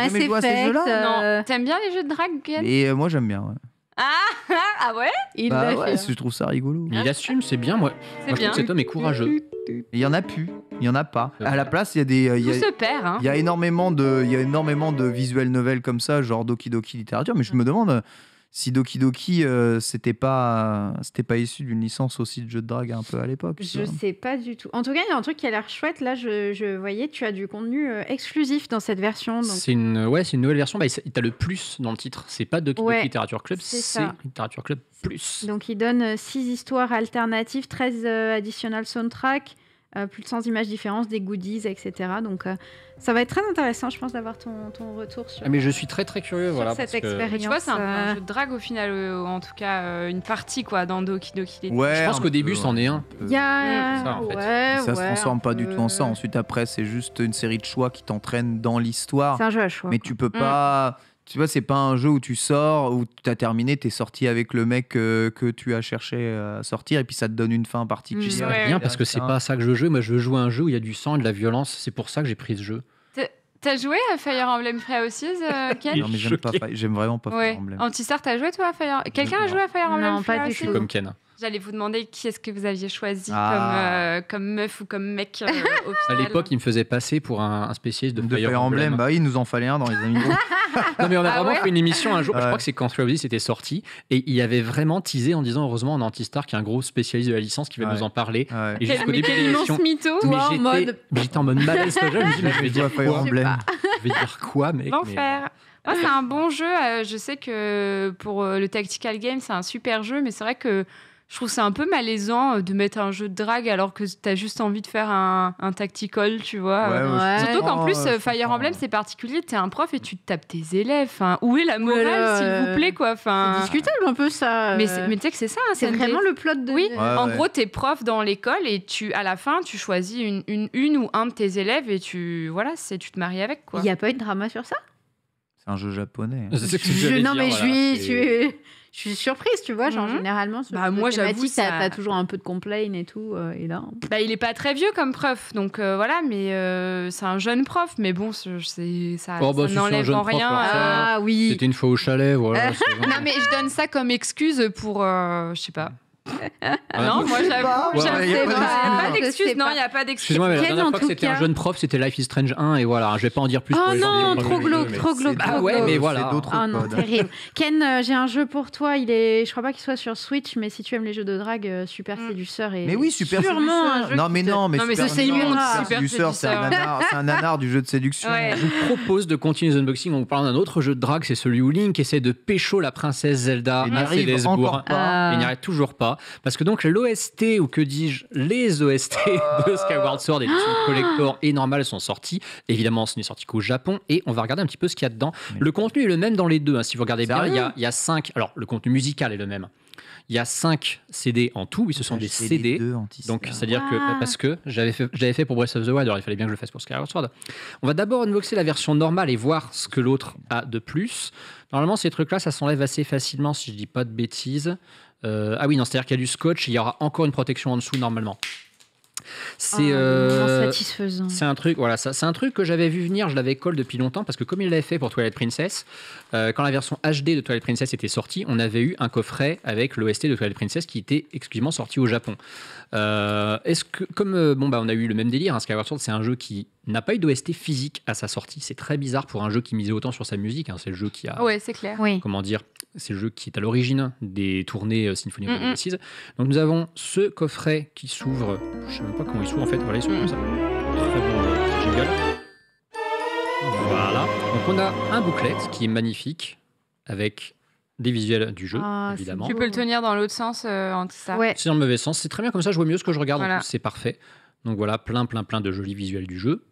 ces jeux-là euh, Non. T'aimes bien les jeux de drague, Et euh, moi, j'aime bien. Ah, ah, ouais Il Bah hein. je trouve ça rigolo. il assume, c'est bien. Moi, C'est je trouve que cet homme est courageux. Il y en a plus, il y en a pas. À la place, il y a des, euh, il se perd, hein. il y a énormément de, il y a énormément de visuels nouvelles comme ça, genre Doki Doki littérature. Mais je me demande, si Doki Doki, ce euh, c'était pas, c'était pas issu d'une licence aussi de jeu de drague un peu à l'époque. Je sais pas du tout. En tout cas, il y a un truc qui a l'air chouette. Là, je, je, voyais, tu as du contenu euh, exclusif dans cette version. C'est une, ouais, c'est une nouvelle version. Bah, t'as le plus dans le titre. C'est pas Doki Doki Literature Club, c'est Literature Club Plus. Donc, il donne euh, six histoires alternatives, 13 additional soundtrack euh, plus de 100 images différentes, des goodies, etc. Donc euh, ça va être très intéressant, je pense, d'avoir ton, ton, retour sur. Ah, mais je suis très très curieux, sur voilà. Cette expérience. Tu vois, c'est un, euh, jeu de drague au final, en tout cas une partie quoi, dans Doki Doki. Ouais, je pense qu'au début, c'en est un. Mm. Ça, ça se transforme pas du tout en ça. Ensuite, après, c'est juste une série de choix qui t'entraînent dans l'histoire. C'est un jeu à choix. Mais tu peux mm. pas. Tu vois, c'est pas un jeu où tu sors, où tu as terminé, tu es sorti avec le mec euh, que tu as cherché à sortir, et puis ça te donne une fin particulière. J'espère ouais. bien parce que c'est pas ça que je veux jouer. Moi, je veux jouer un jeu où il y a du sang et de la violence. C'est pour ça que j'ai pris ce jeu. T'as joué à Fire Emblem Free euh, Ken Non, mais j'aime, vraiment pas Fire Emblem. Antistar, t'as joué toi à Fire Quelqu'un a joué à Fire Emblem Non, pas du tout. comme Ken. J'allais vous demander qui est-ce que vous aviez choisi ah. comme, euh, comme, meuf ou comme mec. Euh, à l'époque, il me faisait passer pour un, spécialiste de, de Fire, Emblem. Bah, il nous en fallait un dans les amis. non, mais on a ah vraiment fait une émission un jour. Je crois que c'est quand Trilogy s'était sorti et il avait vraiment teasé en disant heureusement, on a star qui est un gros spécialiste de la licence qui va nous en parler. Et jusqu'au début de l'émission, hein, j'étais mode... en mode malaise. je vais dire Fire Emblem. Je vais dire quoi, mec L'enfer. Ah, c'est un bon jeu. Euh, je sais que pour le Tactical Game, c'est un super jeu, mais c'est vrai que je trouve c'est un peu malaisant euh, de mettre un jeu de drague alors que t'as juste envie de faire un, un tactical, tu vois. Euh. Surtout qu'en plus, euh, Fire Emblem, c'est particulier. T'es un prof et tu tapes tes élèves. où est la morale, s'il vous plaît, quoi enfin... C'est discutable un peu ça. Mais, mais tu sais que c'est ça. Hein, c'est vraiment le plot de. Oui, en gros, t'es prof dans l'école et tu, à la fin, tu choisis une, une, ou un de tes élèves et tu, voilà, c'est, tu te maries avec, quoi. Il n'y a pas eu de drama sur ça C'est un jeu japonais. non, mais je suis je suis surprise, tu vois. Genre, mhm. généralement, bah, moi, j'avoue, ça... t'as toujours un peu de complain et tout. Euh, et là, hein. bah, il est pas très vieux comme prof, donc euh, voilà, mais euh, c'est un jeune prof, mais bon, ça, oh, bah, ça n'enlève en rien. ah oui. C'était une fois au chalet, voilà. non, mais je donne ça comme excuse pour, je sais pas. Ah, non, moi j'avoue, je sais pas. Il n'y a pas d'excuse. Non, il n'y a pas d'excuse. Excuse-moi, mais la dernière c'était un jeune prof, c'était Life is Strange 1, et voilà, je vais pas en dire plus. Oh non, trop glauque, trop glauque. Ah ouais, mais voilà. Ah non, terrible. Ken, euh, j'ai un jeu pour toi. Il est, je crois pas qu'il soit sur Switch, mais si tu aimes les jeux de drague, euh, Super mm. Séduceur et. Mais oui, Super Séduceur. Non, mais non, mais c'est un Super c'est un nanar du jeu de séduction. Je vous propose de continuer les unboxing en parle d'un autre jeu de drague, c'est celui où Link essaie de pécho la princesse Zelda Marie Il ah, n'y toujours pas. Parce que donc l'OST, ou que dis-je, les OST de Skyward Sword, édition ah collector et normale, sont sortis. Évidemment, ce n'est sorti qu'au Japon, et on va regarder un petit peu ce qu'il y a dedans. Le contenu est le même dans les deux, hein. si vous regardez bien, il y, a, il y, a, cinq... Alors, le contenu musical est le même. Il y a 5 CD en tout, oui, ce sont des CD. Donc, c'est-à-dire que, ah. parce que j'avais fait, j'avais fait pour Breath of the Wild, alors il fallait bien que je le fasse pour Skyward Sword. On va d'abord unboxer la version normale et voir ce que l'autre a de plus. Normalement, ces trucs-là, ça s'enlève assez facilement, si je dis pas de bêtises. Euh, ah oui, non, c'est-à-dire qu'il y a du scotch il y aura encore une protection en dessous normalement. C'est ah, euh, C'est un truc, voilà, c'est un truc que j'avais vu venir, je l'avais collé depuis longtemps parce que comme il l'avait fait pour Toilet Princess, euh, quand la version HD de Toilet Princess était sortie, on avait eu un coffret avec l'OST de Toilet Princess qui était exclusivement sorti au Japon. Est-ce que comme bon bah on a eu le même délire, Skyward hein, Sword c'est un jeu qui n'a pas eu d'OST physique à sa sortie, c'est très bizarre pour un jeu qui misait autant sur sa musique, hein, c'est le jeu qui a, ouais c'est clair, comment dire, c'est le jeu qui est à l'origine des tournées euh, symphoniques Donc nous avons ce coffret qui s'ouvre. Je sais même pas comment il s'ouvre en fait. Voilà, il s'ouvre comme ça. Très bon euh, jingle. Voilà. Donc on a un bouclet qui est magnifique avec des visuels du jeu, ah, évidemment. Tu peux le tenir dans l'autre sens, euh, ça. C'est dans le mauvais sens. C'est très bien comme ça, je vois mieux ce que je regarde. C'est parfait. Donc voilà, plein, plein, plein de jolis visuels du jeu.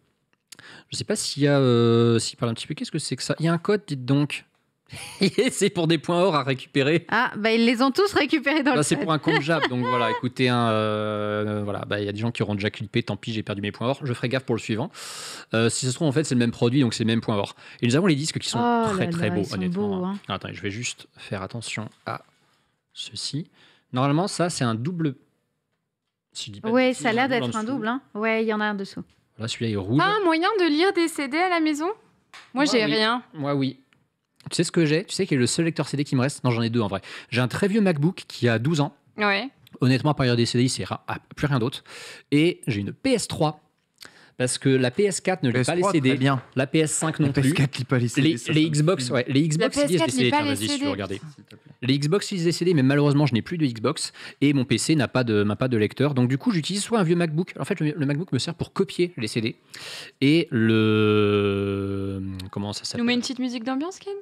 Je ne sais pas s'il y a. s'il parle un petit peu, qu'est-ce que c'est que ça Il y a un code, dites donc. c'est pour des points or à récupérer. Ah, bah ils les ont tous récupérés dans le le C'est pour un compte Jab donc voilà, écoutez, il hein, euh, voilà, bah, y a des gens qui auront déjà clippé, tant pis, j'ai perdu mes points or, je ferai gaffe pour le suivant. Euh, si ça se trouve, en fait, c'est le même produit, donc c'est le même point or. Et nous avons les disques qui sont oh très très beaux, honnêtement. Hein. Hein. Ah, je vais juste faire attention à ceci. Normalement, ça, c'est un double. Si ça a l'air d'être un double, hein. Ouais, il y en a un dessous. Là, celui-là est rouge. Ah, moyen de lire des CD à la maison moi, j'ai rien. Moi oui. Tu sais ce que j'ai Tu sais quel est le seul lecteur CD qui me reste Non, j'en ai deux en vrai. J'ai un très vieux MacBook qui a 12 ans. Honnêtement, à part des CD, c'est plus rien d'autre. Et j'ai une PS3 parce que la PS4 ne lit pas les CD. Bien. La PS5 non plus. les Xbox, ouais, les Xbox les CD. Les Xbox lisent les CD, mais malheureusement, je n'ai plus de Xbox et mon PC n'a pas de, pas de lecteur. Donc, du coup, j'utilise soit un vieux MacBook. En fait, le, MacBook me sert pour copier les CD. Et le. Comment ça s'appelle nous met une petite musique d'ambiance, Ken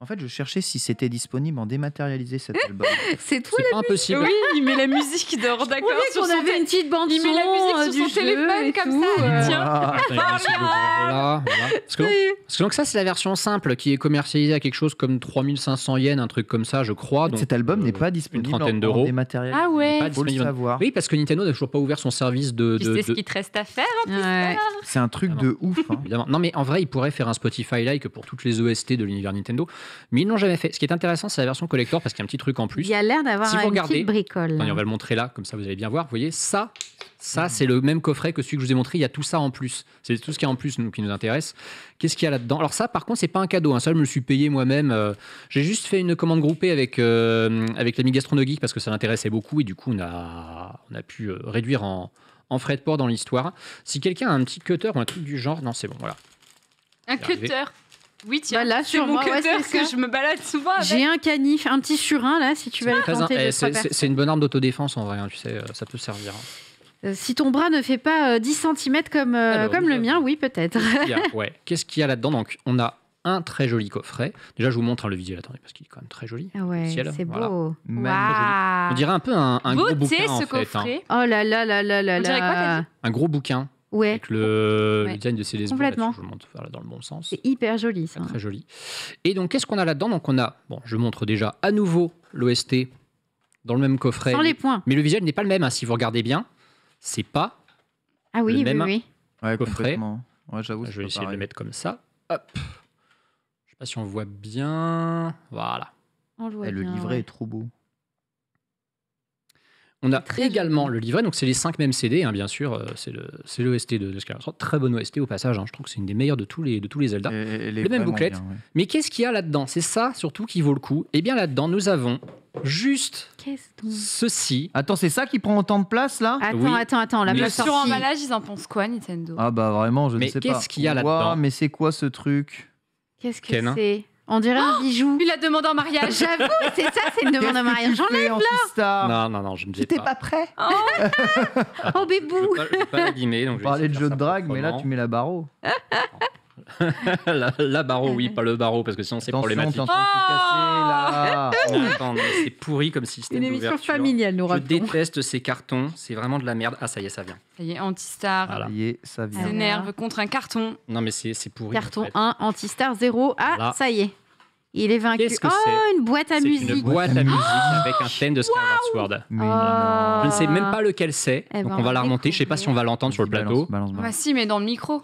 en fait, je cherchais si c'était disponible en dématérialisé cet album. c'est tout la impossible. Oui, il met la musique dehors, d'accord. Sur on avait une petite bande Il met la musique sur euh, son téléphone comme ça. Euh, tiens, Parce que donc ça, c'est la version simple qui est commercialisée à quelque chose comme 3500 yens, un truc comme ça, je crois. Donc Cet album n'est euh, pas disponible en dématérialisé. Ah ouais. Faut le savoir. Oui, parce que Nintendo n'a toujours pas ouvert son service de. C'est ce qu'il te reste à faire. Hein, c'est un truc ah de ouf. Hein. évidemment. Non, mais en vrai, il pourrait faire un Spotify like pour toutes les OST e de l'univers Nintendo mais ils l'ont jamais fait. Ce qui est intéressant, c'est la version collector parce qu'il y a un petit truc en plus. Il y a l'air d'avoir une petite bricole. on va le montrer là, comme ça vous allez bien voir. Vous voyez, ça, ça, c'est le même coffret que celui que je vous ai montré. Il y a tout ça en plus. C'est tout ce qu'il y a en plus nous, qui nous intéresse. Qu'est-ce qu'il y a là-dedans Alors, ça, par contre, c'est pas un cadeau. Hein. Ça, je me le suis payé moi-même. Euh. j'ai juste fait une commande groupée avec, euh, avec l'ami Geek parce que ça l'intéressait beaucoup. Et du coup, on a, on a pu euh, réduire en, en frais de port dans l'histoire. Si quelqu'un a un petit cutter ou un truc du genre, non, c'est bon, voilà. Un cutter oui, tiens, bah là, sur mon cutter que je me balade souvent. J'ai un canif, un petit surin là, si tu veux aller planter. Eh, c'est une bonne arme d'autodéfense en vrai, hein, tu sais, euh, ça peut servir. Hein. Euh, si ton bras ne fait pas 10 euh, cm comme, comme le mien, oui, peut-être. ouais. Qu'est-ce qu'il y a, là-dedans Donc, on a un très joli coffret. Déjà, je vous montre hein, le visuel, attendez, parce qu'il est quand même très joli. Ah ouais, c'est beau. On dirait un peu un, gros bouquin, ce coffret. Oh là là là là là là. On dirait quoi, Un gros bouquin. Ouais. Avec le, design de CDS Complètement. je montre dans le bon sens. C'est hyper joli, ça. Très joli. Et donc, qu'est-ce qu'on a là-dedans Donc, on a, bon, je montre déjà à nouveau l'OST dans le même coffret. Sans les points. Mais le visuel n'est pas le même. Hein, si vous regardez bien, c'est pas ah oui, le même coffret. Ouais, j'avoue. Je vais essayer de le mettre comme ça. Hop. Je sais pas si on voit bien. Voilà. On le, eh, voit le livret est trop beau. On a également le livret, donc c'est les 5 mêmes CD, hein, bien sûr, euh, c'est l'OST de, de Skyward Très bonne OST au passage, hein, je trouve que c'est une des meilleures de tous les, de tous les Zelda. les mêmes même Mais qu'est-ce qu'il y a là-dedans C'est ça surtout qui vaut le coup. Et eh bien là-dedans, nous avons juste ceci. Attends, c'est ça qui prend autant de place là Attends, attends, attends. La Mais sur emballage, ils en pensent quoi, Nintendo Ah bah vraiment, je ne sais pas. Mais qu'est-ce qu'il y a là-dedans Mais c'est quoi ce truc Qu'est-ce que c'est on dirait un oh bijou. Il la demande en mariage. J'avoue, c'est ça, c'est une demande en mariage. J'enlève là. Non, non, non, je ne dis pas. Tu n'étais pas. prêt Oh, oh bébou. Je ne pas donc je de jeu de drague, mais là, tu mets la barreau. la, barreau, oui, pas le barreau, parce que sinon c'est problématique. Oh c'est pourri comme système. Une émission familiale, nous Je déteste ces cartons, c'est vraiment de la merde. Ah, ça y est, ça vient. Ça y est, anti-star. Ça y est, ça vient. S'énerve contre un carton. Non, mais c'est pourri. Carton 1, anti-star 0. Ah, ça y est. Il est vaincu. Est oh, une boîte à musique. Une boîte à musique oh avec un thème de Skyward Sword. Oh. Je ne sais même pas lequel c'est. Eh donc ben, on va la remonter. Je ne sais pas si on va l'entendre sur le plateau. Bah, si, mais dans le micro.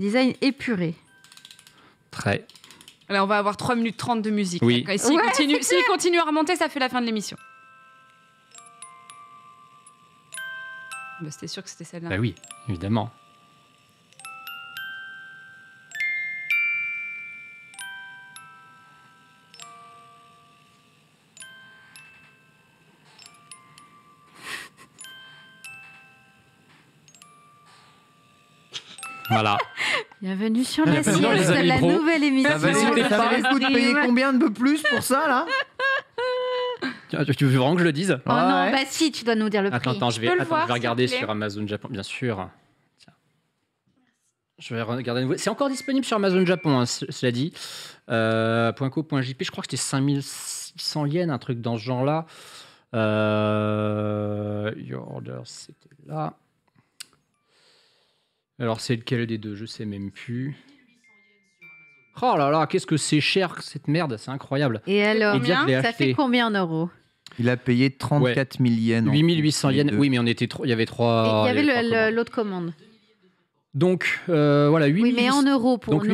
Design épuré. Très. Alors on va avoir 3 minutes 30 de musique. Oui. S'il continue, à remonter, ça fait la fin de l'émission. Bah, c'était sûr que c'était celle-là. Bah oui, évidemment. Voilà. Bienvenue sur la sieste, la nouvelle émission. Ça valait le de payer combien de plus pour ça, là tu veux vraiment que je le dise Oh non, bah si, tu dois nous dire le attends, prix. Attends, je vais, attends, je vais regarder sur Amazon Japon, bien sûr. Tiens. Je vais regarder. C'est encore disponible sur Amazon Japon, hein, cela dit. Euh, .co.jp, je crois que c'était 5600 yens, un truc dans ce genre-là. Euh, your order, c'était là. Alors, c'est lequel des deux Je sais même plus. Oh là là, qu'est-ce que c'est cher cette merde, c'est incroyable. Et alors, ça fait combien en euros il a payé 34 000 yens. 8800 yens, oui, mais on était trop, il y avait trois. Il y avait l'autre commande. Donc, euh, voilà, Oui, mais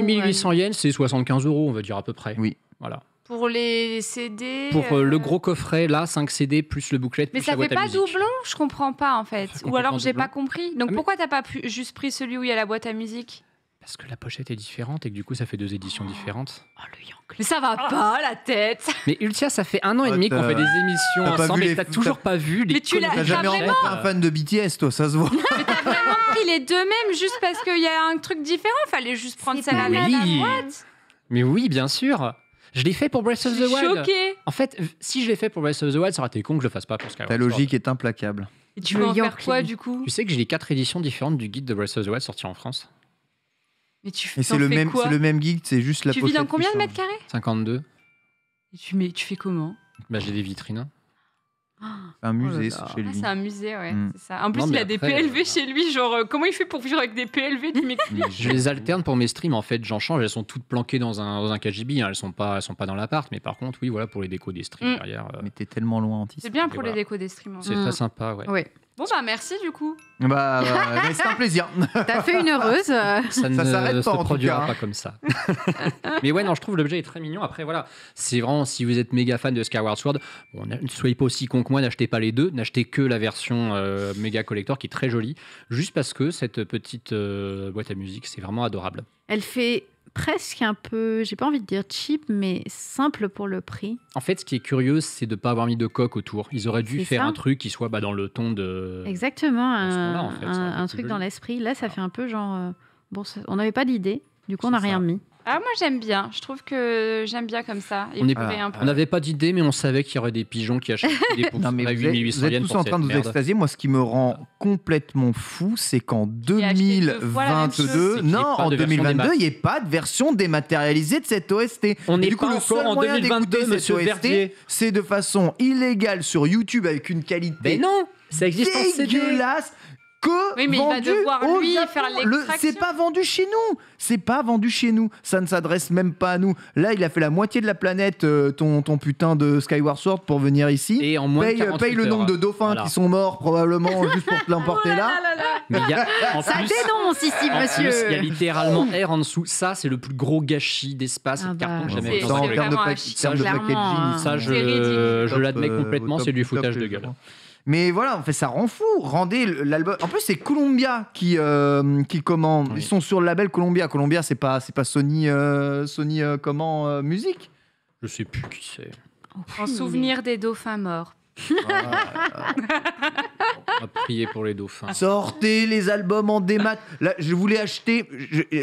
8800 yens, c'est 75 euros, on va dire à peu près. Oui. Voilà. Pour les CD Pour euh, le euh, gros coffret, là, 5 CD plus le booklet. Mais ça fait pas doublon Je comprends pas en fait. Ou alors j'ai pas compris. Donc ah, pourquoi t'as pas pu, juste pris celui où il y a la boîte à musique Parce que la pochette est différente et que du coup ça fait deux éditions différentes. Oh le Yankee. Mais ça va oh. pas la tête Mais Ultia, ça fait un an et demi qu'on fait des euh, émissions ensemble et et t'as toujours pas vu les Mais tu l'as jamais vraiment... un fan de BTS toi, ça se voit. Mais t'as vraiment pris les deux mêmes juste parce qu'il y a un truc différent. Fallait juste prendre celle-là la boîte. Mais oui, bien sûr je l'ai fait pour Breath of the Wild. En fait, si je l'ai fait pour Breath of the Wild, ça aurait été con que je le fasse pas pour Skyward Ta logique est implacable. Et tu veux quoi du coup Tu sais que j'ai les quatre éditions différentes du guide de Breath of the Wild sorti en France. Mais tu fais c'est le même, le même guide, c'est juste la. Tu vis dans combien de mètres carrés 52. Et tu tu fais comment Bah j'ai des vitrines un musée oh chez ah, lui. c'est un musée, ouais. Mm. Ça. En plus, il a des PLV euh, chez lui. Genre, euh, comment il fait pour vivre avec des PLV Je les alterne pour mes streams. En fait, j'en change. Elles sont toutes planquées dans un, dans un KGB. Hein, elles sont pas, elles sont pas dans l'appart. Mais par contre, oui, voilà, pour les décos des streams mm. derrière. Euh, mais t'es tellement loin anti. C'est bien pour les décos des streams. C'est très sympa, ouais. ouais. Bon, bah merci du coup. Bah, bah, bah c'est un plaisir. T'as fait une heureuse. Ça, ne s'arrête pas se pas hein. comme ça. mais ouais, non, je trouve l'objet est très mignon. Après, voilà, c'est vraiment si vous êtes méga fan de Skyward Sword, ne soyez pas aussi con que moi, n'achetez pas les deux, n'achetez que la version euh, méga collector qui est très jolie, juste parce que cette petite euh, boîte à musique, c'est vraiment adorable. Elle fait presque un peu, j'ai pas envie de dire cheap, mais simple pour le prix. En fait, ce qui est curieux, c'est de ne pas avoir mis de coque autour. Ils auraient dû faire un truc qui soit bah, dans le ton de. Exactement, un, truc dans l'esprit. Là, ça fait un peu genre. Euh, bon, on n'avait pas d'idée, du coup, on n'a rien mis. Ah, moi j'aime bien. Je trouve que j'aime bien comme ça. On n'avait pas d'idée, mais on savait qu'il y aurait des pigeons qui achètent des poufs vous, êtes, tous en train de vous extasier. Moi, ce qui me rend complètement fou, c'est qu'en 2022, non, en 2022, il n'y ait pas de version dématérialisée de cette OST. On est du coup, en 2022, monsieur OST, c'est de façon illégale sur YouTube avec une qualité. Mais non ça existe dégueulasse que oui, mais il lui, faire C'est pas vendu chez nous. C'est pas vendu chez nous. Ça ne s'adresse même pas à nous. Là, il a fait la moitié de la planète, euh, ton, ton putain de Skyward Sword, pour venir ici. Et en paye, le nombre de hein. dauphins qui sont morts, probablement, juste pour te l'emporter oh là. y a, en ça dénonce ici, monsieur. Il y a littéralement R en dessous. Ça, c'est le plus gros gâchis d'espace ah bah, et jamais ça, je, je l'admets euh, complètement, c'est du foutage de gueule. Mais voilà, en fait, ça rend fou. Rendez l'album. En plus, c'est Columbia qui, commande, euh, qui commande Ils sont sur le label Columbia. Columbia, c'est pas, c'est pas Sony, euh, Sony euh, comment musique. Je sais plus qui c'est. En souvenir des dauphins morts on ah. prier pour les dauphins. Sortez les albums en démat. Là, je voulais acheter.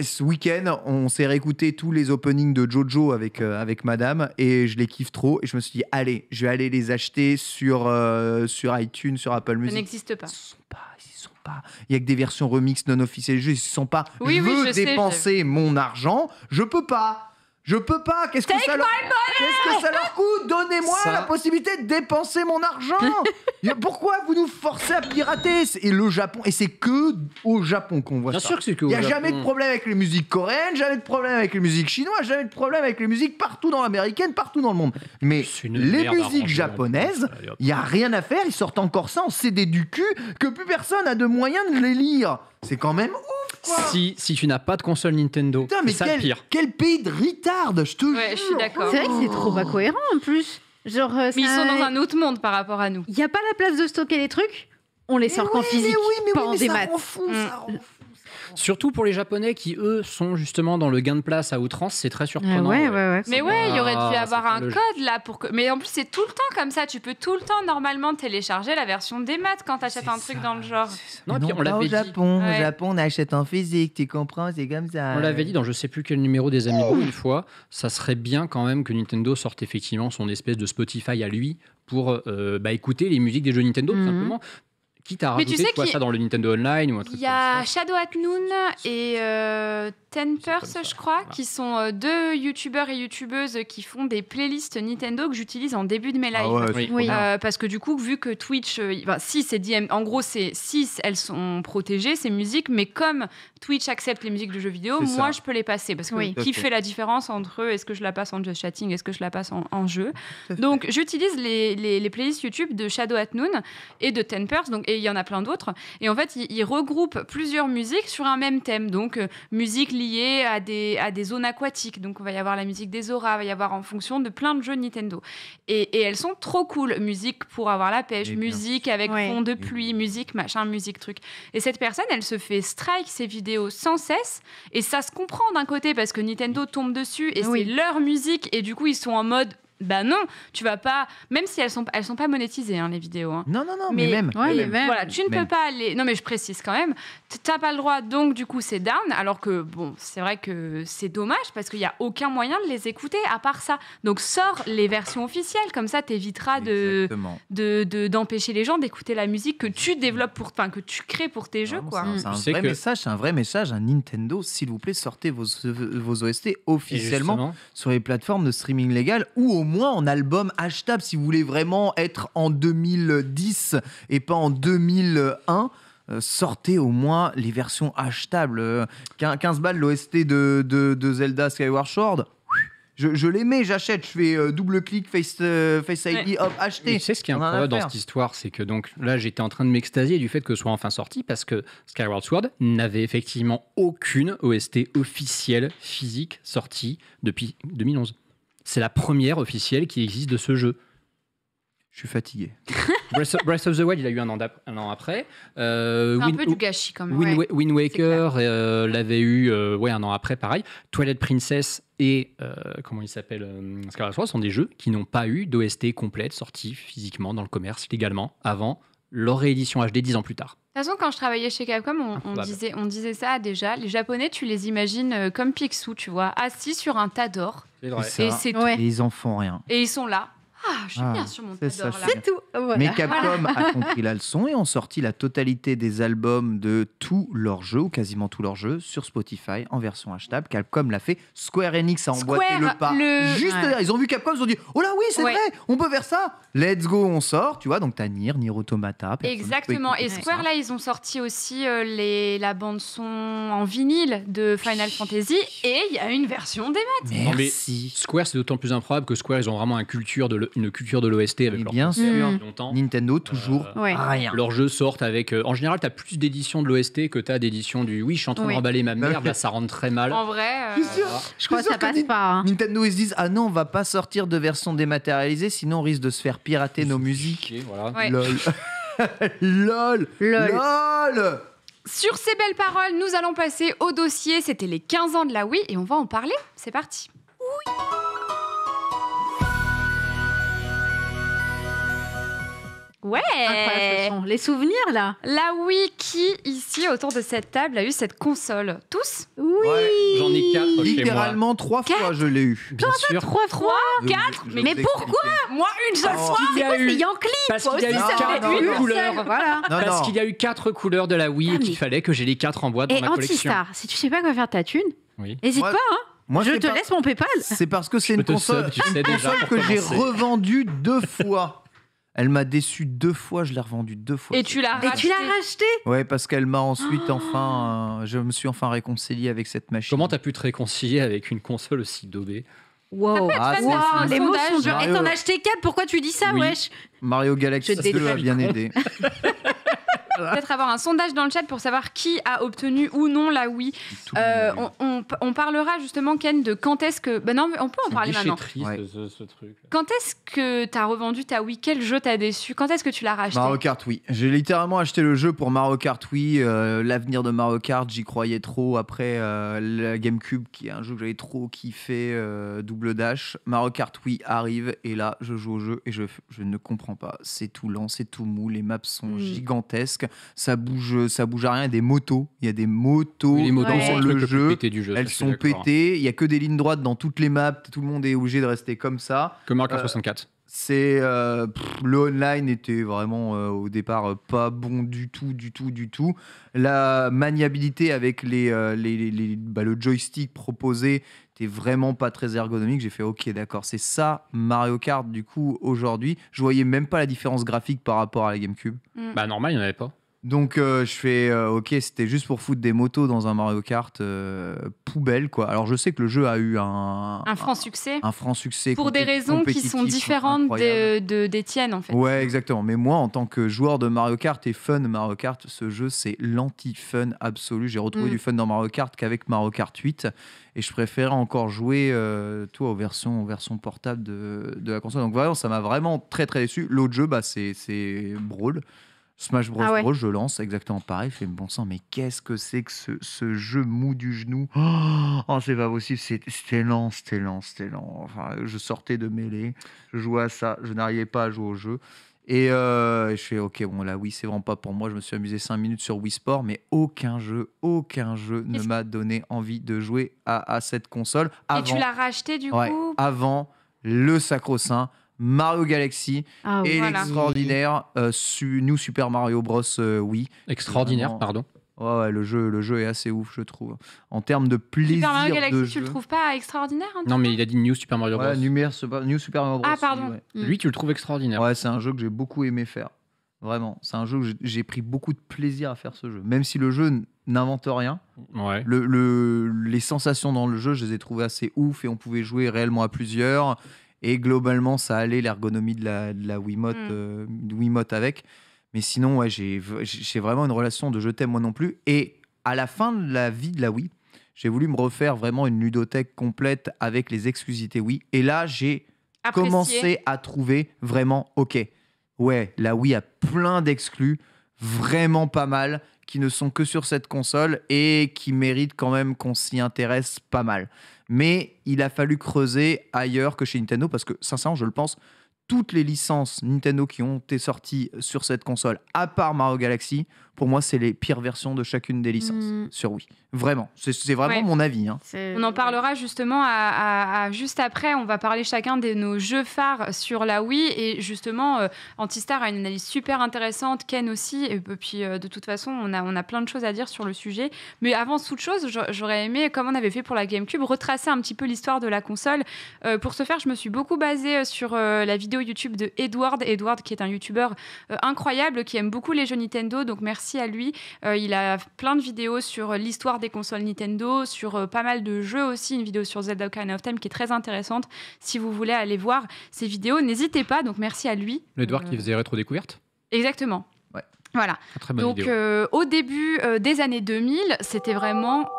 ce week-end, on s'est réécouté tous les openings de JoJo avec, euh, avec madame et je les kiffe trop. Et je me suis dit, allez, je vais aller les acheter sur, euh, sur iTunes, sur Apple Music. Ça n'existe pas. Ils sont pas. sont pas. Il y a que des versions remix non officielles. Ils ne sont pas. Oui, je veux dépenser mon argent. Je peux pas. Je peux pas. Qu'est-ce que ça leur... que ça leur coûte Donnez-moi la possibilité de dépenser mon argent. Pourquoi vous nous forcez à pirater Et le Japon, et c'est que au Japon qu'on voit Bien sûr que c'est que. Il n'y a jamais de problème avec les musiques coréennes, jamais de problème avec les musiques chinoises, jamais de problème avec les musiques partout dans l'américaine, partout dans le monde. Mais les musiques japonaises, il y a rien à faire. Ils sortent encore ça en CD du cul que plus personne a de moyens de les lire. C'est quand même ouf, quoi. Si, si tu n'as pas de console Nintendo, mais c'est ça pire. quel pays de retard, je te jure. Ouais, je suis d'accord. C'est vrai que c'est trop incohérent en plus. Genre, euh, Mais ils sont dans un autre monde par rapport à nous. Il n'y a pas la place de stocker les trucs, on les sort qu'en oui, mais physique, oui, mais pas en mais ça ça mm. Surtout pour les Japonais qui, eux, sont justement dans le gain de place à outrance, c'est très surprenant. mais ouais, il aurait dû y ah, avoir un code là pour que. Mais en plus, c'est tout le temps comme ça. Tu peux tout le temps normalement télécharger la version des maths quand achètes un truc dans le genre. Non, on l'avait au Japon. Au Japon, on achète en physique, tu comprends, c'est comme ça. On l'avait dit dans je sais plus quel numéro des amis. une fois. Ça serait bien quand même que Nintendo sorte effectivement son espèce de Spotify à lui pour euh, bah, écouter les musiques des jeux Nintendo, tout mhm. simplement qui t'a rajouter tu sais ça dans le Nintendo Online ou Il y a Shadow at Noon et euh, je crois, qui sont euh, deux youtubeurs et youtubeuses qui font des playlists Nintendo que j'utilise en début de mes ah lives. Euh, parce que du coup, vu que Twitch, euh, si en gros, c'est 6, elles sont protégées, ces musiques, mais comme Twitch accepte les musiques de jeux vidéo, moi, je peux les passer. Parce que qui fait la différence entre est-ce que je la passe en just chatting, est-ce que je la passe en, jeu Donc, j'utilise les, playlists YouTube de Shadow at Noon et de Ten Donc, il y en a plein d'autres. Et en fait, ils regroupent plusieurs musiques sur un même thème. Donc, euh, musique liée à des, à des zones aquatiques. Donc, on va y avoir la musique des auras, va y avoir en fonction de plein de jeux Nintendo. Et, elles sont trop cool. Musique pour avoir la pêche, eh musique avec fond de eh pluie, musique machin, musique truc. Et cette personne, elle se fait strike ses vidéos sans cesse. Et ça se comprend d'un côté parce que Nintendo tombe dessus et c'est leur musique. Et du coup, ils sont en mode bah non, tu vas pas. Même si elles sont, elles sont pas monétisées, hein, les vidéos. Hein. Non, non, non, mais, même. Voilà, tu ne peux pas aller. Non, mais je précise quand même, tu pas le droit, donc du coup, c'est down. Alors que, bon, c'est vrai que c'est dommage parce qu'il n'y a aucun moyen de les écouter à part ça. Donc, sors les versions officielles, comme ça, t'éviteras de de- d'empêcher les gens d'écouter la musique que tu développes pour, enfin, que tu crées pour tes jeux, quoi. C'est un, mm. vrai message, c'est un vrai message. Nintendo, s'il vous plaît, sortez vos, euh, vos OST officiellement sur les plateformes de streaming légales ou au au moins en album achetable si vous voulez vraiment être en 2010 et pas en 2001. Euh, sortez au moins les versions achetables. 15 euh, balles l'OST de, de, Zelda Skyward Sword. Je, je les j'achète, je fais euh, double clic, face, face ID, ouais. hop, acheter. Tu ce qui est incroyable dans cette histoire, c'est que donc là j'étais en train de m'extasier du fait que ce soit enfin sorti parce que Skyward Sword n'avait effectivement aucune OST officielle physique sortie depuis 2011. C'est la première officielle qui existe de ce jeu. Je suis fatigué. Breath, of, the Wild, il a eu un an, après. Euh, un peu du gâchis quand même. Wind, Waker euh, l'avait eu euh, ouais, un an après, pareil. Toilet Princess et comment il s'appelle Scarlet sont des jeux qui n'ont pas eu d'OST complète sorti physiquement dans le commerce légalement avant leur réédition HD 10 ans plus tard. De toute façon, quand je travaillais chez Capcom, on, disait, on disait ça déjà. Les Japonais, tu les imagines euh, comme Picsou, tu vois, assis sur un tas d'or. Et, c'est ouais. ils en font rien. Et ils sont là. Ah, je suis bien ah, sur mon C'est tout. Ah, mais Capcom a compris la leçon et ont sorti la totalité des albums de tous leurs jeux, ou quasiment tous leurs jeux, sur Spotify en version achetable. Capcom l'a fait. Square Enix a emboîté le pas. Juste ouais. Ils ont vu Capcom, ils ont dit Oh là, oui, c'est vrai, on peut faire ça. Let's go, on sort. Tu vois, donc t'as Nier, Nier Automata. Exactement. Et Square, là, ils ont sorti aussi euh, les... la bande-son en vinyle de Final Fantasy et il y a une version des maths. Merci. Non, mais Square, c'est d'autant plus improbable que Square, ils ont vraiment une culture de le une culture de l'OST avec bien sûr, longtemps. Nintendo toujours euh, rien. Leurs jeux sortent avec. Euh, en général, tu as plus d'éditions de l'OST que tu as d'éditions du. Oui, je suis en train ma merde, là, bah, ça rentre très mal. En vrai, euh, je crois que ça passe pas. Hein. Nintendo, ils se disent ah non, on va pas sortir de version dématérialisée, sinon on risque de se faire pirater nos musiques. voilà. Lol. LOL. LOL. LOL. Sur ces belles paroles, nous allons passer au dossier. C'était les 15 ans de la Wii et on va en parler. C'est parti. Oui. Ouais Les souvenirs, là La Wii qui, ici, autour de cette table, a eu cette console Tous Oui Ouais, J'en ai quatre Littéralement trois fois je l'ai eu. Bien sûr. trois trois trois, 4 Mais, pourquoi Moi, une seule fois C'est Parce qu'il y a eu quatre couleurs. Voilà Parce qu'il y a eu quatre couleurs de la Wii ah, et qu'il fallait que j'ai les quatre en boîte dans ma collection. si tu sais pas quoi faire ta thune, n'hésite pas, hein. Moi, je te laisse mon Paypal. C'est parce que c'est une console, tu que j'ai revendu revendue deux fois. Elle m'a déçu deux fois, je l'ai revendue deux fois. Et tu l'as racheté. Et tu l'as Ouais, parce qu'elle m'a ensuite oh. enfin, euh, je me suis enfin réconcilié avec cette machine. Comment t'as pu te réconcilier avec une console aussi daubée Wow, ah, les mots sont Et t'en as acheté quatre, pourquoi tu dis ça, wesh Mario Galaxy 2 a bien aidé. peut-être avoir un sondage dans le chat pour savoir qui a obtenu ou non la Wii euh, on, parlera justement, Ken, de quand est-ce que. Ben non, mais on peut en parler maintenant. ce, truc Quand est-ce que tu as revendu ta Wii Quel jeu t'as déçu Quand est-ce que tu l'as racheté Mario Kart, Wii J'ai littéralement acheté le jeu pour Mario Kart, oui. Euh, l'avenir de Mario Kart, j'y croyais trop. Après, euh, la GameCube, qui est un jeu que j'avais trop kiffé, double dash. Mario Kart, oui, arrive. Et là, je joue au jeu et je, ne comprends pas. C'est tout lent, c'est tout mou. Les maps sont hmm. gigantesques ça bouge, ça bouge à rien. Des motos, il y a des motos les motos dans le, jeu, elles sont pétées. Il y a que des lignes droites dans toutes les maps. Tout le monde est obligé de rester comme ça. Comme Mario 64. C'est euh, le online était vraiment euh, au départ euh, pas bon du tout, du tout, du tout. La maniabilité avec les, les, bah, le joystick proposé était vraiment pas très ergonomique. J'ai fait ok d'accord, c'est ça Mario Kart du coup aujourd'hui. Je voyais même pas la différence graphique par rapport à la GameCube. Mm. Bah normal, il n'y en avait pas. Donc euh, je fais euh, ok, c'était juste pour foutre des motos dans un Mario Kart euh, poubelle quoi. Alors je sais que le jeu a eu un un franc succès, un, franc succès pour des raisons qui sont différentes de, des tiennes en fait. Ouais exactement. Mais moi en tant que joueur de Mario Kart et fun Mario Kart, ce jeu c'est l'anti fun absolu. J'ai retrouvé mm. du fun dans Mario Kart qu'avec Mario Kart 8 et je préférais encore jouer toi aux versions versions portables de, la console. Donc vraiment ça m'a vraiment très très déçu. L'autre jeu bah c'est c'est Brawl. Smash ah Bros. je lance exactement pareil. Je fais bon sang, mais qu'est-ce que c'est que ce, jeu mou du genou oh, oh, c'est pas possible, c'était lent, c'était lent, c'était lent. Enfin, je sortais de mêlée, je jouais à ça, je n'arrivais pas à jouer au jeu. Et euh, je fais ok, bon là oui, c'est vraiment pas pour moi. Je me suis amusé 5 minutes sur Wii Sport, mais aucun jeu, aucun jeu ne m'a donné envie de jouer à, cette console. Et tu l'as racheté du coup Avant le sacro-saint Mario Galaxy ah, et l'extraordinaire euh, New Super Mario Bros. oui. Euh, extraordinaire, pardon. ouais, le jeu, le jeu est assez ouf, je trouve. En termes de plaisir. Super Mario Galaxy, tu le trouves pas extraordinaire Non, mais il a dit New Super Mario Bros. Ouais, New, Super Mario Bros. Ah, pardon. Mm. Lui, tu le trouves extraordinaire. Ouais, c'est un jeu que j'ai beaucoup aimé faire. Vraiment, c'est un jeu où j'ai pris beaucoup de plaisir à faire ce jeu. Même si le jeu n'invente rien, ouais. les sensations dans le jeu, je les ai trouvées assez ouf et on pouvait jouer réellement à plusieurs. Et globalement, ça allait l'ergonomie de la, de la Wiimote, mm. euh, avec. Mais sinon, j'ai vraiment une relation de je t'aime moi non plus. Et à la fin de la vie de la Wii, j'ai voulu me refaire vraiment une ludothèque complète avec les exclusités Wii. Et là, j'ai commencé à trouver vraiment OK. Ouais, la Wii a plein d'exclus, vraiment pas mal, qui ne sont que sur cette console et qui méritent quand même qu'on s'y intéresse pas mal mais il a fallu creuser ailleurs que chez Nintendo parce que sincèrement, je le pense, toutes les licences Nintendo qui ont été sorties sur cette console, à part Mario Galaxy, pour moi, c'est les pires versions de chacune des licences mm. sur Wii. Vraiment. C'est vraiment mon avis. Hein. On en parlera justement à, juste après. On va parler chacun de nos jeux phares sur la Wii. Et justement, euh, Antistar a une analyse super intéressante. Ken aussi. Et puis, euh, de toute façon, on a, on a plein de choses à dire sur le sujet. Mais avant toute chose, j'aurais aimé, comme on avait fait pour la GameCube, retracer un petit peu l'histoire de la console. Euh, pour ce faire, je me suis beaucoup basée sur la vidéo YouTube de Edward. Edward, qui est un YouTuber euh, incroyable, qui aime beaucoup les jeux Nintendo. Donc, merci à lui. Euh, il a plein de vidéos sur l'histoire des consoles Nintendo, sur euh, pas mal de jeux aussi. Une vidéo sur Zelda Kind of Time qui est très intéressante. Si vous voulez aller voir ces vidéos, n'hésitez pas. Donc, merci à lui. Edward qui faisait rétro découverte Exactement. Voilà. Donc, au début des années 2000, c'était vraiment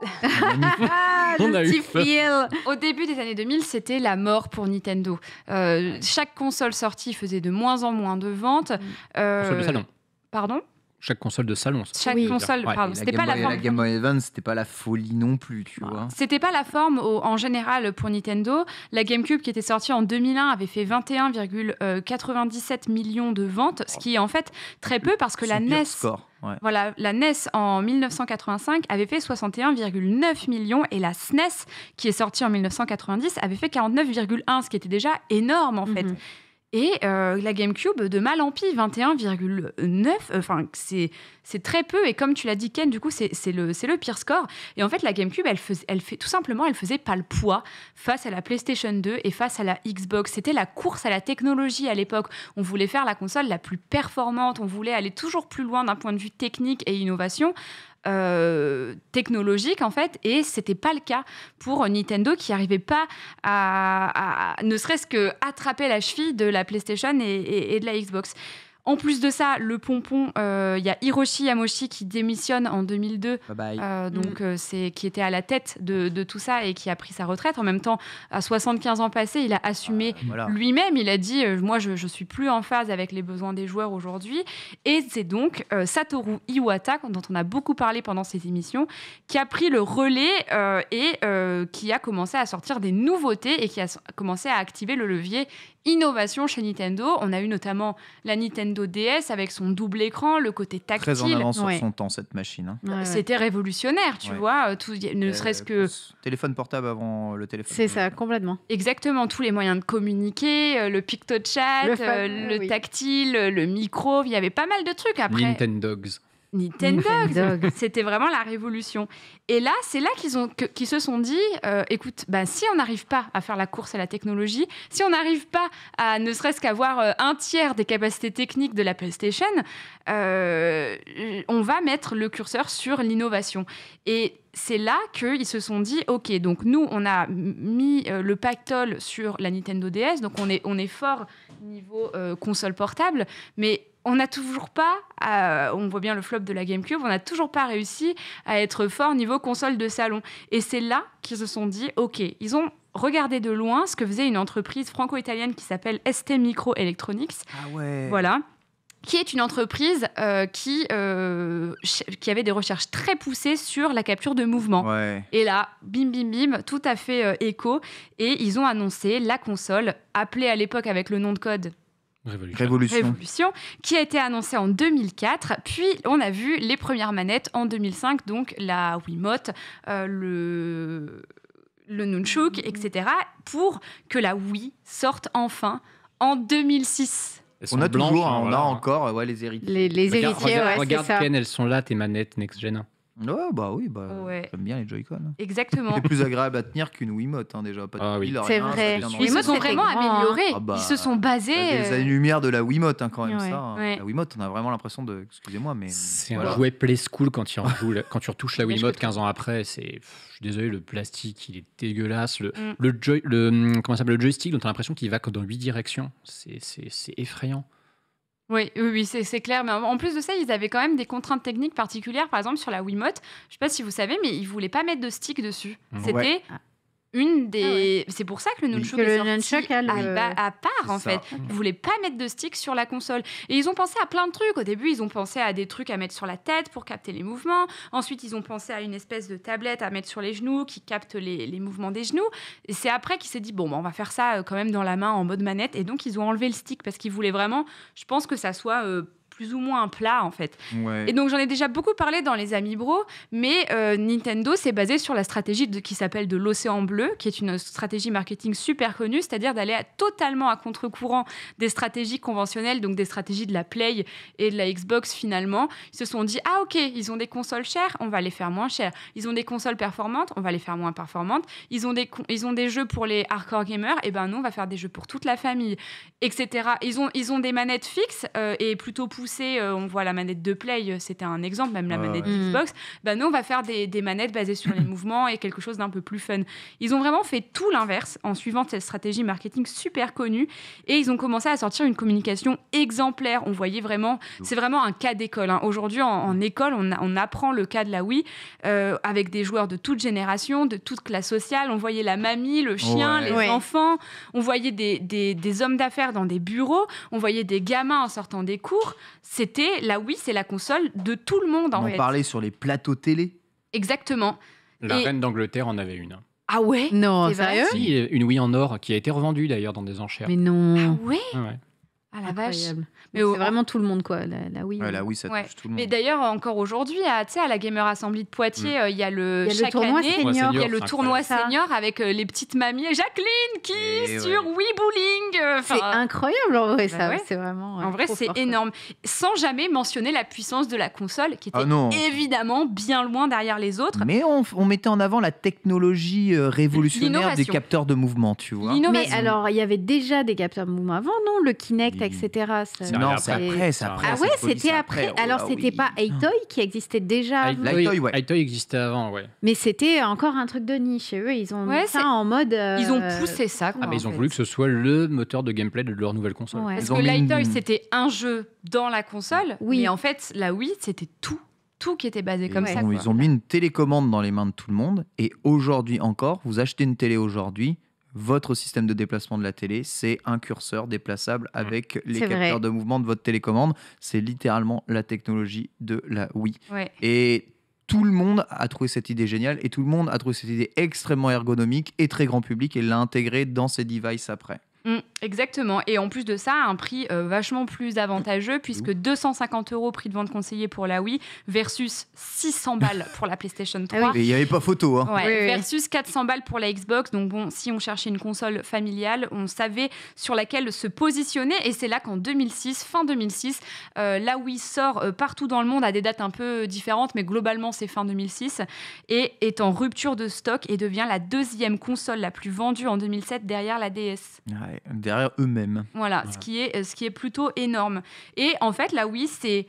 a feel. Au début des années 2000, c'était la mort pour Nintendo. Euh, chaque console sortie faisait de moins en moins de ventes. Euh, salon. Pardon chaque console de salon. Chaque console, pardon. C'était pas la Game Boy Advance, c'était pas la folie non plus, tu bah, vois. C'était pas la forme en général pour Nintendo. La GameCube qui était sortie en 2001 avait fait 21,97 millions de ventes, ce oh. qui est en fait très peu parce que la NES. E voilà, la NES en 1985 avait fait 61,9 millions et la SNES e qui est sortie en 1990 avait fait 49,1, ce qui était déjà énorme en fait. Mhm. Et euh, la GameCube, de mal en pis, 21,9, enfin, c'est, très peu. Et comme tu l'as dit, Ken, du coup, c'est, le, le pire score. Et en fait, la GameCube, elle, elle fait tout simplement, elle faisait pas le poids face à la PlayStation 2 et face à la Xbox. C'était la course à la technologie à l'époque. On voulait faire la console la plus performante, on voulait aller toujours plus loin d'un point de vue technique et innovation. Euh, technologique en fait, et c'était pas le cas pour Nintendo qui arrivait pas à, ne serait-ce que attraper la cheville de la PlayStation et, et de la Xbox. En plus de ça, le pompon, euh, il y a Hiroshi Yamoshi qui démissionne en 2002, euh, mm. donc euh, c'est qui était à la tête de, tout ça et qui a pris sa retraite. En même temps, à 75 ans passés, il a assumé lui-même. Il a dit moi, je, ne suis plus en phase avec les besoins des joueurs aujourd'hui. Et c'est donc Satoru Iwata, dont on a beaucoup parlé pendant ces émissions, qui a pris le relais et qui a commencé à sortir des nouveautés et qui a commencé à activer le levier innovation chez Nintendo. On a eu notamment la Nintendo DS avec son double écran, le côté tactile. Très en sur son temps, cette machine. Hein. C'était révolutionnaire, tu vois. Tout, ne serait-ce que. Téléphone portable avant le téléphone. C'est ça, complètement. Exactement, tous les moyens de communiquer, euh, le picto-chat, le, euh, tactile, le micro. Il y avait pas mal de trucs après. Nintendogs. Nintendo, c'était vraiment la révolution. Et là, c'est là qu'ils se sont dit, euh, écoute, ben si on n'arrive pas à faire la course à la technologie, si on n'arrive pas à ne serait-ce qu'avoir euh, un tiers des capacités techniques de la PlayStation, euh, on va mettre le curseur sur l'innovation. Et c'est là qu'ils se sont dit, ok, donc nous, on a mis le pactole sur la Nintendo DS, donc on est, on est fort niveau console portable, mais on n'a toujours pas, euh, on voit bien le flop de la GameCube, on n'a toujours pas réussi à être fort niveau console de salon. Et c'est là qu'ils se sont dit, ok, ils ont regardé de loin ce que faisait une entreprise franco-italienne qui s'appelle ST Micro Electronics. Ah voilà qui est une entreprise euh, qui, euh, qui avait des recherches très poussées sur la capture de mouvement. Et là, bim, bim, bim, tout à fait écho. Et ils ont annoncé la console, appelée à l'époque avec le nom de code Révolution. Révolution. qui a été annoncée en 2004. Puis on a vu les premières manettes en 2005, donc la Wiimote, euh, le, le Nunchuk, etc., pour que la Wii sorte enfin en 2006. Hein, on a toujours, on a encore ouais, les héritiers. Les, héritiers, regarde, ouais, Regarde, elles sont là, tes manettes Next Gen Ouais, bah oui, bah, j'aime bien les Joy-Con. Exactement. C'est plus agréable à tenir qu'une Wiimote, hein, déjà. Pas de ah C'est vrai. Les Wiimotes sont vraiment amélioré ah bah, Ils se sont basés. des euh, années-lumière de la Wiimote, hein, quand même, ça. Hein. La Wiimote, on a vraiment l'impression de. Excusez-moi, mais. C'est un jouet play school quand, tu quand tu retouches la Wiimote 15 ans après. C'est, je suis désolé, le plastique, il est dégueulasse. Le, mm. le, comment le joystick, dont tu as l'impression qu'il va dans 8 directions. c'est effrayant. Oui, oui, c'est clair. Mais en plus de ça, ils avaient quand même des contraintes techniques particulières. Par exemple, sur la Wiimote, je ne sais pas si vous savez, mais ils ne voulaient pas mettre de stick dessus. C'était une des. Ah c'est pour ça que le nunchuk est sorti à, part en fait. Ils mmh. voulaient pas mettre de stick sur la console et ils ont pensé à plein de trucs. Au début, ils ont pensé à des trucs à mettre sur la tête pour capter les mouvements. Ensuite, ils ont pensé à une espèce de tablette à mettre sur les genoux qui capte les, mouvements des genoux. Et c'est après qu'ils s'est dit bon, bah, on va faire ça euh, quand même dans la main en mode manette. Et donc, ils ont enlevé le stick parce qu'ils voulaient vraiment. Je pense que ça soit euh, plus ou moins un plat en fait. Et donc j'en ai déjà beaucoup parlé dans les Amis Bro, mais euh, Nintendo s'est basé sur la stratégie de, qui s'appelle de l'océan bleu, qui est une stratégie marketing super connue, c'est-à-dire d'aller totalement à contre-courant des stratégies conventionnelles, donc des stratégies de la Play et de la Xbox finalement. Ils se sont dit ah ok, ils ont des consoles chères, on va les faire moins chères. Ils ont des consoles performantes, on va les faire moins performantes. Ils ont des ils ont des jeux pour les hardcore gamers, et eh ben non, on va faire des jeux pour toute la famille, etc. Ils ont ils ont des manettes fixes euh, et plutôt poussées euh, on voit la manette de Play, euh, c'était un exemple, même la manette de Xbox. Mm. Ben bah, nous, on va faire des, manettes basées sur les mouvements et quelque chose d'un peu plus fun. Ils ont vraiment fait tout l'inverse en suivant cette stratégie marketing super connue et ils ont commencé à sortir une communication exemplaire. On voyait vraiment, c'est vraiment un cas d'école. Hein. Aujourd'hui, en, école, on, apprend le cas de la Wii euh, avec des joueurs de toute génération, de toute classe sociale. On voyait la mamie, le chien, les enfants. On voyait des, des hommes d'affaires dans des bureaux. On voyait des gamins en sortant des cours c'était la Wii, c'est la console de tout le monde en On parlait sur les plateaux télé. Exactement. La reine d'Angleterre en avait une. Hein. Ah ouais Non, c'est si, Une Wii en or qui a été revendue d'ailleurs dans des enchères. Mais non. Ah ouais. Ah ah la vache. Mais c'est vraiment tout le monde quoi. La, hein. ça touche tout le monde. Mais d'ailleurs encore aujourd'hui, à, à la Gamer Assembly de Poitiers, mm. euh, il y a le, le tournoi senior. Il y a le tournoi senior avec euh, les petites mamies. Jacqueline qui eh sur Wii Bowling. c'est incroyable en vrai bah ça. C'est vraiment. Euh, en vrai c'est énorme. Sans jamais mentionner la puissance de la console qui ah était évidemment bien loin derrière les autres. Mais on, on mettait en avant la technologie révolutionnaire des capteurs de mouvement, tu vois. Mais alors il y avait déjà des capteurs de mouvement avant, non Le Kinect etc. Non, c'est après, Ah, ah ouais, c'était après. Alors, oh c'était pas Aitoy qui existait déjà. Aitoy, existait avant, ouais. Mais c'était encore un truc de niche. Eux, ils ont ça en mode. Euh, ils ont poussé ça. Ah, ah, ils ont voulu que ce soit le moteur de gameplay de leur nouvelle console. Parce que Lightoy, c'était un jeu dans la console. Oui. Mais en fait, la oui c'était tout tout qui était basé comme ça. Ils ont mis une télécommande dans les mains de tout le monde. Et aujourd'hui encore, vous achetez une télé aujourd'hui, votre système de déplacement de la télé, c'est un curseur déplaçable mm. avec les capteurs de mouvement de votre télécommande. C'est littéralement la technologie de la Wii. Et tout le monde a trouvé cette idée géniale et tout le monde a trouvé cette idée extrêmement ergonomique et très grand public et l'a intégrée dans ses devices après. Mm. Exactement. Et en plus de ça, un prix euh, vachement plus avantageux, puisque 250 euros prix de vente conseillé pour la Wii versus 600 balles pour la PlayStation 3. Ah il n'y avait pas photo. Hein. Versus 400 balles pour la Xbox. Donc bon, si on cherchait une console familiale, on savait sur laquelle se positionner. Et c'est là qu'en 2006, fin 2006, euh, la Wii sort euh, partout dans le monde à des dates un peu différentes, mais globalement c'est fin 2006, et est en rupture de stock et devient la deuxième console la plus vendue en 2007 derrière la DS derrière eux-mêmes. Voilà, Ce, qui est, euh, ce qui est plutôt énorme. Et en fait, là, oui, c'est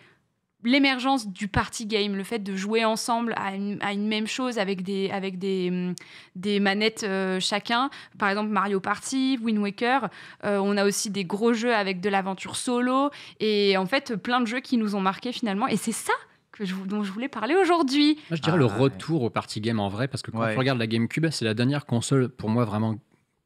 l'émergence du party game, le fait de jouer ensemble à une, à une même chose avec des, avec des, mm, des manettes euh, chacun. Par exemple, Mario Party, Wind Waker. Euh, on a aussi des gros jeux avec de l'aventure solo. Et en fait, plein de jeux qui nous ont marqués finalement. Et c'est ça dont je voulais parler aujourd'hui. je dirais le ah retour au party game en vrai, parce que quand on regarde la GameCube, c'est la dernière console pour moi vraiment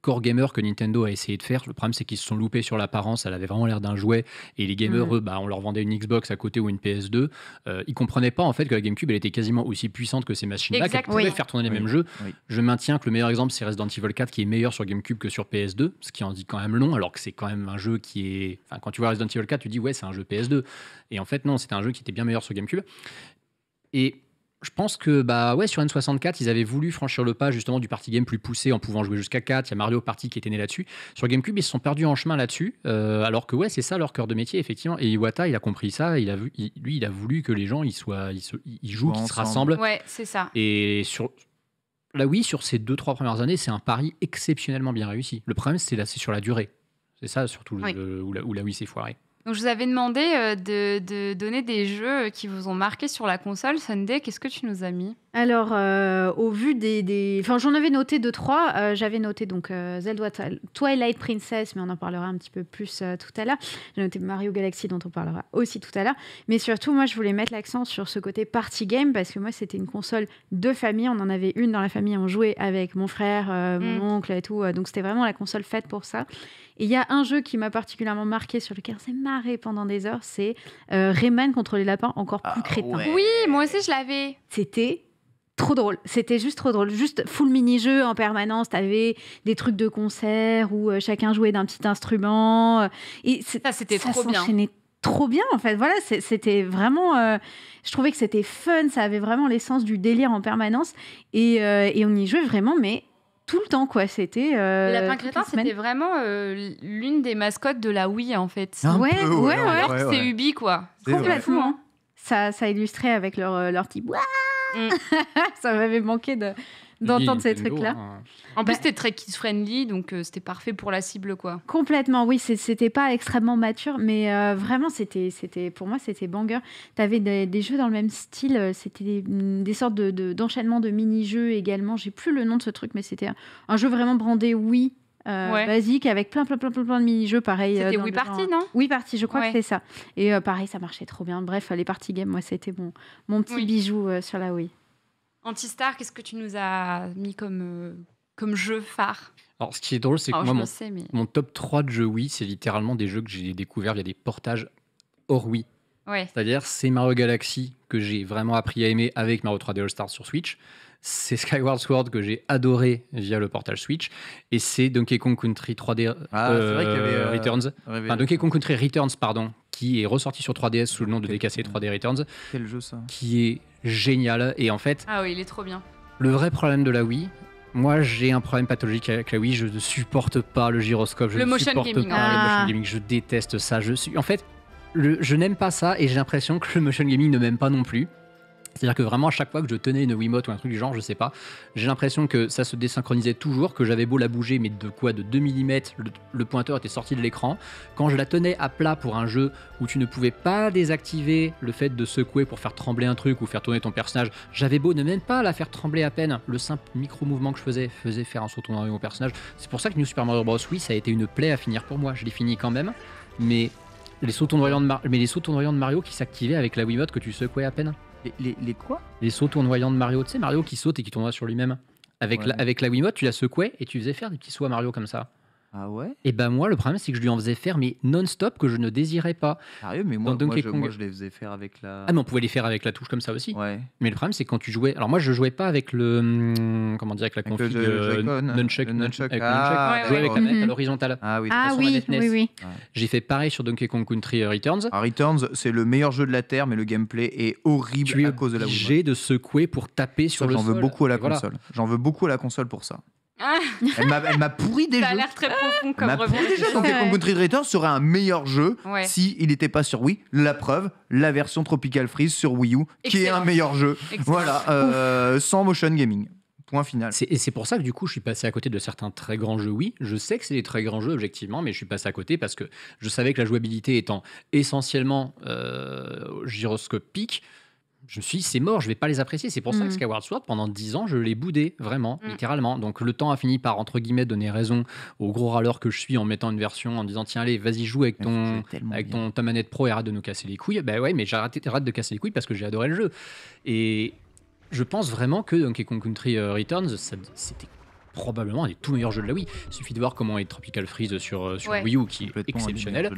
core gamer que Nintendo a essayé de faire. Le problème, c'est qu'ils se sont loupés sur l'apparence. Elle avait vraiment l'air d'un jouet. Et les gamers, mhm. eux, bah, on leur vendait une Xbox à côté ou une PS2. Euh, ils comprenaient pas, en fait, que la GameCube, elle était quasiment aussi puissante que ces machines-là, qu'elle pouvait faire tourner les mêmes jeux. Je maintiens que le meilleur exemple, c'est Resident Evil 4, qui est meilleur sur GameCube que sur PS2, ce qui en dit quand même long, alors que c'est quand même un jeu qui est. quand tu vois Resident Evil 4, tu dis, ouais, c'est un jeu PS2. Et en fait, non, c'était un jeu qui était bien meilleur sur GameCube. Et je pense que bah ouais sur N64 ils avaient voulu franchir le pas justement du party game plus poussé en pouvant jouer jusqu'à 4 il y a Mario Party qui était né là-dessus sur GameCube ils se sont perdus en chemin là-dessus euh, alors que ouais c'est ça leur cœur de métier effectivement et Iwata il a compris ça il a lui il a voulu que les gens ils soient ils, ils jouent qu'ils se rassemblent ouais c'est ça et sur la Wii sur ces deux trois premières années c'est un pari exceptionnellement bien réussi le problème c'est là c'est sur la durée c'est ça surtout où, là où la Wii s'est foirée donc, je vous avais demandé euh, de, donner des jeux qui vous ont marqué sur la console. Sunday, qu'est-ce que tu nous as mis alors, euh, au vu des, Enfin, j'en avais noté deux, trois. Euh, j'avais noté donc euh, Zelda Twilight Princess, mais on en parlera un petit peu plus tout à l'heure. J'ai noté Mario Galaxy, dont on parlera aussi tout à l'heure. Mais surtout, moi, je voulais mettre l'accent sur ce côté party game, parce que moi, c'était une console de famille. On en avait une dans la famille, on jouait avec mon frère, mm. mon oncle et tout. donc, c'était vraiment la console faite pour ça. Et il y a un jeu qui m'a particulièrement marqué, sur lequel j'ai marré pendant des heures, c'est Rayman contre les lapins, encore plus ah, crétin. Oui, moi aussi, je l'avais. C'était trop drôle. C'était juste trop drôle. Juste full mini-jeu en permanence. T'avais des trucs de concert où euh, chacun jouait d'un petit instrument. Euh, et ça, c'était trop bien. en fait. Voilà, c'était vraiment. Euh, je trouvais que c'était fun. Ça avait vraiment l'essence du délire en permanence. Et, on y jouait vraiment, mais tout le temps, quoi. C'était. La Lapin c'était vraiment l'une des mascottes de la Wii, en fait. Un ouais, peu, ouais, ouais, C'est Ubi, quoi. Hein. Complètement. Ça, ça illustrait avec leur, leur petit. Mm. ça m'avait manqué d'entendre ces trucs-là. Hein. En plus, bah. c'était très kids-friendly, donc euh, c'était parfait pour la cible, quoi. Complètement, oui. C'était pas extrêmement mature, mais euh, vraiment, c'était, c'était, pour moi, c'était banger. T'avais des, des jeux dans le même style. Euh, c'était des, sortes de, d'enchaînements de, mini-jeux également. J'ai plus le nom de ce truc, mais c'était un jeu vraiment brandé oui euh, basique avec plein plein plein plein, de mini-jeux pareil c'était euh, Wii Party non Oui Party je crois que c'est ça et euh, pareil ça marchait trop bien bref les party game, moi c'était mon, mon petit bijou sur la Wii Antistar qu'est-ce que tu nous as mis comme, comme jeu phare alors ce qui est drôle c'est que moi mon, top 3 de jeux Wii c'est littéralement des jeux que j'ai découverts via des portages hors Wii c'est-à-dire c'est Mario Galaxy que j'ai vraiment appris à aimer avec Mario 3D All Stars sur Switch c'est Skyward Sword que j'ai adoré via le portage Switch, et c'est Donkey Kong Country 3D ah, vrai euh, y avait, euh, Returns. Donkey Kong Country Returns, pardon, qui est ressorti sur 3DS sous le nom de DKC 3D Returns. Quel jeu ça Qui est génial, et en fait. Ah oui, il est trop bien. Le vrai problème de la Wii, moi, j'ai un problème pathologique avec la Wii. Je ne supporte pas le gyroscope. Je le supporte pas ah. motion gaming. Je déteste ça. Je suis, en fait, je n'aime pas ça et j'ai l'impression que le motion gaming ne m'aime pas non plus. C'est-à-dire que vraiment, à chaque fois que je tenais une Wiimote ou un truc du genre, je sais pas, j'ai l'impression que ça se désynchronisait toujours, que j'avais beau la bouger, mais de quoi De 2 mm, le, pointeur était sorti de l'écran. Quand je la tenais à plat pour un jeu où tu ne pouvais pas désactiver le fait de secouer pour faire trembler un truc ou faire tourner ton personnage, j'avais beau ne même pas la faire trembler à peine, le simple micro-mouvement que je faisais faisait faire un saut tournant au personnage. C'est pour ça que New Super Mario Bros. oui, ça a été une plaie à finir pour moi. Je l'ai fini quand même, mais les sauts tournoyants de, mais les de Mario qui s'activaient avec la Wiimote que tu secouais à peine. Les, les quoi Les sauts tournoyants de Mario. Tu sais, Mario qui saute et qui tournoie sur lui-même. Avec, la, avec la Wiimote, tu la secouais et tu faisais faire des petits sauts à Mario comme ça. Ah ouais Et ben moi, le problème, c'est que je lui en faisais faire, mais non-stop, que je ne désirais pas. Sérieux, mais moi, je, je les faisais faire avec la. Ah, mais on pouvait les faire avec la touche comme ça aussi. Mais le problème, c'est quand tu jouais. Alors moi, je jouais pas avec le. Hum, comment dire Avec la config euh, nunchuck. nunchuck. avec ah, jouais avec la mhm. à l'horizontale. Ah oui. Ah oui, oui, oui. J'ai fait pareil sur Donkey Kong Country euh, Returns. Ah, Returns, c'est le meilleur jeu de la Terre, mais le gameplay est horrible à cause de la es obligé de secouer pour taper sur Ça, le J'en veux beaucoup à la console. J'en veux beaucoup à la console pour ça. Ah. Elle m'a pourri des jeux. Ça a l'air très profond comme pourri des jeux. Country serait un meilleur jeu si il n'était pas sur Wii. La preuve, la version Tropical Freeze sur Wii U, qui est un meilleur jeu. Voilà, euh, sans motion gaming. Point final. Et c'est pour ça que du coup, je suis passé à côté de certains très grands jeux. Oui, je sais que c'est des très grands jeux objectivement, mais je suis passé à côté parce que je savais que la jouabilité étant essentiellement euh, gyroscopique, je suis c'est mort, je vais pas les apprécier. C'est pour ça que mm. Skyward Sword, pendant 10 ans, je l'ai boudé, vraiment, mm. littéralement. Donc le temps a fini par, entre guillemets, donner raison au gros râleur que je suis en mettant une version, en disant, tiens, allez, vas-y, joue avec ah, ton, avec ton, ta manette pro et arrête de nous casser les couilles. Ben ouais, mais j'arrête de casser les couilles parce que j'ai adoré le jeu. Et je pense vraiment que Donkey Kong Country euh, Returns, c'était probablement un des tout meilleurs jeux de la Wii. Il suffit de voir comment est Tropical Freeze sur, euh, sur Wii U, qui est exceptionnel.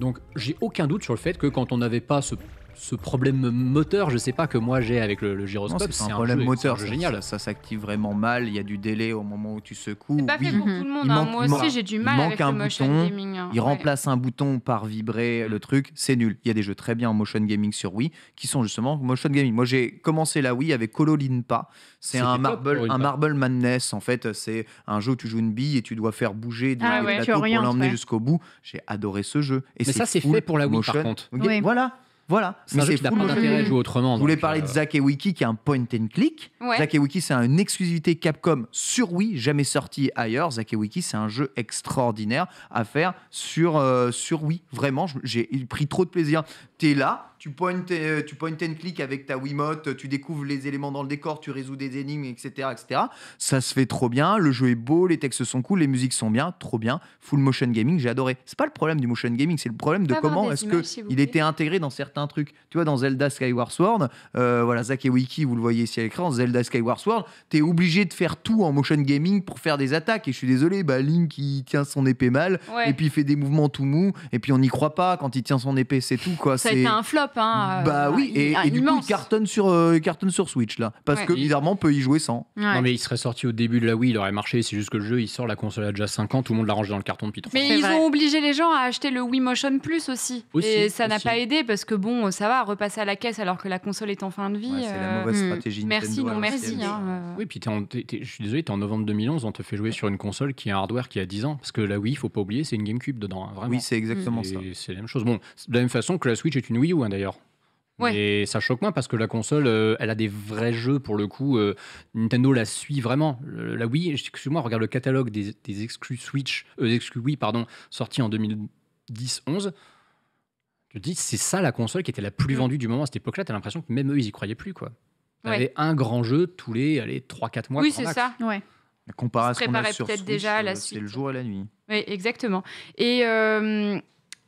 Donc j'ai aucun doute sur le fait que quand on n'avait pas ce ce problème moteur, je sais pas, que moi j'ai avec le, gyroscope. C'est un, problème moteur, c'est génial. Ça, s'active vraiment mal, il y a du délai au moment où tu secoues. C'est pas fait pour tout le monde, hein. moi aussi j'ai du mal avec un le motion gaming. Hein. Il remplace un bouton par vibrer mm. le truc, c'est nul. Il y a des jeux très bien en motion gaming sur Wii qui sont justement motion gaming. Moi j'ai commencé la Wii avec Cololinpa, c'est un, marble, un Marble Madness en fait, c'est un jeu où tu joues une bille et tu dois faire bouger des ah plateaux pour l'emmener jusqu'au bout. J'ai adoré ce jeu. Et Mais ça c'est fait pour la Wii par contre. Voilà, voilà. Mais c'est pas d'intérêt de jouer autrement. je voulais parler euh. de Zack et Wiki, qui est un point and click. Zack et Wiki, c'est une exclusivité Capcom sur Wii, jamais sorti ailleurs. Zack et Wiki, c'est un jeu extraordinaire à faire sur, euh, sur Wii. Vraiment, j'ai pris trop de plaisir. T'es là, tu pointes, euh, tu pointes and click avec ta Wiimote, euh, tu découvres les éléments dans le décor, tu résous des énigmes, etc., etc. Ça se fait trop bien, le jeu est beau, les textes sont cool, les musiques sont bien, trop bien. Full motion gaming, j'ai adoré. C'est pas le problème du motion gaming, c'est le problème de comment est-ce que il était intégré dans certains trucs. Tu vois, dans Zelda Skyward Sword, euh, voilà, Zach et Wiki, vous le voyez ici à l'écran, Zelda Skyward Sword, t'es obligé de faire tout en motion gaming pour faire des attaques. Et je suis désolé, bah, Link, il tient son épée mal, et puis il fait des mouvements tout mou, et puis on n'y croit pas quand il tient son épée, c'est tout quoi. Ça a été un flop. Euh, bah oui, et, du coup, cartonne sur, euh, sur Switch, là. Parce que bizarrement, on peut y jouer sans. Non, mais il serait sorti au début de la Wii, il aurait marché. C'est juste que le jeu, il sort, la console a déjà 5 ans, tout le monde l'a rangé dans le carton depuis 3 Mais ils ont obligé les gens à acheter le Wii Motion Plus aussi. et ça n'a pas aidé parce que bon, ça va, repasser à la caisse alors que la console est en fin de vie. c'est la euh, mauvaise hmm. stratégie. Merci, non merci. Hein, oui, puis je suis désolé, t'es en novembre 2011, on te fait jouer sur une console qui a un hardware qui a 10 ans. Parce que la Wii, faut pas oublier, c'est une GameCube dedans, hein, Oui, c'est exactement hmm. ça. C'est la même chose. Bon, de la même façon que la Switch est une Wii U, hein, d'ailleurs. Ouais. Et ça choque moins parce que la console, euh, elle a des vrais jeux pour le coup. Euh, Nintendo la suit vraiment. Euh, la Wii, excuse-moi, regarde le catalogue des, exclus Switch, exclus Wii, pardon, sorti en 2010-11. Tu te dis, c'est ça la console qui était la plus mm. vendue du moment à cette époque-là. T'as l'impression que même eux, ils y croyaient plus, quoi. y avait un grand jeu tous les, allez, 3-4 mois. Oui, c'est ça. Ouais. Comparé à ce sur déjà la suite. C'est le jour et la nuit. Oui, exactement. Et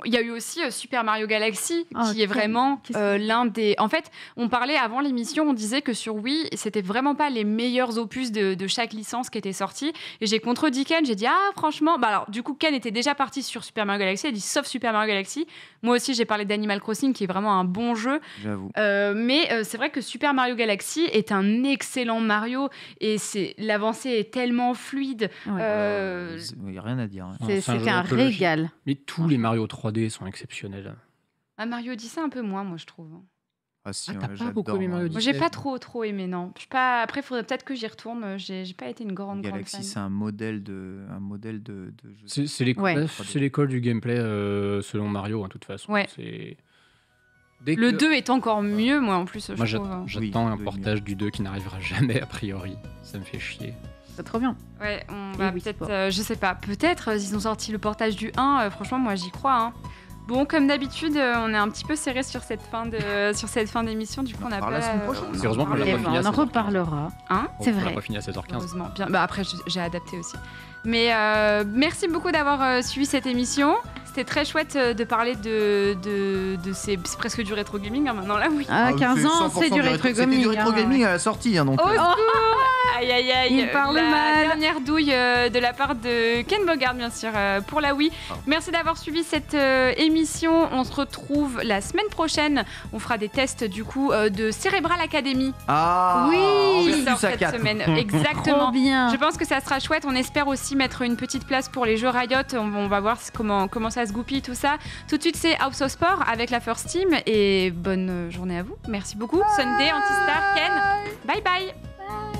il y a eu aussi euh, Super Mario Galaxy, ah, qui est vraiment euh, l'un des. En fait, on parlait avant l'émission, on disait que sur Wii, c'était vraiment pas les meilleurs opus de, chaque licence qui était sortie. Et j'ai contredit Ken, j'ai dit ah franchement, bah alors du coup Ken était déjà parti sur Super Mario Galaxy, elle dit sauf Super Mario Galaxy. Moi aussi j'ai parlé d'Animal Crossing, qui est vraiment un bon jeu. J'avoue. Euh, mais c'est vrai que Super Mario Galaxy est un excellent Mario et c'est l'avancée est tellement fluide. Il n'y a rien à dire. Hein. C'est un régal. Mais tous les Mario 3 sont exceptionnels. Ah, Mario ça un peu moins, moi, je trouve. Ah, si, J'ai pas trop, trop aimé, non. Je pas... Après, il faudrait peut-être que j'y retourne. J'ai pas été une grande, Galaxy, grande fan. c'est un modèle de, un modèle de, de jeu. C'est l'école du gameplay euh, selon Mario, hein, de toute façon. Ouais. le 2 est encore mieux, moi, en plus, moi, J'attends un portage du 2 qui n'arrivera jamais, a priori. Ça me fait chier. C'est trop bien. Ouais, on va peut-être, euh, je sais pas, peut-être euh, ils ont sorti le portage du 1, euh, franchement, moi j'y crois. Hein. Bon, comme d'habitude, on est un petit peu serré sur cette fin de sur cette fin d'émission. Du coup, on, a pas. Heureusement qu'on On en reparlera. Hein C'est vrai. On l'a pas fini à 7 h 15 Heureusement. Bien. Bah après, j'ai adapté aussi. Mais euh, merci beaucoup d'avoir euh, suivi cette émission. C'était très chouette euh, de parler de, de, ces. C'est presque du rétro gaming hein, maintenant là, oui. Ah, 15 ah ans, c'est du rétro gaming. C'était du rétro gaming à la sortie. hein, donc, Aïe aïe aïe Il parle La dernière douille de la part de Ken Bogard bien sûr pour la Wii. Ah. Merci d'avoir suivi cette émission. On se retrouve la semaine prochaine. On fera des tests du coup de Cérébral Academy Ah, Oui, on cette semaine. Exactement. bien. Je pense que ça sera chouette. On espère aussi mettre une petite place pour les jeux Riot. On, va voir comment, comment ça se goupille tout ça. Tout de suite, c'est House of Sport avec la First Team. Et bonne journée à vous. Merci beaucoup. Sunday, Antistar, Ken. bye. bye.